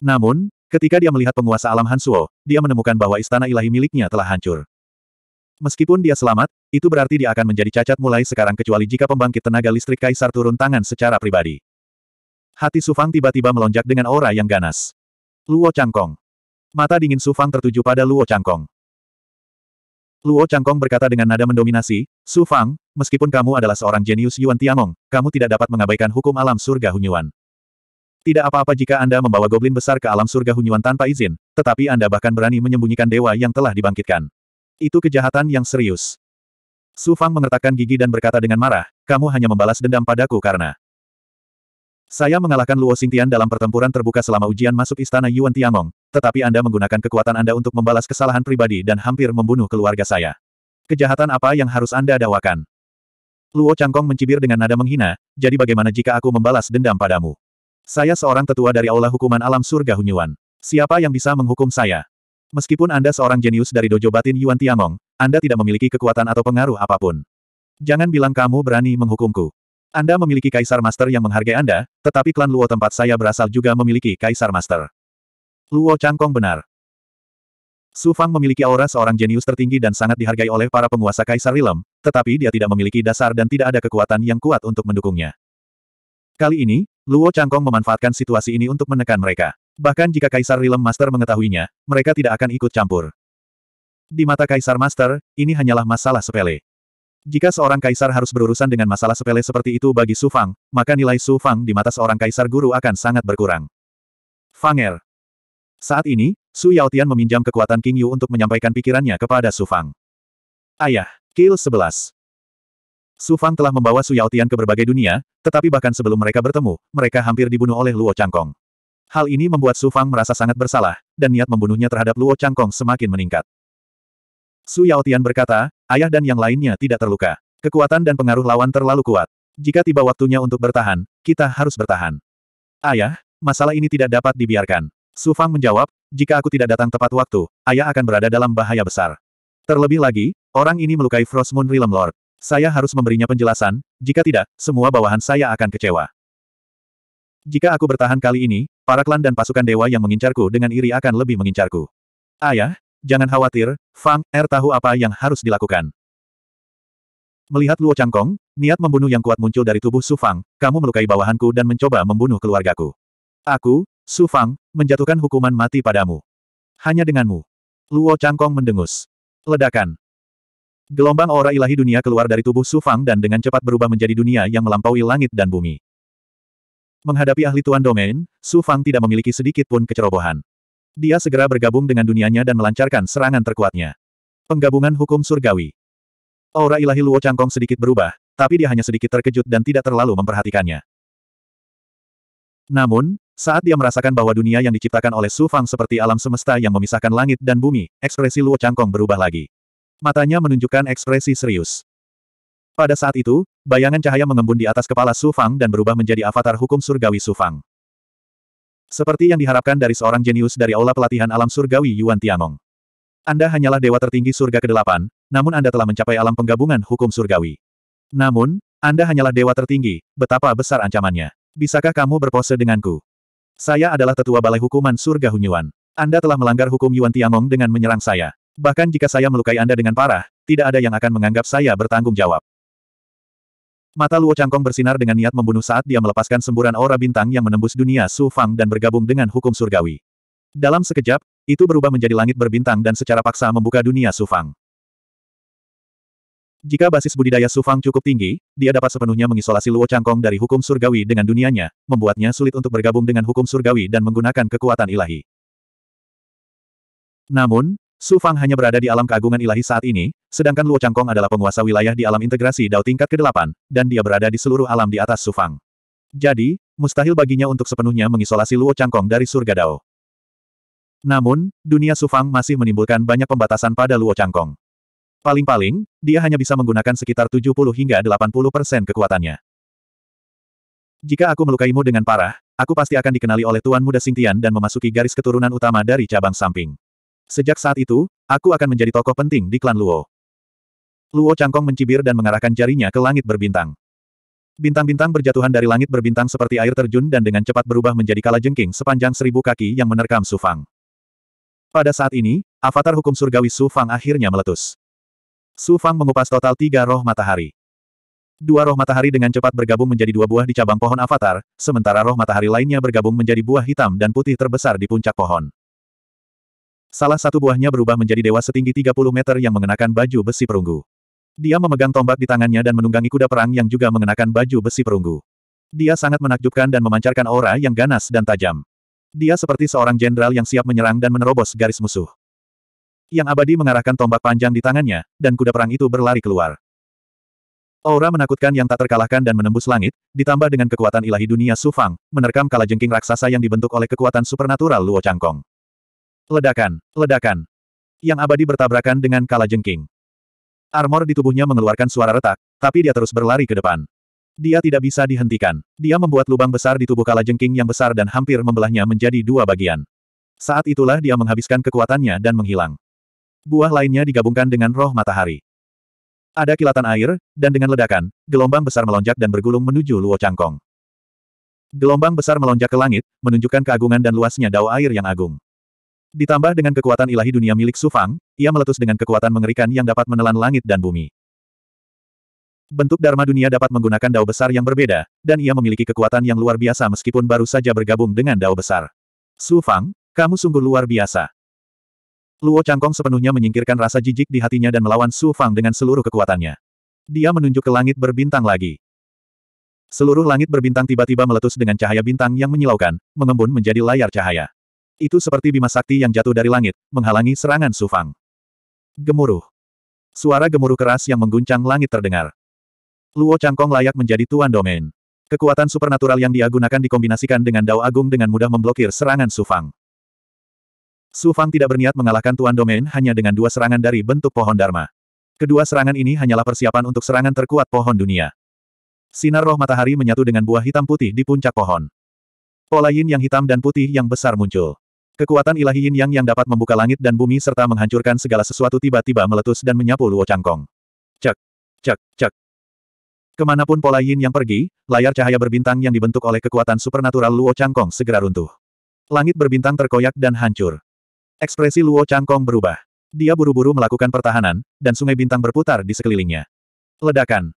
Namun, ketika dia melihat penguasa alam Han Suo, dia menemukan bahwa istana ilahi miliknya telah hancur. Meskipun dia selamat, itu berarti dia akan menjadi cacat mulai sekarang kecuali jika pembangkit tenaga listrik Kaisar turun tangan secara pribadi. Hati Sufang tiba-tiba melonjak dengan aura yang ganas. Luo Changkong. Mata dingin Su Fang tertuju pada Luo Changkong. Luo Changkong berkata dengan nada mendominasi, Su Fang, meskipun kamu adalah seorang jenius Yuan Tiangong, kamu tidak dapat mengabaikan hukum alam surga Hunyuan. Tidak apa-apa jika Anda membawa goblin besar ke alam surga Hunyuan tanpa izin, tetapi Anda bahkan berani menyembunyikan dewa yang telah dibangkitkan. Itu kejahatan yang serius. Su Fang mengertakkan gigi dan berkata dengan marah, kamu hanya membalas dendam padaku karena saya mengalahkan Luo Xingtian dalam pertempuran terbuka selama ujian masuk istana Yuan Tiangong, tetapi Anda menggunakan kekuatan Anda untuk membalas kesalahan pribadi dan hampir membunuh keluarga saya. Kejahatan apa yang harus Anda dawakan? Luo Changkong mencibir dengan nada menghina, jadi bagaimana jika aku membalas dendam padamu? Saya seorang tetua dari Aula Hukuman Alam Surga Hunyuan. Siapa yang bisa menghukum saya? Meskipun Anda seorang jenius dari dojo batin Yuan Tiangong, Anda tidak memiliki kekuatan atau pengaruh apapun. Jangan bilang kamu berani menghukumku. Anda memiliki kaisar master yang menghargai Anda, tetapi klan Luo tempat saya berasal juga memiliki kaisar master. Luo Changkong benar. Su Fang memiliki aura seorang jenius tertinggi dan sangat dihargai oleh para penguasa Kaisar Rilem, tetapi dia tidak memiliki dasar dan tidak ada kekuatan yang kuat untuk mendukungnya. Kali ini, Luo Changkong memanfaatkan situasi ini untuk menekan mereka. Bahkan jika Kaisar Rilem Master mengetahuinya, mereka tidak akan ikut campur. Di mata Kaisar Master, ini hanyalah masalah sepele. Jika seorang kaisar harus berurusan dengan masalah sepele seperti itu bagi Su Fang, maka nilai Su Fang di mata seorang kaisar guru akan sangat berkurang. Fanger, saat ini, Su Yao Tian meminjam kekuatan King Yu untuk menyampaikan pikirannya kepada Su Fang. Ayah, Kill 11. Su Fang telah membawa Su Yao Tian ke berbagai dunia, tetapi bahkan sebelum mereka bertemu, mereka hampir dibunuh oleh Luo Changkong. Hal ini membuat Su Fang merasa sangat bersalah, dan niat membunuhnya terhadap Luo Changkong semakin meningkat. Su Tian berkata, ayah dan yang lainnya tidak terluka. Kekuatan dan pengaruh lawan terlalu kuat. Jika tiba waktunya untuk bertahan, kita harus bertahan. Ayah, masalah ini tidak dapat dibiarkan. Su Fang menjawab, jika aku tidak datang tepat waktu, ayah akan berada dalam bahaya besar. Terlebih lagi, orang ini melukai Frost Moon Realm Lord. Saya harus memberinya penjelasan, jika tidak, semua bawahan saya akan kecewa. Jika aku bertahan kali ini, para klan dan pasukan dewa yang mengincarku dengan iri akan lebih mengincarku. Ayah, jangan khawatir, Fang Er tahu apa yang harus dilakukan. Melihat Luo Changkong, niat membunuh yang kuat muncul dari tubuh Su Fang, kamu melukai bawahanku dan mencoba membunuh keluargaku. Aku, Su Fang, menjatuhkan hukuman mati padamu. Hanya denganmu. Luo Changkong mendengus. Ledakan. Gelombang aura ilahi dunia keluar dari tubuh Su Fang dan dengan cepat berubah menjadi dunia yang melampaui langit dan bumi. Menghadapi ahli tuan domain, Su Fang tidak memiliki sedikit pun kecerobohan. Dia segera bergabung dengan dunianya dan melancarkan serangan terkuatnya. Penggabungan hukum surgawi. Aura ilahi Luo Changkong sedikit berubah, tapi dia hanya sedikit terkejut dan tidak terlalu memperhatikannya. Namun, saat dia merasakan bahwa dunia yang diciptakan oleh Su Fang seperti alam semesta yang memisahkan langit dan bumi, ekspresi Luo Changkong berubah lagi. Matanya menunjukkan ekspresi serius. Pada saat itu, bayangan cahaya mengembun di atas kepala Su Fang dan berubah menjadi avatar hukum surgawi Su Fang. Seperti yang diharapkan dari seorang jenius dari aula pelatihan alam surgawi Yuan Tiangong. Anda hanyalah dewa tertinggi surga ke-8, namun Anda telah mencapai alam penggabungan hukum surgawi. Namun, Anda hanyalah dewa tertinggi, betapa besar ancamannya. Bisakah kamu berpose denganku? Saya adalah tetua balai hukuman surga Hunyuan. Anda telah melanggar hukum Yuan Tiangong dengan menyerang saya. Bahkan jika saya melukai Anda dengan parah, tidak ada yang akan menganggap saya bertanggung jawab. Mata Luo Changkong bersinar dengan niat membunuh saat dia melepaskan semburan aura bintang yang menembus dunia Su Fang dan bergabung dengan hukum surgawi. Dalam sekejap, itu berubah menjadi langit berbintang dan secara paksa membuka dunia Su Fang. Jika basis budidaya Sufang cukup tinggi, dia dapat sepenuhnya mengisolasi Luo Changkong dari hukum surgawi dengan dunianya, membuatnya sulit untuk bergabung dengan hukum surgawi dan menggunakan kekuatan ilahi. Namun, Sufang hanya berada di alam keagungan ilahi saat ini, sedangkan Luo Changkong adalah penguasa wilayah di alam integrasi Dao tingkat ke-8, dan dia berada di seluruh alam di atas Sufang. Jadi, mustahil baginya untuk sepenuhnya mengisolasi Luo Changkong dari surga Dao. Namun, dunia Sufang masih menimbulkan banyak pembatasan pada Luo Changkong. Paling-paling, dia hanya bisa menggunakan sekitar 70 hingga 80 persen kekuatannya. Jika aku melukaimu dengan parah, aku pasti akan dikenali oleh Tuan Muda Singtian dan memasuki garis keturunan utama dari cabang samping. Sejak saat itu, aku akan menjadi tokoh penting di klan Luo. Luo Changkong mencibir dan mengarahkan jarinya ke langit berbintang. Bintang-bintang berjatuhan dari langit berbintang seperti air terjun dan dengan cepat berubah menjadi kala jengking sepanjang seribu kaki yang menerkam Su Fang. Pada saat ini, avatar hukum surgawi Su Fang akhirnya meletus. Su Fang mengupas total tiga roh matahari. Dua roh matahari dengan cepat bergabung menjadi dua buah di cabang pohon avatar, sementara roh matahari lainnya bergabung menjadi buah hitam dan putih terbesar di puncak pohon. Salah satu buahnya berubah menjadi dewa setinggi 30 meter yang mengenakan baju besi perunggu. Dia memegang tombak di tangannya dan menunggangi kuda perang yang juga mengenakan baju besi perunggu. Dia sangat menakjubkan dan memancarkan aura yang ganas dan tajam. Dia seperti seorang jenderal yang siap menyerang dan menerobos garis musuh yang abadi mengarahkan tombak panjang di tangannya, dan kuda perang itu berlari keluar. Aura menakutkan yang tak terkalahkan dan menembus langit, ditambah dengan kekuatan ilahi dunia Sufang, menerkam kala jengking raksasa yang dibentuk oleh kekuatan supernatural Luo Changkong. Ledakan, ledakan. Yang abadi bertabrakan dengan kala jengking. Armor di tubuhnya mengeluarkan suara retak, tapi dia terus berlari ke depan. Dia tidak bisa dihentikan. Dia membuat lubang besar di tubuh kala jengking yang besar dan hampir membelahnya menjadi dua bagian. Saat itulah dia menghabiskan kekuatannya dan menghilang. Buah lainnya digabungkan dengan roh matahari. Ada kilatan air, dan dengan ledakan, gelombang besar melonjak dan bergulung menuju Luo Changkong. Gelombang besar melonjak ke langit, menunjukkan keagungan dan luasnya dao air yang agung. Ditambah dengan kekuatan ilahi dunia milik Sufang, ia meletus dengan kekuatan mengerikan yang dapat menelan langit dan bumi. Bentuk Dharma dunia dapat menggunakan dao besar yang berbeda, dan ia memiliki kekuatan yang luar biasa meskipun baru saja bergabung dengan dao besar. Sufang, kamu sungguh luar biasa. Luo Changkong sepenuhnya menyingkirkan rasa jijik di hatinya dan melawan Su Fang dengan seluruh kekuatannya. Dia menunjuk ke langit berbintang lagi. Seluruh langit berbintang tiba-tiba meletus dengan cahaya bintang yang menyilaukan, mengembun menjadi layar cahaya. Itu seperti bima sakti yang jatuh dari langit, menghalangi serangan Su Fang. Gemuruh. Suara gemuruh keras yang mengguncang langit terdengar. Luo Changkong layak menjadi tuan domain. Kekuatan supernatural yang dia gunakan dikombinasikan dengan Dao Agung dengan mudah memblokir serangan Su Fang. Su Fang tidak berniat mengalahkan Tuan Domain hanya dengan dua serangan dari bentuk pohon Dharma. Kedua serangan ini hanyalah persiapan untuk serangan terkuat pohon dunia. Sinar roh matahari menyatu dengan buah hitam putih di puncak pohon. Pola yin yang hitam dan putih yang besar muncul. Kekuatan ilahi yin yang yang dapat membuka langit dan bumi serta menghancurkan segala sesuatu tiba-tiba meletus dan menyapu Luo Changkong. Cek, cek, cek. Kemanapun pola yin yang pergi, layar cahaya berbintang yang dibentuk oleh kekuatan supernatural Luo Changkong segera runtuh. Langit berbintang terkoyak dan hancur. Ekspresi Luo Changkong berubah. Dia buru-buru melakukan pertahanan, dan sungai bintang berputar di sekelilingnya. Ledakan.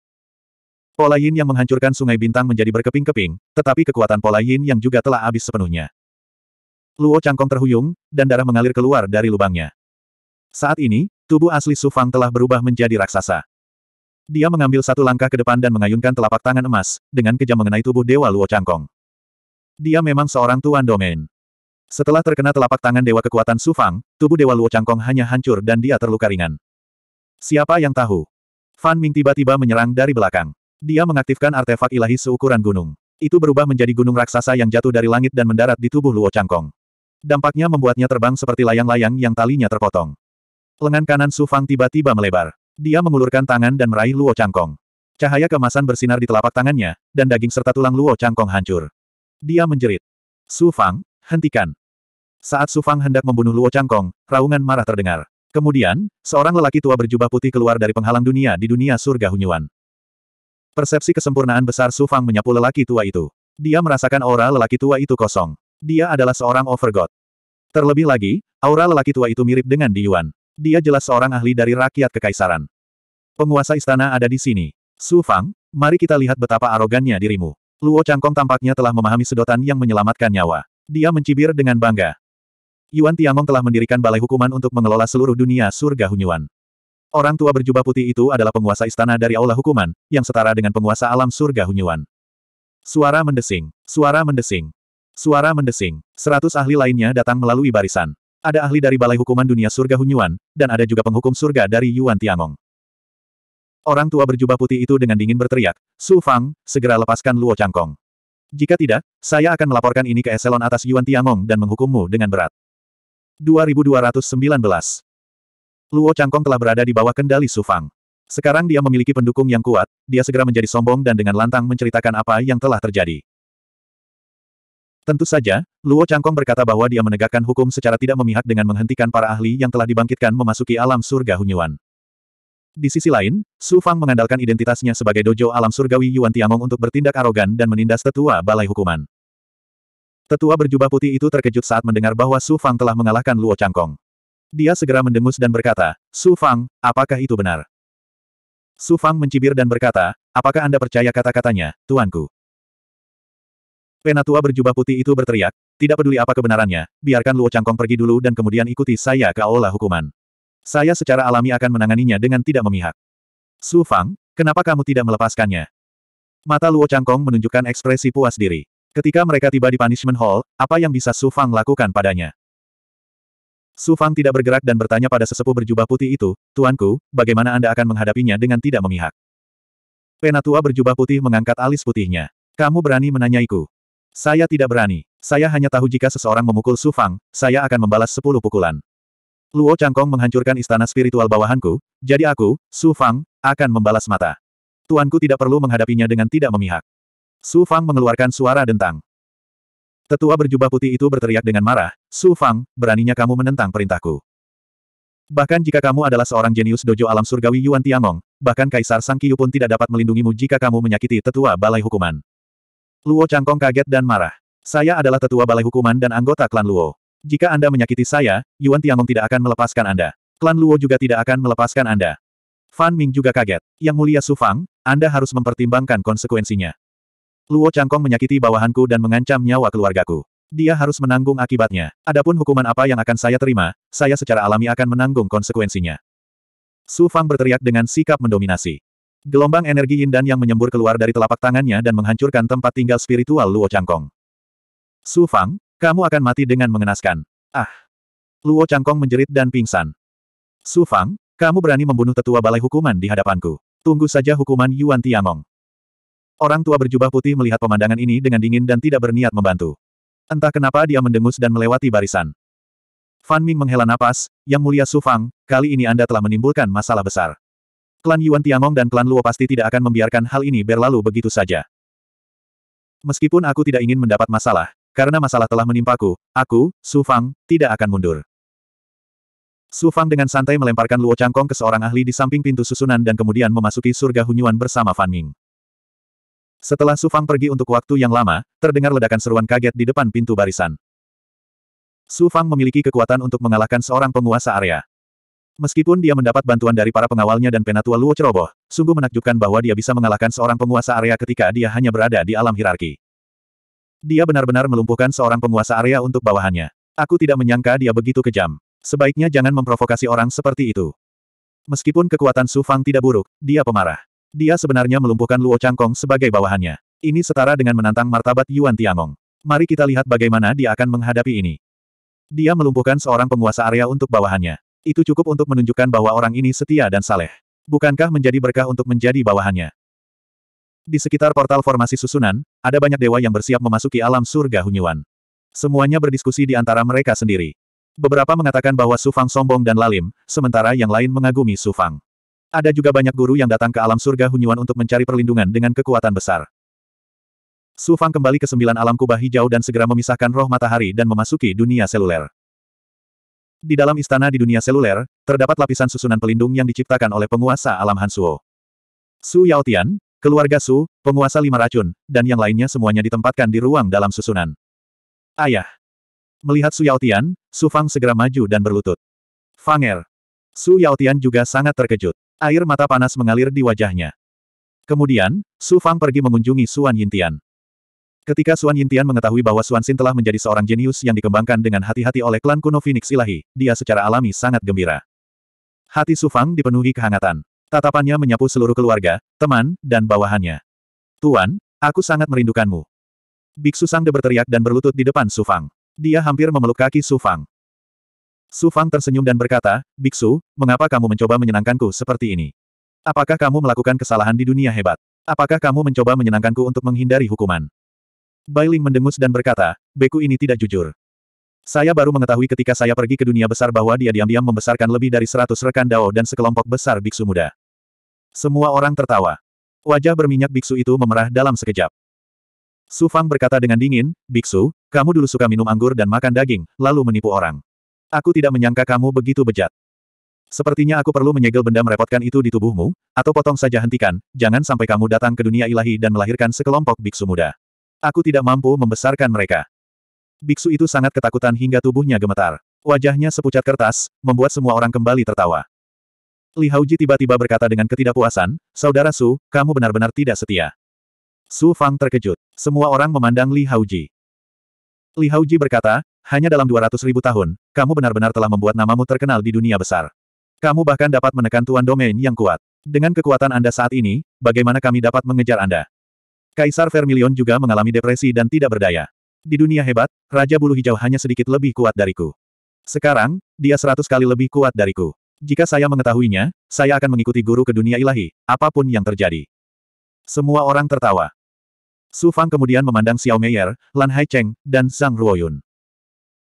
Pola yin yang menghancurkan sungai bintang menjadi berkeping-keping, tetapi kekuatan pola yin yang juga telah habis sepenuhnya. Luo Changkong terhuyung, dan darah mengalir keluar dari lubangnya. Saat ini, tubuh asli Su Fang telah berubah menjadi raksasa. Dia mengambil satu langkah ke depan dan mengayunkan telapak tangan emas, dengan kejam mengenai tubuh Dewa Luo Changkong. Dia memang seorang tuan domain. Setelah terkena telapak tangan Dewa Kekuatan Sufang, tubuh Dewa Luo Changkong hanya hancur dan dia terluka ringan. Siapa yang tahu? Fan Ming tiba-tiba menyerang dari belakang. Dia mengaktifkan artefak ilahi seukuran gunung. Itu berubah menjadi gunung raksasa yang jatuh dari langit dan mendarat di tubuh Luo Changkong. Dampaknya membuatnya terbang seperti layang-layang yang talinya terpotong. Lengan kanan Sufang tiba-tiba melebar. Dia mengulurkan tangan dan meraih Luo Changkong. Cahaya kemasan bersinar di telapak tangannya, dan daging serta tulang Luo Changkong hancur. Dia menjerit. Sufang, hentikan. Saat Su Fang hendak membunuh Luo Changkong, raungan marah terdengar. Kemudian, seorang lelaki tua berjubah putih keluar dari penghalang dunia di dunia surga Hunyuan. Persepsi kesempurnaan besar Su Fang menyapu lelaki tua itu. Dia merasakan aura lelaki tua itu kosong. Dia adalah seorang overgod. Terlebih lagi, aura lelaki tua itu mirip dengan Di Yuan. Dia jelas seorang ahli dari rakyat kekaisaran. Penguasa istana ada di sini. Su Fang, mari kita lihat betapa arogannya dirimu. Luo Changkong tampaknya telah memahami sedotan yang menyelamatkan nyawa. Dia mencibir dengan bangga. Yuan Tiangong telah mendirikan balai hukuman untuk mengelola seluruh dunia surga Hunyuan. Orang tua berjubah putih itu adalah penguasa istana dari Aula Hukuman, yang setara dengan penguasa alam surga Hunyuan. Suara mendesing. Suara mendesing. Suara mendesing. Seratus ahli lainnya datang melalui barisan. Ada ahli dari Balai Hukuman Dunia Surga Hunyuan, dan ada juga penghukum surga dari Yuan Tiangong. Orang tua berjubah putih itu dengan dingin berteriak, Su Fang, segera lepaskan Luo Changkong. Jika tidak, saya akan melaporkan ini ke eselon atas Yuan Tiangong dan menghukummu dengan berat. 2219. Luo Changkong telah berada di bawah kendali Su Fang. Sekarang dia memiliki pendukung yang kuat, dia segera menjadi sombong dan dengan lantang menceritakan apa yang telah terjadi. Tentu saja, Luo Changkong berkata bahwa dia menegakkan hukum secara tidak memihak dengan menghentikan para ahli yang telah dibangkitkan memasuki alam surga Hunyuan. Di sisi lain, Su Fang mengandalkan identitasnya sebagai dojo alam surgawi Yuan Tiangong untuk bertindak arogan dan menindas tetua balai hukuman. Tetua berjubah putih itu terkejut saat mendengar bahwa Su Fang telah mengalahkan Luo Changkong. Dia segera mendengus dan berkata, Su Fang, apakah itu benar? Su Fang mencibir dan berkata, apakah Anda percaya kata-katanya, Tuanku? Penatua berjubah putih itu berteriak, tidak peduli apa kebenarannya, biarkan Luo Changkong pergi dulu dan kemudian ikuti saya ke aula hukuman. Saya secara alami akan menanganinya dengan tidak memihak. Su Fang, kenapa kamu tidak melepaskannya? Mata Luo Changkong menunjukkan ekspresi puas diri. Ketika mereka tiba di Punishment Hall, apa yang bisa Su Fang lakukan padanya? Su Fang tidak bergerak dan bertanya pada sesepuh berjubah putih itu, Tuanku, bagaimana Anda akan menghadapinya dengan tidak memihak? Penatua berjubah putih mengangkat alis putihnya. Kamu berani menanyaiku? Saya tidak berani. Saya hanya tahu jika seseorang memukul Su Fang, saya akan membalas sepuluh pukulan. Luo Changkong menghancurkan istana spiritual bawahanku, jadi aku, Su Fang, akan membalas mata. Tuanku tidak perlu menghadapinya dengan tidak memihak. Su Fang mengeluarkan suara dentang. Tetua berjubah putih itu berteriak dengan marah, Su Fang, beraninya kamu menentang perintahku. Bahkan jika kamu adalah seorang jenius dojo alam surgawi Yuan Tiangong, bahkan Kaisar Sang Kiyu pun tidak dapat melindungimu jika kamu menyakiti tetua balai hukuman. Luo Changkong kaget dan marah. Saya adalah tetua balai hukuman dan anggota klan Luo. Jika Anda menyakiti saya, Yuan Tiangong tidak akan melepaskan Anda. Klan Luo juga tidak akan melepaskan Anda. Fan Ming juga kaget. Yang mulia Su Fang, Anda harus mempertimbangkan konsekuensinya. Luo Changkong menyakiti bawahanku dan mengancam nyawa keluargaku. Dia harus menanggung akibatnya. Adapun hukuman apa yang akan saya terima, saya secara alami akan menanggung konsekuensinya. Su Fang berteriak dengan sikap mendominasi. Gelombang energi dan yang menyembur keluar dari telapak tangannya dan menghancurkan tempat tinggal spiritual Luo Changkong. Su Fang, kamu akan mati dengan mengenaskan. Ah! Luo Changkong menjerit dan pingsan. Su Fang, kamu berani membunuh tetua balai hukuman di hadapanku. Tunggu saja hukuman Yuan Tiangong. Orang tua berjubah putih melihat pemandangan ini dengan dingin dan tidak berniat membantu. Entah kenapa dia mendengus dan melewati barisan. Fan Ming menghela napas, Yang Mulia Su Fang, kali ini Anda telah menimbulkan masalah besar. Klan Yuan Tiangong dan klan Luo pasti tidak akan membiarkan hal ini berlalu begitu saja. Meskipun aku tidak ingin mendapat masalah, karena masalah telah menimpaku, aku, Su Fang, tidak akan mundur. Su Fang dengan santai melemparkan Luo Changkong ke seorang ahli di samping pintu susunan dan kemudian memasuki surga Hunyuan bersama Fan Ming. Setelah Sufang pergi untuk waktu yang lama, terdengar ledakan seruan kaget di depan pintu barisan. Sufang memiliki kekuatan untuk mengalahkan seorang penguasa area. Meskipun dia mendapat bantuan dari para pengawalnya dan penatua Luo Ceroboh, sungguh menakjubkan bahwa dia bisa mengalahkan seorang penguasa area ketika dia hanya berada di alam hierarki. Dia benar-benar melumpuhkan seorang penguasa area untuk bawahannya. Aku tidak menyangka dia begitu kejam. Sebaiknya jangan memprovokasi orang seperti itu. Meskipun kekuatan Sufang tidak buruk, dia pemarah. Dia sebenarnya melumpuhkan Luo Changkong sebagai bawahannya. Ini setara dengan menantang martabat Yuan Tiangong. Mari kita lihat bagaimana dia akan menghadapi ini. Dia melumpuhkan seorang penguasa area untuk bawahannya. Itu cukup untuk menunjukkan bahwa orang ini setia dan saleh. Bukankah menjadi berkah untuk menjadi bawahannya? Di sekitar portal formasi susunan, ada banyak dewa yang bersiap memasuki alam surga Hunyuan. Semuanya berdiskusi di antara mereka sendiri. Beberapa mengatakan bahwa Sufang sombong dan lalim, sementara yang lain mengagumi Sufang. Ada juga banyak guru yang datang ke alam surga Hunyuan untuk mencari perlindungan dengan kekuatan besar. Su Fang kembali ke sembilan alam kubah hijau dan segera memisahkan roh matahari dan memasuki dunia seluler. Di dalam istana di dunia seluler, terdapat lapisan susunan pelindung yang diciptakan oleh penguasa alam Hansuo. Su Yaotian, keluarga Su, penguasa lima racun, dan yang lainnya semuanya ditempatkan di ruang dalam susunan. Ayah. Melihat Su Yaotian, Su Fang segera maju dan berlutut. Fanger. Su Yaotian juga sangat terkejut. Air mata panas mengalir di wajahnya. Kemudian, Su Fang pergi mengunjungi Suan Yintian. Ketika Suan Yintian mengetahui bahwa Suan Xin telah menjadi seorang jenius yang dikembangkan dengan hati-hati oleh klan kuno Phoenix Ilahi, dia secara alami sangat gembira. Hati Su Fang dipenuhi kehangatan. Tatapannya menyapu seluruh keluarga, teman, dan bawahannya. Tuan, aku sangat merindukanmu. Biksu Sangde berteriak dan berlutut di depan Su Fang. Dia hampir memeluk kaki Su Fang. Su Fang tersenyum dan berkata, Biksu, mengapa kamu mencoba menyenangkanku seperti ini? Apakah kamu melakukan kesalahan di dunia hebat? Apakah kamu mencoba menyenangkanku untuk menghindari hukuman? Ling mendengus dan berkata, Beku ini tidak jujur. Saya baru mengetahui ketika saya pergi ke dunia besar bahwa dia diam-diam membesarkan lebih dari seratus rekan Dao dan sekelompok besar biksu muda. Semua orang tertawa. Wajah berminyak biksu itu memerah dalam sekejap. Su Fang berkata dengan dingin, Biksu, kamu dulu suka minum anggur dan makan daging, lalu menipu orang. Aku tidak menyangka kamu begitu bejat. Sepertinya aku perlu menyegel benda merepotkan itu di tubuhmu, atau potong saja hentikan, jangan sampai kamu datang ke dunia ilahi dan melahirkan sekelompok biksu muda. Aku tidak mampu membesarkan mereka. Biksu itu sangat ketakutan hingga tubuhnya gemetar. Wajahnya sepucat kertas, membuat semua orang kembali tertawa. Li Hauji tiba-tiba berkata dengan ketidakpuasan, Saudara Su, kamu benar-benar tidak setia. Su Fang terkejut. Semua orang memandang Li Hauji. Li Hauji berkata, hanya dalam 200 ribu tahun, kamu benar-benar telah membuat namamu terkenal di dunia besar. Kamu bahkan dapat menekan tuan domain yang kuat. Dengan kekuatan Anda saat ini, bagaimana kami dapat mengejar Anda? Kaisar Vermilion juga mengalami depresi dan tidak berdaya. Di dunia hebat, Raja Bulu Hijau hanya sedikit lebih kuat dariku. Sekarang, dia seratus kali lebih kuat dariku. Jika saya mengetahuinya, saya akan mengikuti guru ke dunia ilahi, apapun yang terjadi. Semua orang tertawa. Su Fang kemudian memandang Xiao Meier, Lan Hai Cheng, dan Zhang Ruoyun.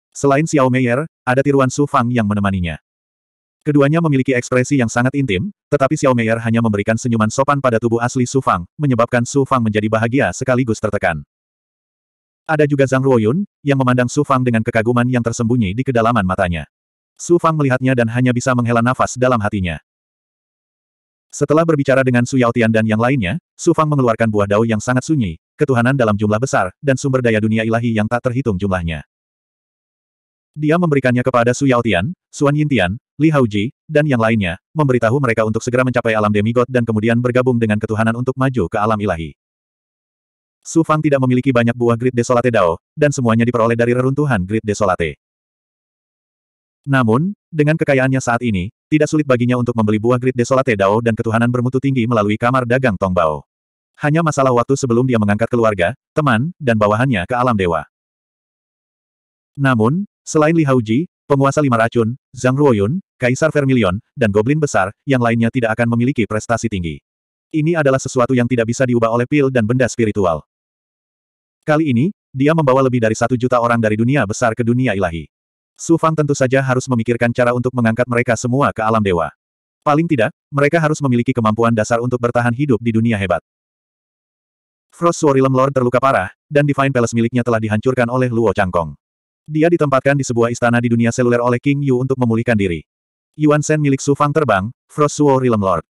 Selain Xiao Meier, ada tiruan Su Fang yang menemaninya. Keduanya memiliki ekspresi yang sangat intim, tetapi Xiao Meier hanya memberikan senyuman sopan pada tubuh asli Su Fang, menyebabkan Su Fang menjadi bahagia sekaligus tertekan. Ada juga Zhang Ruoyun, yang memandang Su Fang dengan kekaguman yang tersembunyi di kedalaman matanya. Su Fang melihatnya dan hanya bisa menghela nafas dalam hatinya. Setelah berbicara dengan Su Yaotian dan yang lainnya, Su Fang mengeluarkan buah dao yang sangat sunyi, ketuhanan dalam jumlah besar, dan sumber daya dunia ilahi yang tak terhitung jumlahnya. Dia memberikannya kepada Su Yaotian, Suan Yintian, Li Ji, dan yang lainnya, memberitahu mereka untuk segera mencapai alam demigod dan kemudian bergabung dengan ketuhanan untuk maju ke alam ilahi. Su Fang tidak memiliki banyak buah Grid Desolate Dao, dan semuanya diperoleh dari reruntuhan Grid Desolate. Namun, dengan kekayaannya saat ini, tidak sulit baginya untuk membeli buah Grid Desolate Dao dan ketuhanan bermutu tinggi melalui kamar dagang Tongbao. Hanya masalah waktu sebelum dia mengangkat keluarga, teman, dan bawahannya ke alam dewa. Namun, Selain Li Haoji, penguasa lima racun, Zhang Ruoyun, Kaisar Vermilion, dan Goblin Besar, yang lainnya tidak akan memiliki prestasi tinggi. Ini adalah sesuatu yang tidak bisa diubah oleh pil dan benda spiritual. Kali ini, dia membawa lebih dari satu juta orang dari dunia besar ke dunia ilahi. Su Fang tentu saja harus memikirkan cara untuk mengangkat mereka semua ke alam dewa. Paling tidak, mereka harus memiliki kemampuan dasar untuk bertahan hidup di dunia hebat. Frost Sword Lord terluka parah, dan Divine Palace miliknya telah dihancurkan oleh Luo Changkong. Dia ditempatkan di sebuah istana di dunia seluler oleh King Yu untuk memulihkan diri. Yuan Shen milik Su Fang terbang, Frost Suo Realm Lord.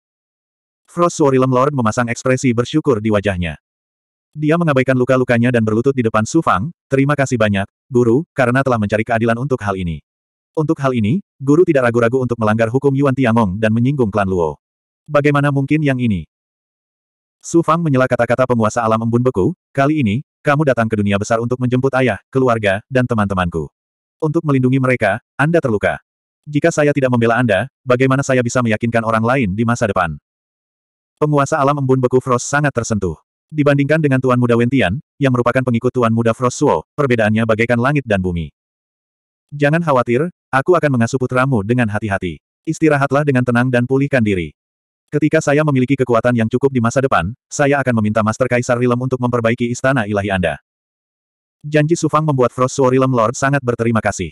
Frost Suo Realm Lord memasang ekspresi bersyukur di wajahnya. Dia mengabaikan luka-lukanya dan berlutut di depan Su Fang, terima kasih banyak, guru, karena telah mencari keadilan untuk hal ini. Untuk hal ini, guru tidak ragu-ragu untuk melanggar hukum Yuan Tiangong dan menyinggung klan Luo. Bagaimana mungkin yang ini? Su Fang menyela kata-kata penguasa alam embun beku, kali ini, kamu datang ke dunia besar untuk menjemput ayah, keluarga, dan teman-temanku. Untuk melindungi mereka, Anda terluka. Jika saya tidak membela Anda, bagaimana saya bisa meyakinkan orang lain di masa depan? Penguasa alam embun beku Frost sangat tersentuh. Dibandingkan dengan Tuan Muda Wentian, yang merupakan pengikut Tuan Muda Frost Suo, perbedaannya bagaikan langit dan bumi. Jangan khawatir, aku akan mengasuh putramu dengan hati-hati. Istirahatlah dengan tenang dan pulihkan diri. Ketika saya memiliki kekuatan yang cukup di masa depan, saya akan meminta Master Kaisar Rilem untuk memperbaiki istana ilahi Anda. Janji Sufang membuat Frost Suo Rilem Lord sangat berterima kasih.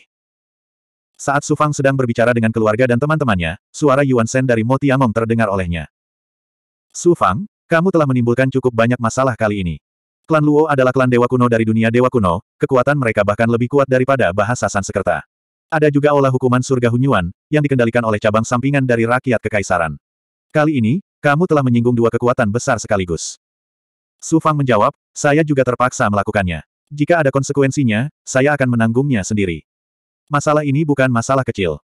Saat Sufang sedang berbicara dengan keluarga dan teman-temannya, suara Yuan Shen dari Motiamong terdengar olehnya. Sufang, kamu telah menimbulkan cukup banyak masalah kali ini. Klan Luo adalah klan dewa kuno dari dunia dewa kuno, kekuatan mereka bahkan lebih kuat daripada bahasa Sansekerta. Ada juga olah hukuman surga Hunyuan, yang dikendalikan oleh cabang sampingan dari rakyat kekaisaran. Kali ini, kamu telah menyinggung dua kekuatan besar sekaligus. Su Fang menjawab, saya juga terpaksa melakukannya. Jika ada konsekuensinya, saya akan menanggungnya sendiri. Masalah ini bukan masalah kecil.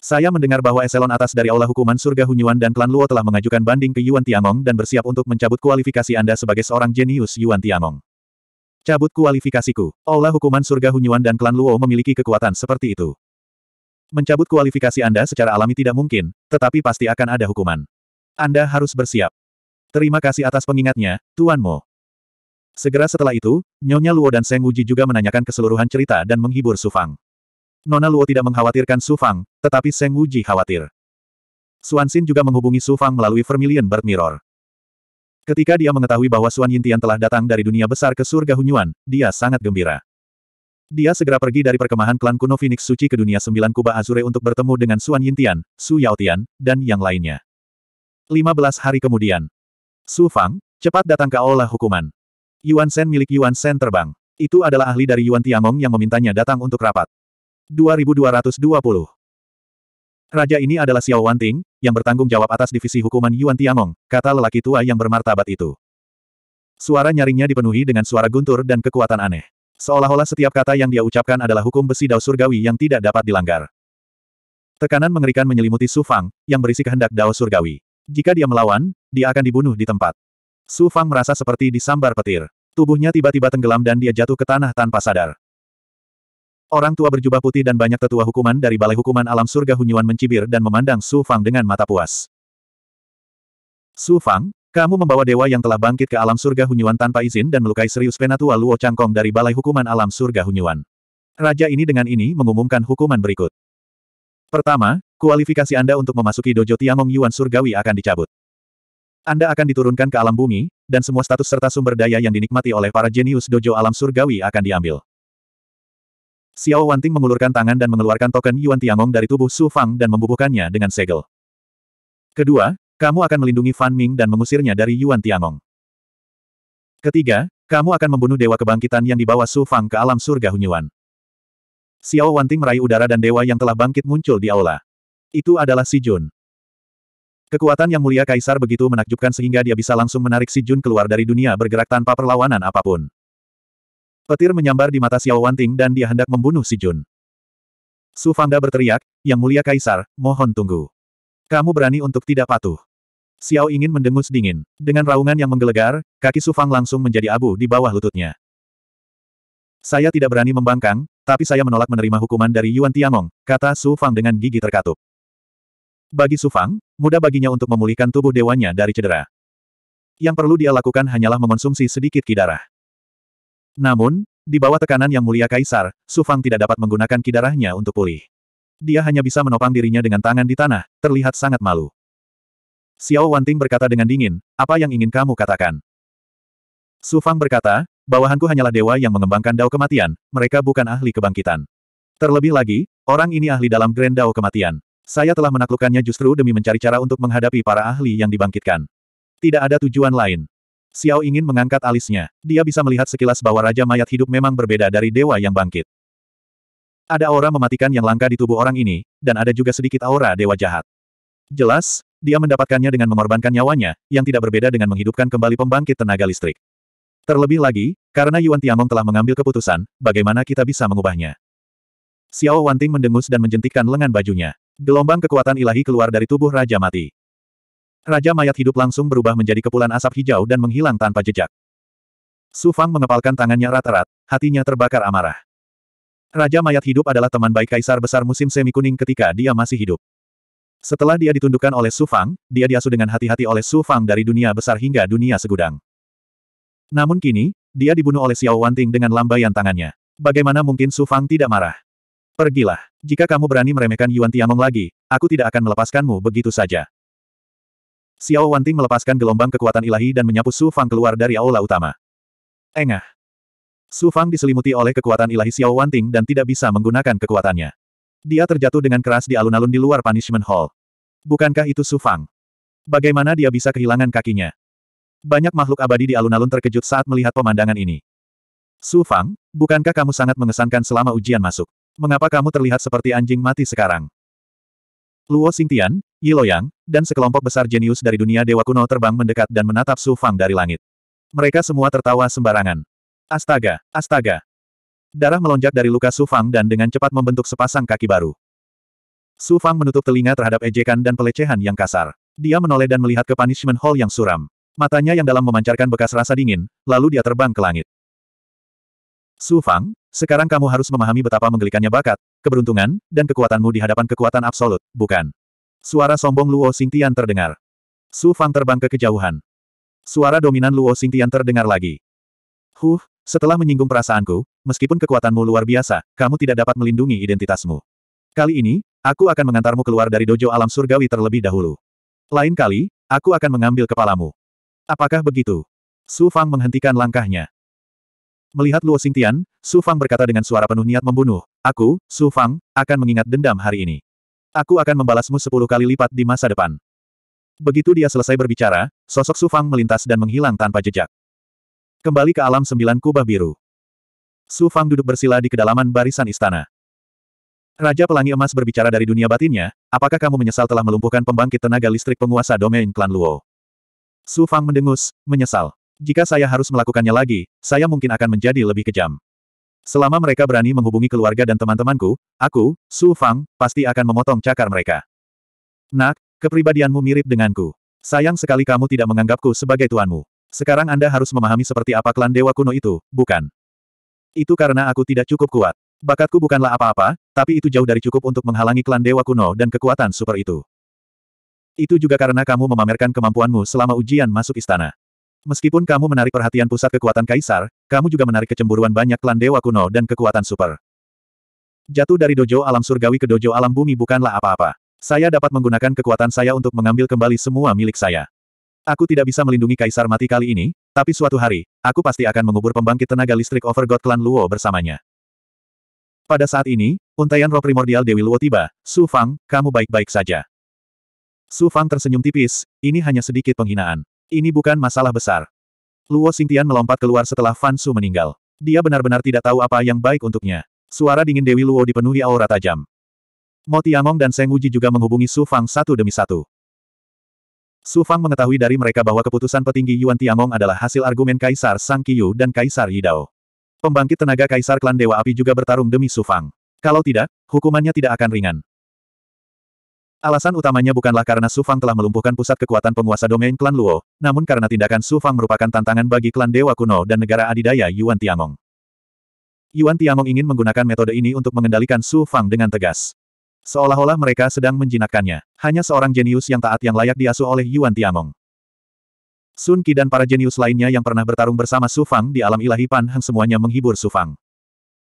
Saya mendengar bahwa eselon atas dari Aula Hukuman Surga Hunyuan dan klan Luo telah mengajukan banding ke Yuan Tiangong dan bersiap untuk mencabut kualifikasi Anda sebagai seorang jenius Yuan Tiangong. Cabut kualifikasiku. Aula Hukuman Surga Hunyuan dan klan Luo memiliki kekuatan seperti itu. Mencabut kualifikasi Anda secara alami tidak mungkin, tetapi pasti akan ada hukuman. Anda harus bersiap. Terima kasih atas pengingatnya, Tuan Mo. Segera setelah itu, Nyonya Luo dan Seng Wuji juga menanyakan keseluruhan cerita dan menghibur Su Fang. Nona Luo tidak mengkhawatirkan Su Fang, tetapi Seng Wuji khawatir. Suan Xin juga menghubungi Su Fang melalui Vermilion Bird Mirror. Ketika dia mengetahui bahwa Suan Yintian telah datang dari dunia besar ke surga Hunyuan, dia sangat gembira. Dia segera pergi dari perkemahan klan kuno Phoenix Suci ke dunia sembilan kubah Azure untuk bertemu dengan Suan Yintian, Su Yao Tian, dan yang lainnya. 15 hari kemudian. Su Fang, cepat datang ke aula hukuman. Yuan Shen milik Yuan Shen terbang. Itu adalah ahli dari Yuan Tiangong yang memintanya datang untuk rapat. 2220. Raja ini adalah Xiao Wanting, yang bertanggung jawab atas divisi hukuman Yuan Tiangong, kata lelaki tua yang bermartabat itu. Suara nyaringnya dipenuhi dengan suara guntur dan kekuatan aneh. Seolah-olah setiap kata yang dia ucapkan adalah hukum besi dao surgawi yang tidak dapat dilanggar. Tekanan mengerikan menyelimuti Su Fang, yang berisi kehendak dao surgawi. Jika dia melawan, dia akan dibunuh di tempat. Su Fang merasa seperti disambar petir. Tubuhnya tiba-tiba tenggelam dan dia jatuh ke tanah tanpa sadar. Orang tua berjubah putih dan banyak tetua hukuman dari Balai Hukuman Alam Surga Hunyuan mencibir dan memandang Su Fang dengan mata puas. Su Fang, kamu membawa dewa yang telah bangkit ke alam surga Hunyuan tanpa izin dan melukai serius penatua Luo Changkong dari Balai Hukuman Alam Surga Hunyuan. Raja ini dengan ini mengumumkan hukuman berikut. Pertama, kualifikasi Anda untuk memasuki Dojo Tiamong Yuan Surgawi akan dicabut. Anda akan diturunkan ke alam bumi, dan semua status serta sumber daya yang dinikmati oleh para jenius Dojo Alam Surgawi akan diambil. Xiao Wanting mengulurkan tangan dan mengeluarkan token Yuan Tiangong dari tubuh Su Fang dan membubuhkannya dengan segel. Kedua, kamu akan melindungi Fan Ming dan mengusirnya dari Yuan Tiangong. Ketiga, kamu akan membunuh Dewa Kebangkitan yang dibawa Su Fang ke alam surga Hunyuan. Xiao Wanting meraih udara dan dewa yang telah bangkit muncul di aula. Itu adalah Si Jun. Kekuatan yang mulia Kaisar begitu menakjubkan sehingga dia bisa langsung menarik Si Jun keluar dari dunia bergerak tanpa perlawanan apapun. Petir menyambar di mata Xiao Wanting dan dia hendak membunuh Si Jun. Su Fangda berteriak, Yang Mulia Kaisar, mohon tunggu. Kamu berani untuk tidak patuh. Xiao ingin mendengus dingin. Dengan raungan yang menggelegar, kaki Sufang langsung menjadi abu di bawah lututnya. Saya tidak berani membangkang, tapi saya menolak menerima hukuman dari Yuan Tiangong, kata Sufang dengan gigi terkatup. Bagi Sufang, mudah baginya untuk memulihkan tubuh dewanya dari cedera. Yang perlu dia lakukan hanyalah mengonsumsi sedikit kidarah. Namun, di bawah tekanan yang mulia Kaisar, Sufang tidak dapat menggunakan kidarahnya untuk pulih. Dia hanya bisa menopang dirinya dengan tangan di tanah, terlihat sangat malu. Xiao Wanting berkata dengan dingin, apa yang ingin kamu katakan? Su Fang berkata, bawahanku hanyalah dewa yang mengembangkan dao kematian, mereka bukan ahli kebangkitan. Terlebih lagi, orang ini ahli dalam Grand Dao kematian. Saya telah menaklukkannya justru demi mencari cara untuk menghadapi para ahli yang dibangkitkan. Tidak ada tujuan lain. Xiao ingin mengangkat alisnya. Dia bisa melihat sekilas bahwa Raja Mayat Hidup memang berbeda dari dewa yang bangkit. Ada aura mematikan yang langka di tubuh orang ini, dan ada juga sedikit aura dewa jahat. Jelas, dia mendapatkannya dengan mengorbankan nyawanya, yang tidak berbeda dengan menghidupkan kembali pembangkit tenaga listrik. Terlebih lagi, karena Yuan Tiangong telah mengambil keputusan, bagaimana kita bisa mengubahnya? Xiao Wanting mendengus dan menjentikkan lengan bajunya. Gelombang kekuatan ilahi keluar dari tubuh Raja Mati. Raja mayat hidup langsung berubah menjadi kepulan asap hijau dan menghilang tanpa jejak. Su Fang mengepalkan tangannya rata rat hatinya terbakar amarah. Raja mayat hidup adalah teman baik kaisar besar musim semi kuning ketika dia masih hidup. Setelah dia ditundukkan oleh Su Fang, dia diasuh dengan hati-hati oleh Su Fang dari dunia besar hingga dunia segudang. Namun kini, dia dibunuh oleh Xiao Wanting dengan lambaian tangannya. Bagaimana mungkin Su Fang tidak marah? Pergilah. Jika kamu berani meremehkan Yuan Tiangong lagi, aku tidak akan melepaskanmu begitu saja. Xiao Wanting melepaskan gelombang kekuatan ilahi dan menyapu Su Fang keluar dari aula utama. Engah. Su Fang diselimuti oleh kekuatan ilahi Xiao Wanting dan tidak bisa menggunakan kekuatannya. Dia terjatuh dengan keras di alun-alun di luar Punishment Hall. Bukankah itu Su Fang? Bagaimana dia bisa kehilangan kakinya? Banyak makhluk abadi di alun-alun terkejut saat melihat pemandangan ini. Su Fang, bukankah kamu sangat mengesankan selama ujian masuk? Mengapa kamu terlihat seperti anjing mati sekarang? Luo Xingtian, Yang, dan sekelompok besar jenius dari dunia dewa kuno terbang mendekat dan menatap Su Fang dari langit. Mereka semua tertawa sembarangan. Astaga, astaga, Darah melonjak dari luka Su Fang dan dengan cepat membentuk sepasang kaki baru. Su Fang menutup telinga terhadap ejekan dan pelecehan yang kasar. Dia menoleh dan melihat ke punishment hall yang suram. Matanya yang dalam memancarkan bekas rasa dingin, lalu dia terbang ke langit. Su Fang, sekarang kamu harus memahami betapa menggelikannya bakat, keberuntungan, dan kekuatanmu di hadapan kekuatan absolut, bukan? Suara sombong Luo Xingtian terdengar. Su Fang terbang ke kejauhan. Suara dominan Luo Xingtian terdengar lagi. Huh, setelah menyinggung perasaanku, meskipun kekuatanmu luar biasa, kamu tidak dapat melindungi identitasmu. Kali ini, aku akan mengantarmu keluar dari dojo alam surgawi terlebih dahulu. Lain kali, aku akan mengambil kepalamu. Apakah begitu? Su Fang menghentikan langkahnya. Melihat Luo Xingtian, Su Fang berkata dengan suara penuh niat membunuh, Aku, Su Fang, akan mengingat dendam hari ini. Aku akan membalasmu sepuluh kali lipat di masa depan. Begitu dia selesai berbicara, sosok Su Fang melintas dan menghilang tanpa jejak. Kembali ke alam sembilan kubah biru. Su Fang duduk bersila di kedalaman barisan istana. Raja Pelangi Emas berbicara dari dunia batinnya, apakah kamu menyesal telah melumpuhkan pembangkit tenaga listrik penguasa domain klan Luo? Su Fang mendengus, menyesal. Jika saya harus melakukannya lagi, saya mungkin akan menjadi lebih kejam. Selama mereka berani menghubungi keluarga dan teman-temanku, aku, Su Fang, pasti akan memotong cakar mereka. Nak, kepribadianmu mirip denganku. Sayang sekali kamu tidak menganggapku sebagai tuanmu. Sekarang Anda harus memahami seperti apa klan dewa kuno itu, bukan? Itu karena aku tidak cukup kuat. Bakatku bukanlah apa-apa, tapi itu jauh dari cukup untuk menghalangi klan dewa kuno dan kekuatan super itu. Itu juga karena kamu memamerkan kemampuanmu selama ujian masuk istana. Meskipun kamu menarik perhatian pusat kekuatan kaisar, kamu juga menarik kecemburuan banyak klan dewa kuno dan kekuatan super. Jatuh dari dojo alam surgawi ke dojo alam bumi bukanlah apa-apa. Saya dapat menggunakan kekuatan saya untuk mengambil kembali semua milik saya. Aku tidak bisa melindungi kaisar mati kali ini, tapi suatu hari, aku pasti akan mengubur pembangkit tenaga listrik Overgod Clan Luo bersamanya. Pada saat ini, untayan roh primordial Dewi Luo tiba, Su Fang, kamu baik-baik saja. Su Fang tersenyum tipis, ini hanya sedikit penghinaan. Ini bukan masalah besar. Luo Xingtian melompat keluar setelah Fan Su meninggal. Dia benar-benar tidak tahu apa yang baik untuknya. Suara dingin Dewi Luo dipenuhi aura tajam. Mo Tiangong dan Seng Wuji juga menghubungi Su Fang satu demi satu. Su Fang mengetahui dari mereka bahwa keputusan petinggi Yuan Tiangong adalah hasil argumen Kaisar Sang Qiyu dan Kaisar Yidao. Pembangkit tenaga Kaisar Klan Dewa Api juga bertarung demi Su Fang. Kalau tidak, hukumannya tidak akan ringan. Alasan utamanya bukanlah karena Su Fang telah melumpuhkan pusat kekuatan penguasa domain klan Luo, namun karena tindakan Su Fang merupakan tantangan bagi klan Dewa Kuno dan negara adidaya Yuan Tiangong. Yuan Tiangong ingin menggunakan metode ini untuk mengendalikan Su Fang dengan tegas. Seolah-olah mereka sedang menjinakkannya. Hanya seorang jenius yang taat yang layak diasuh oleh Yuan Tiamong. Sun Qi dan para jenius lainnya yang pernah bertarung bersama Su Fang di alam ilahi Pan Heng semuanya menghibur Su Fang.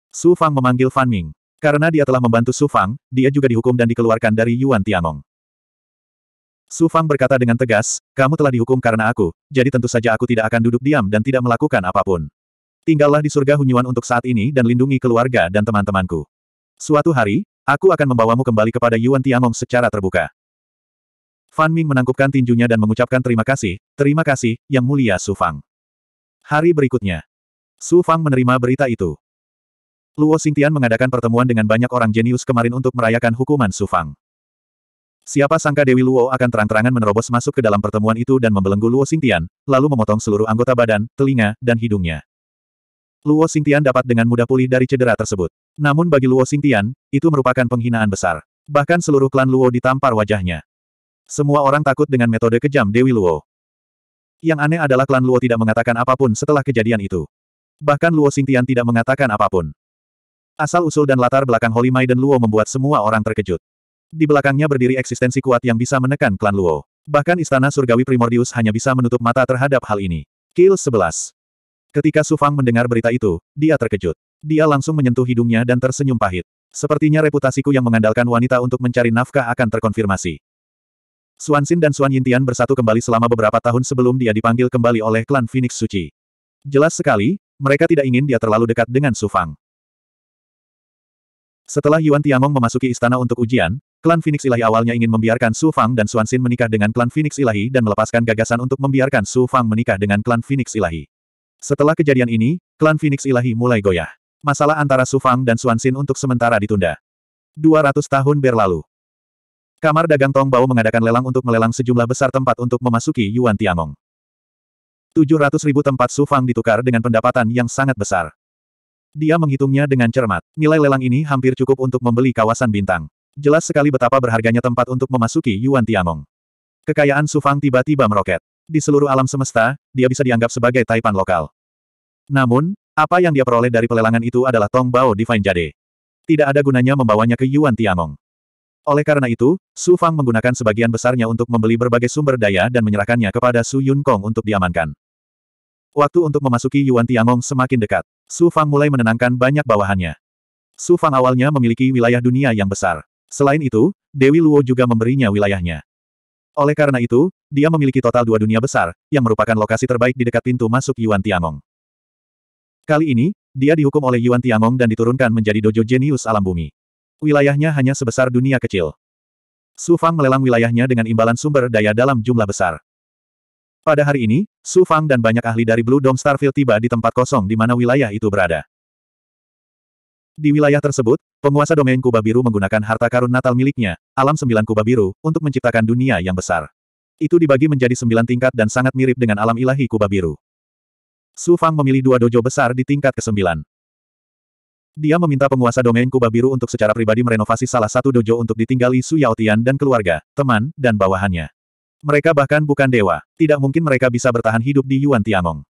Su Fang memanggil Fan Ming. Karena dia telah membantu Su Fang, dia juga dihukum dan dikeluarkan dari Yuan Tiamong. Su Fang berkata dengan tegas, kamu telah dihukum karena aku, jadi tentu saja aku tidak akan duduk diam dan tidak melakukan apapun. Tinggallah di surga Hunyuan untuk saat ini dan lindungi keluarga dan teman-temanku. Suatu hari, Aku akan membawamu kembali kepada Yuan Tianong secara terbuka. Fan Ming menangkupkan tinjunya dan mengucapkan terima kasih, terima kasih, Yang Mulia Su Fang. Hari berikutnya. Su Fang menerima berita itu. Luo Xingtian mengadakan pertemuan dengan banyak orang jenius kemarin untuk merayakan hukuman Su Fang. Siapa sangka Dewi Luo akan terang-terangan menerobos masuk ke dalam pertemuan itu dan membelenggu Luo Xingtian, lalu memotong seluruh anggota badan, telinga, dan hidungnya. Luo Xingtian dapat dengan mudah pulih dari cedera tersebut. Namun bagi Luo Xingtian, itu merupakan penghinaan besar. Bahkan seluruh klan Luo ditampar wajahnya. Semua orang takut dengan metode kejam Dewi Luo. Yang aneh adalah klan Luo tidak mengatakan apapun setelah kejadian itu. Bahkan Luo Xingtian tidak mengatakan apapun. Asal-usul dan latar belakang Holy Mai dan Luo membuat semua orang terkejut. Di belakangnya berdiri eksistensi kuat yang bisa menekan klan Luo. Bahkan istana surgawi Primordius hanya bisa menutup mata terhadap hal ini. Kill 11. Ketika Su Fang mendengar berita itu, dia terkejut. Dia langsung menyentuh hidungnya dan tersenyum pahit. Sepertinya reputasiku yang mengandalkan wanita untuk mencari nafkah akan terkonfirmasi. Xin dan Suan Yintian bersatu kembali selama beberapa tahun sebelum dia dipanggil kembali oleh klan Phoenix Suci. Jelas sekali, mereka tidak ingin dia terlalu dekat dengan Su Fang. Setelah Yuan Tiangong memasuki istana untuk ujian, klan Phoenix Ilahi awalnya ingin membiarkan Su Fang dan Xin menikah dengan klan Phoenix Ilahi dan melepaskan gagasan untuk membiarkan Su Fang menikah dengan klan Phoenix Ilahi. Setelah kejadian ini, klan Phoenix Ilahi mulai goyah. Masalah antara Sufang dan Suansin untuk sementara ditunda. 200 tahun berlalu. Kamar dagang Tong Bao mengadakan lelang untuk melelang sejumlah besar tempat untuk memasuki Yuan Tiangong. 700 ribu tempat Sufang ditukar dengan pendapatan yang sangat besar. Dia menghitungnya dengan cermat. Nilai lelang ini hampir cukup untuk membeli kawasan bintang. Jelas sekali betapa berharganya tempat untuk memasuki Yuan Tiangong. Kekayaan Sufang tiba-tiba meroket. Di seluruh alam semesta, dia bisa dianggap sebagai Taipan lokal. Namun, apa yang dia peroleh dari pelelangan itu adalah Tong Bao Divine Jade. Tidak ada gunanya membawanya ke Yuan Tiangong. Oleh karena itu, Su Fang menggunakan sebagian besarnya untuk membeli berbagai sumber daya dan menyerahkannya kepada Su Yun Kong untuk diamankan. Waktu untuk memasuki Yuan Tiangong semakin dekat. Su Fang mulai menenangkan banyak bawahannya. Su Fang awalnya memiliki wilayah dunia yang besar. Selain itu, Dewi Luo juga memberinya wilayahnya. Oleh karena itu, dia memiliki total dua dunia besar, yang merupakan lokasi terbaik di dekat pintu masuk Yuan Tiangong. Kali ini, dia dihukum oleh Yuan Tiangong dan diturunkan menjadi dojo jenius alam bumi. Wilayahnya hanya sebesar dunia kecil. Su Fang melelang wilayahnya dengan imbalan sumber daya dalam jumlah besar. Pada hari ini, Su Fang dan banyak ahli dari Blue Dome Starfield tiba di tempat kosong di mana wilayah itu berada. Di wilayah tersebut, penguasa domain Kubah Biru menggunakan harta karun natal miliknya, alam sembilan Kubah Biru, untuk menciptakan dunia yang besar. Itu dibagi menjadi sembilan tingkat dan sangat mirip dengan alam ilahi Kubah Biru. Su Fang memilih dua dojo besar di tingkat ke-9. Dia meminta penguasa domain Kubah Biru untuk secara pribadi merenovasi salah satu dojo untuk ditinggali Su Yaotian dan keluarga, teman, dan bawahannya. Mereka bahkan bukan dewa. Tidak mungkin mereka bisa bertahan hidup di Yuan Tiangong.